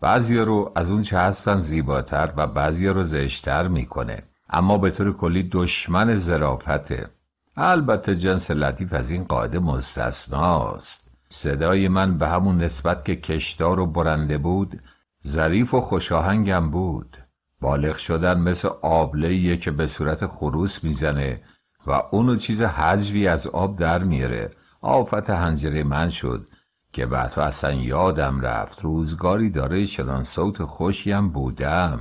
بعضی رو از اون چه هستن زیباتر و بعضی رو زشتر میکنه اما به طور کلی دشمن زرافته البته جنس لطیف از این قاعده مستثناست صدای من به همون نسبت که کشدار و برنده بود ظریف و خوشاهنگم بود بالغ شدن مثل آبلهیه که به صورت خروس میزنه و اونو چیز حجوی از آب در میره آفت هنجره من شد که بعدها اصلا یادم رفت روزگاری داره چنان صوت خوشیم بودم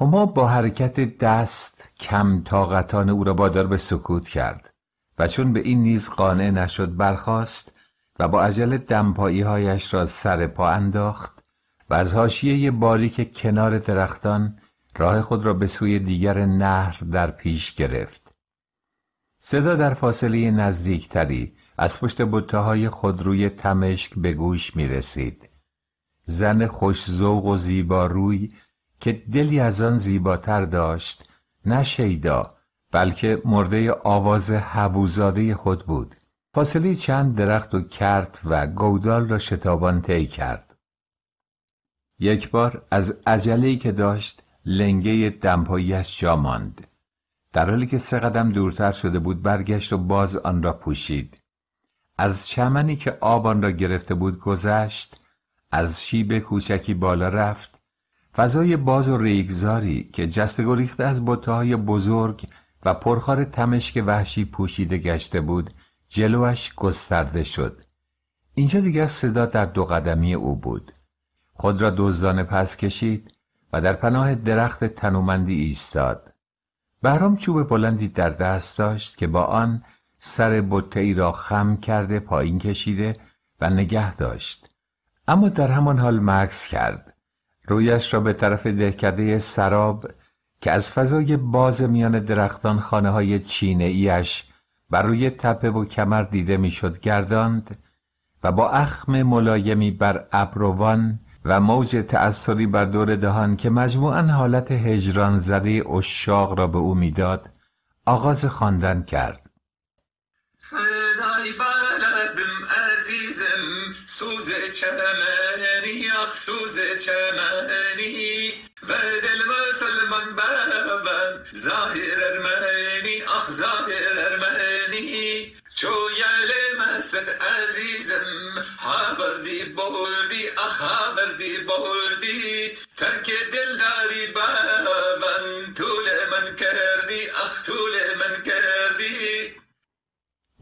هما خب با حرکت دست کم طاقتان او را بادار به سکوت کرد و چون به این نیز قانع نشد برخاست و با عجل دمپایی هایش را سر پا انداخت و از هاشیه باری کنار درختان راه خود را به سوی دیگر نهر در پیش گرفت صدا در فاصله نزدیکتری از پشت بوته های خود روی تمشک به گوش می رسید زن خوش زوق و روی که دلی از آن زیباتر داشت نه شیدا بلکه مرده آواز هووزاده خود بود فاصله چند درخت و کرت و گودال را شتابان طی کرد یک بار از عجله که داشت لنگه دمپاییش جا ماند در حالی که سه قدم دورتر شده بود برگشت و باز آن را پوشید از چمنی که آب آن را گرفته بود گذشت از شیب کوچکی بالا رفت فضای باز و ریگزاری که جست گریخته از های بزرگ و پرخار تمشک وحشی پوشیده گشته بود جلوش گسترده شد اینجا دیگر صدا در دو قدمی او بود خود را دزدانه پس کشید و در پناه درخت تنومندی ایستاد بهرام چوب بلندی در دست داشت که با آن سر بطه ای را خم کرده پایین کشیده و نگه داشت اما در همان حال مکس کرد رویش را به طرف دهکده سراب که از فضای باز میان درختان خانه های چینه ایش بر روی تپه و کمر دیده میشد گرداند و با اخم ملایمی بر ابروان و موج تأثری بر دور دهان که مجموعا حالت هجران زده اشاق را به او میداد آغاز خواندن کرد خدای بلدم عزیزم سوز چمن منی یعنی افسوز چمنی و دل مسلمان بابن، ظاهر ارمنی اخ ظاهر چو یل مست عزیزم حبردی بردی اخ حبردی بردی ترک دل داری بابن، طول من کردی اخ طول من کردی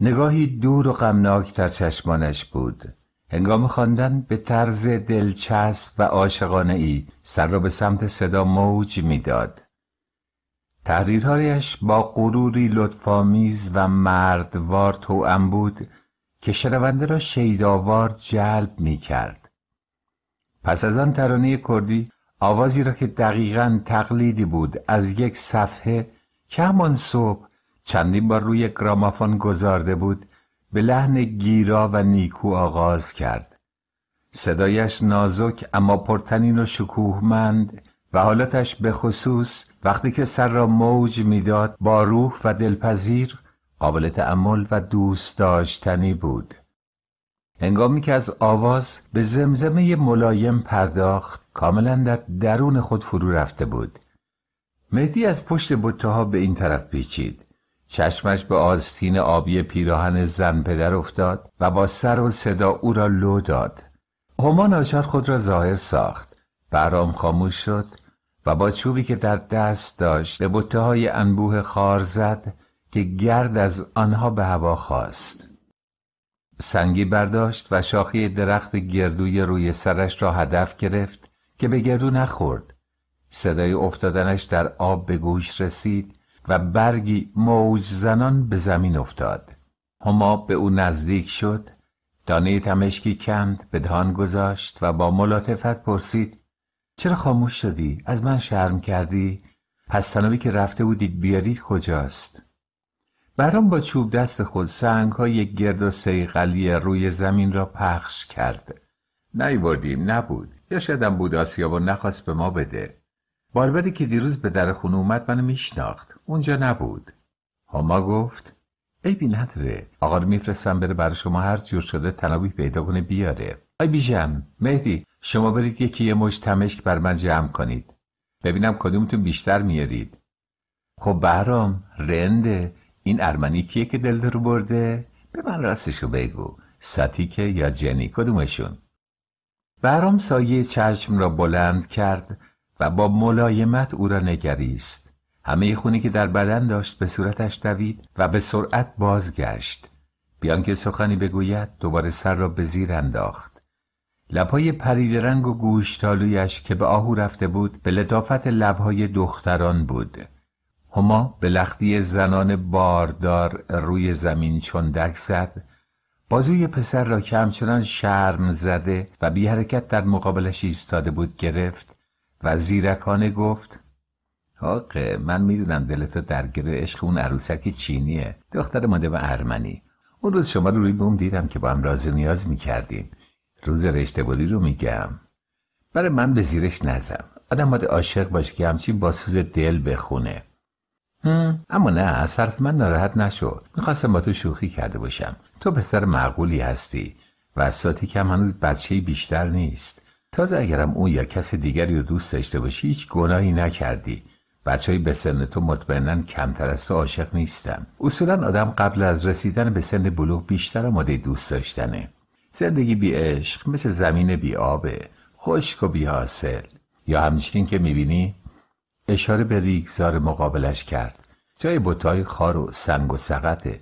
نگاهی دور و غمناک در چشمانش بود هنگام خواندن به طرز دلچسب و عاشقانه ای سر را به سمت صدا موج میداد. تحریرهایش با غروری لطفآمیز و مردوار توأم بود که شنونده را شیداوار جلب می کرد. پس از آن ترانه کردی آوازی را که دقیقا تقلیدی بود از یک صفحه که همان صبح چندین بار روی گرامافون گذارده بود به لحن گیرا و نیکو آغاز کرد صدایش نازک اما پرتنین و شکوهمند و حالتش به خصوص وقتی که سر را موج میداد با روح و دلپذیر قابل تعمل و دوست داشتنی بود هنگامی که از آواز به زمزمه ملایم پرداخت کاملا در درون خود فرو رفته بود مهدی از پشت بطه به این طرف پیچید چشمش به آستین آبی پیراهن زن پدر افتاد و با سر و صدا او را لو داد هما ناچار خود را ظاهر ساخت برام خاموش شد و با چوبی که در دست داشت به بطه های انبوه خار زد که گرد از آنها به هوا خواست سنگی برداشت و شاخی درخت گردوی روی سرش را هدف گرفت که به گردو نخورد صدای افتادنش در آب به گوش رسید و برگی موج زنان به زمین افتاد هما به او نزدیک شد دانه تمشکی کند به دهان گذاشت و با ملاتفت پرسید چرا خاموش شدی؟ از من شرم کردی؟ پس تنابی که رفته بودید بیارید کجاست؟ برام با چوب دست خود سنگ های گرد و سیغلی روی زمین را پخش کرد نیوردیم نبود یا شدم بود آسیا و نخواست به ما بده باربری که دیروز به در خونه اومد منو میشناخت اونجا نبود هما گفت بی نداره آقا رو میفرستم بره برای شما هر جور شده تنابیه پیدا کنه بیاره آی بیژم مهدی شما برید یکی یه مش تمشک بر من جمع کنید ببینم کدومتون بیشتر میارید خب بهرام رنده این ارمنی کیه که دل رو برده به من راستشو بگو ساتیکه یا جنی کدومشون بهرام سایه چشم را بلند کرد و با ملایمت او را نگریست همه خونی که در بدن داشت به صورتش دوید و به سرعت بازگشت بیان که سخنی بگوید دوباره سر را به زیر انداخت لبهای پرید رنگ و گوشتالویش که به آهو رفته بود به لطافت لبهای دختران بود هما به لختی زنان باردار روی زمین چندک زد بازوی پسر را که همچنان شرم زده و بی حرکت در مقابلش ایستاده بود گرفت و زیرکانه گفت حاقه من میدونم دلت درگیر عشق اون عروسک چینیه دختر ماده و ارمنی اون روز شما رو روی بوم دیدم که با هم راز نیاز میکردیم روز رشتهبری رو میگم برای من به زیرش نزم آدم ماده عاشق باشه که همچین با سوز دل بخونه هم. اما نه از حرف من ناراحت نشو میخواستم با تو شوخی کرده باشم تو پسر معقولی هستی و از ساتی که هم هنوز بچه بیشتر نیست تازه اگرم او یا کس دیگری رو دوست داشته باشی هیچ گناهی نکردی بچه های به سن تو مطمئنا کمتر از تو عاشق نیستن اصولا آدم قبل از رسیدن به سن بلوغ بیشتر آماده دوست داشتنه زندگی بی عشق مثل زمین بی آبه خشک و بی حاصل یا همچنین که میبینی اشاره به ریگزار مقابلش کرد جای بوتای خار و سنگ و سقطه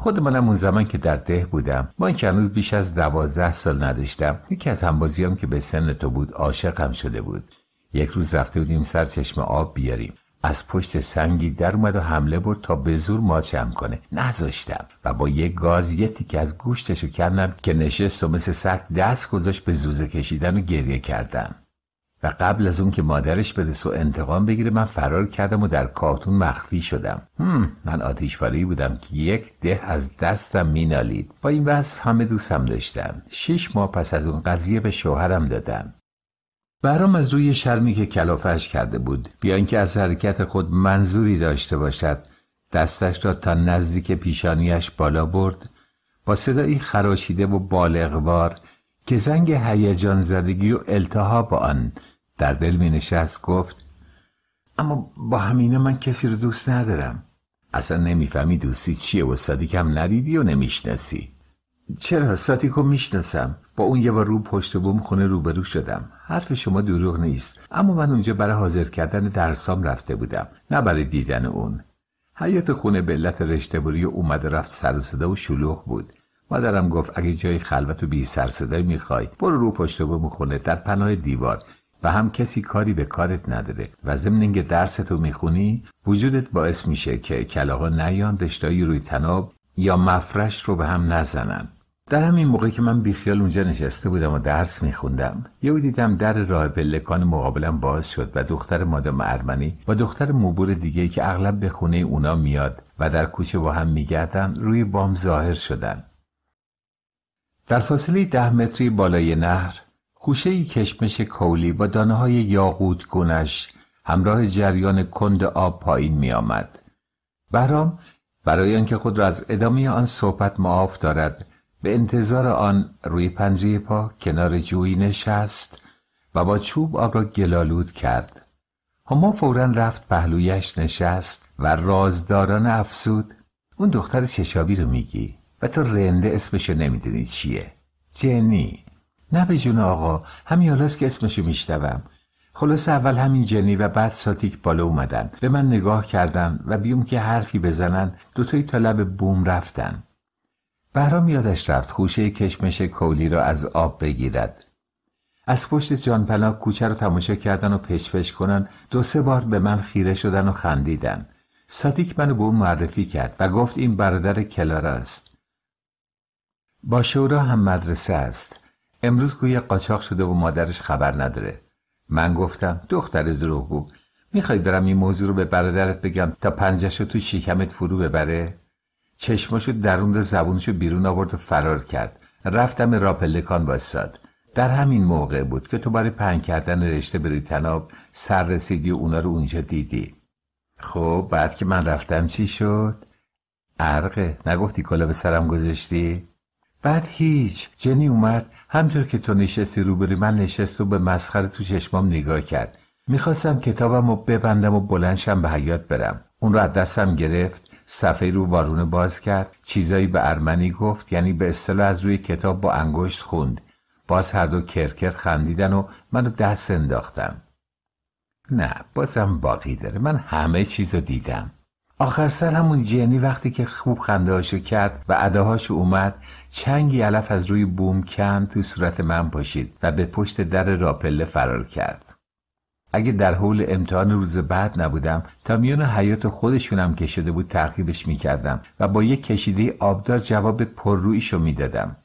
خود منم اون زمان که در ده بودم با اینکه هنوز بیش از دوازده سال نداشتم یکی از همبازیام که به سن تو بود عاشق هم شده بود یک روز رفته بودیم سر چشم آب بیاریم از پشت سنگی در اومد و حمله برد تا به زور ماچم کنه نذاشتم و با یک گاز یه تیکه از گوشتشو کندم که نشست و مثل سگ دست گذاشت به زوزه کشیدن و گریه کردم و قبل از اون که مادرش برسه و انتقام بگیره من فرار کردم و در کارتون مخفی شدم هم من آتیشپارهای بودم که یک ده از دستم مینالید با این وصف همه دوستم داشتم شش ماه پس از اون قضیه به شوهرم دادم برام از روی شرمی که کلافش کرده بود بیان که از حرکت خود منظوری داشته باشد دستش را تا نزدیک پیشانیش بالا برد با صدایی خراشیده و بالغوار که زنگ هیجان زدگی و با آن در دل می نشست گفت اما با همینه من کسی رو دوست ندارم اصلا نمیفهمی دوستی چیه و سادیکم هم ندیدی و نمیشناسی چرا ساتیکو میشناسم با اون یه بار رو پشت بوم خونه روبرو شدم حرف شما دروغ نیست اما من اونجا برای حاضر کردن درسام رفته بودم نه برای دیدن اون حیات خونه به علت بری اومد رفت سر و صدا و شلوغ بود مادرم گفت اگه جای خلوت و بی سر صدای میخوای برو رو پشت بوم خونه در پناه دیوار و هم کسی کاری به کارت نداره و ضمن اینکه درستو میخونی وجودت باعث میشه که کلاها نیان رشتایی روی تناب یا مفرش رو به هم نزنن در همین موقع که من بیخیال اونجا نشسته بودم و درس میخوندم یهو دیدم در راه پلکان مقابلم باز شد و دختر مادم ارمنی و دختر موبور دیگه که اغلب به خونه اونا میاد و در کوچه با هم میگردن روی بام ظاهر شدن در فاصله ده متری بالای نهر خوشه کشمش کولی با دانه های یاقوت گونش همراه جریان کند آب پایین می آمد. بهرام برای آنکه خود را از ادامه آن صحبت معاف دارد به انتظار آن روی پنجه پا کنار جویی نشست و با چوب آب را گلالود کرد هما فورا رفت پهلویش نشست و رازداران افسود اون دختر چشابی رو میگی و تو رنده اسمشو نمیدونی چیه جنی نه به جون آقا همین حالاست که اسمشو میشنوم خلاص اول همین جنی و بعد ساتیک بالا اومدن به من نگاه کردن و بیوم که حرفی بزنن دوتایی تا لب بوم رفتن بهرام یادش رفت خوشه کشمش کولی را از آب بگیرد از پشت جانپنا کوچه رو تماشا کردن و پشپش پش کنن دو سه بار به من خیره شدن و خندیدن ساتیک منو به اون معرفی کرد و گفت این برادر کلارا است با شورا هم مدرسه است امروز گویا قاچاق شده و مادرش خبر نداره من گفتم دختر دروغگو میخوای برم این موضوع رو به برادرت بگم تا پنجش رو تو شکمت فرو ببره چشماشو درون رو زبونشو بیرون آورد و فرار کرد رفتم راپلکان پلکان واستاد در همین موقع بود که تو برای پنگ کردن رشته بروی تناب سر رسیدی و اونا رو اونجا دیدی خب بعد که من رفتم چی شد؟ عرقه نگفتی کلا به سرم گذاشتی؟ بعد هیچ جنی اومد همطور که تو نشستی روبری من نشست و به مسخره تو چشمام نگاه کرد میخواستم کتابم رو ببندم و بلنشم به حیات برم اون رو از دستم گرفت صفحه رو وارونه باز کرد چیزایی به ارمنی گفت یعنی به اصطلاح از روی کتاب با انگشت خوند باز هر دو کرکر خندیدن و منو دست انداختم نه بازم باقی داره من همه چیز رو دیدم آخر سر همون جنی وقتی که خوب خنده کرد و عداهاشو اومد چنگی علف از روی بوم کم تو صورت من پاشید و به پشت در راپله فرار کرد اگه در حول امتحان روز بعد نبودم تا میون حیات خودشونم که شده بود ترغیبش میکردم و با یک کشیده آبدار جواب پررویشو میدادم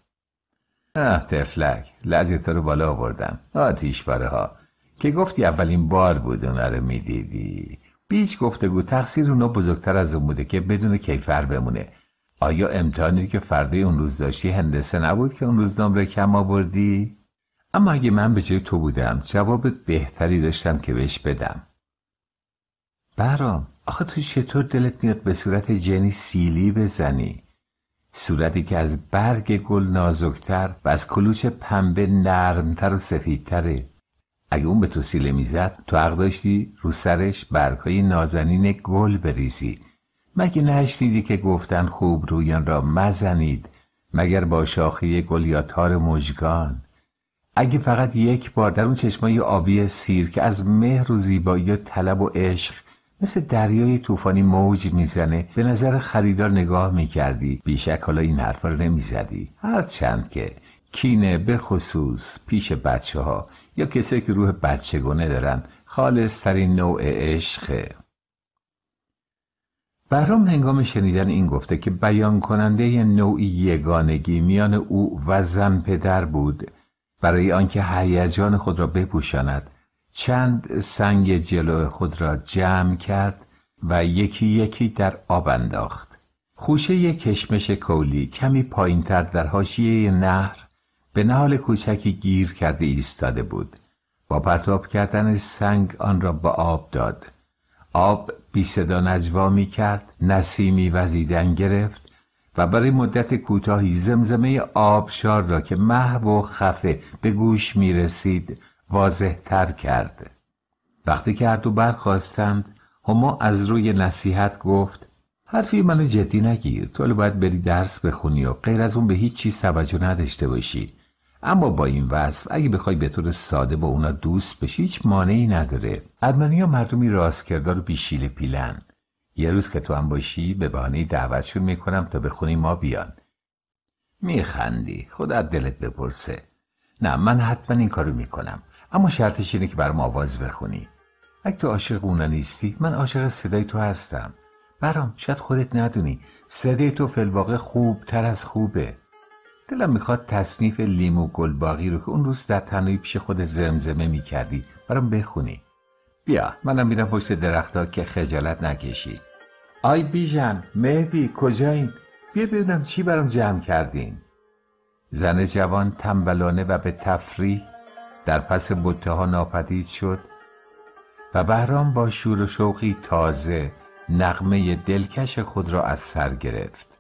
اه تفلک لذیتا رو بالا آوردم آتیش ها که گفتی اولین بار بود اونا رو میدیدی بیچ گفتگو تقصیر اونا بزرگتر از اون بوده که بدون کیفر بمونه آیا امتحانی که فردای اون روز داشتی هندسه نبود که اون روز نمره کم آوردی اما اگه من به جای تو بودم جواب بهتری داشتم که بهش بدم برام آخه تو چطور دلت میاد به صورت جنی سیلی بزنی صورتی که از برگ گل نازکتر و از کلوچ پنبه نرمتر و سفیدتره اگه اون به تو سیله میزد تو حق داشتی رو سرش برگهای نازنین گل بریزی مگه نشنیدی که گفتن خوب رویان را مزنید مگر با شاخه گل یا تار مژگان اگه فقط یک بار در اون چشمای آبی سیر که از مهر و زیبایی و طلب و عشق مثل دریای طوفانی موج میزنه به نظر خریدار نگاه میکردی بیشک حالا این حرفا رو نمیزدی هرچند که کینه به خصوص پیش بچه ها یا کسایی که روح بچگونه دارن خالص ترین نوع عشقه بهرام هنگام شنیدن این گفته که بیان کننده نوعی یگانگی میان او و زن پدر بود برای آنکه هیجان خود را بپوشاند چند سنگ جلو خود را جمع کرد و یکی یکی در آب انداخت خوشه کشمش کولی کمی پایینتر در حاشیه نهر به نهال کوچکی گیر کرده ایستاده بود با پرتاب کردن سنگ آن را به آب داد آب بی صدا نجوا می کرد نسیمی وزیدن گرفت و برای مدت کوتاهی زمزمه آبشار را که محو و خفه به گوش می رسید واضح تر کرد وقتی که هر دو برخواستند هما از روی نصیحت گفت حرفی من جدی نگیر تو باید بری درس بخونی و غیر از اون به هیچ چیز توجه نداشته باشی اما با این وصف اگه بخوای به طور ساده با اونا دوست بشی هیچ مانعی نداره ارمنیا مردمی کردار و بیشیل پیلن یه روز که تو هم باشی به بهانه دعوتشون میکنم تا بخونی ما بیان میخندی خدا دلت بپرسه نه من حتما این کارو میکنم اما شرطش اینه که برام آواز بخونی اگه تو عاشق اونا نیستی من عاشق صدای تو هستم برام شاید خودت ندونی صدای تو فلواقع خوب از خوبه دلم میخواد تصنیف لیمو گلباغی رو که اون روز در تنهایی پیش خود زمزمه میکردی برام بخونی بیا منم میرم پشت درختها که خجالت نکشی آی بیژن مهدی کجایین بیا ببینم چی برام جمع کردین زن جوان تنبلانه و به تفریح در پس بوته ها ناپدید شد و بهرام با شور و شوقی تازه نقمه دلکش خود را از سر گرفت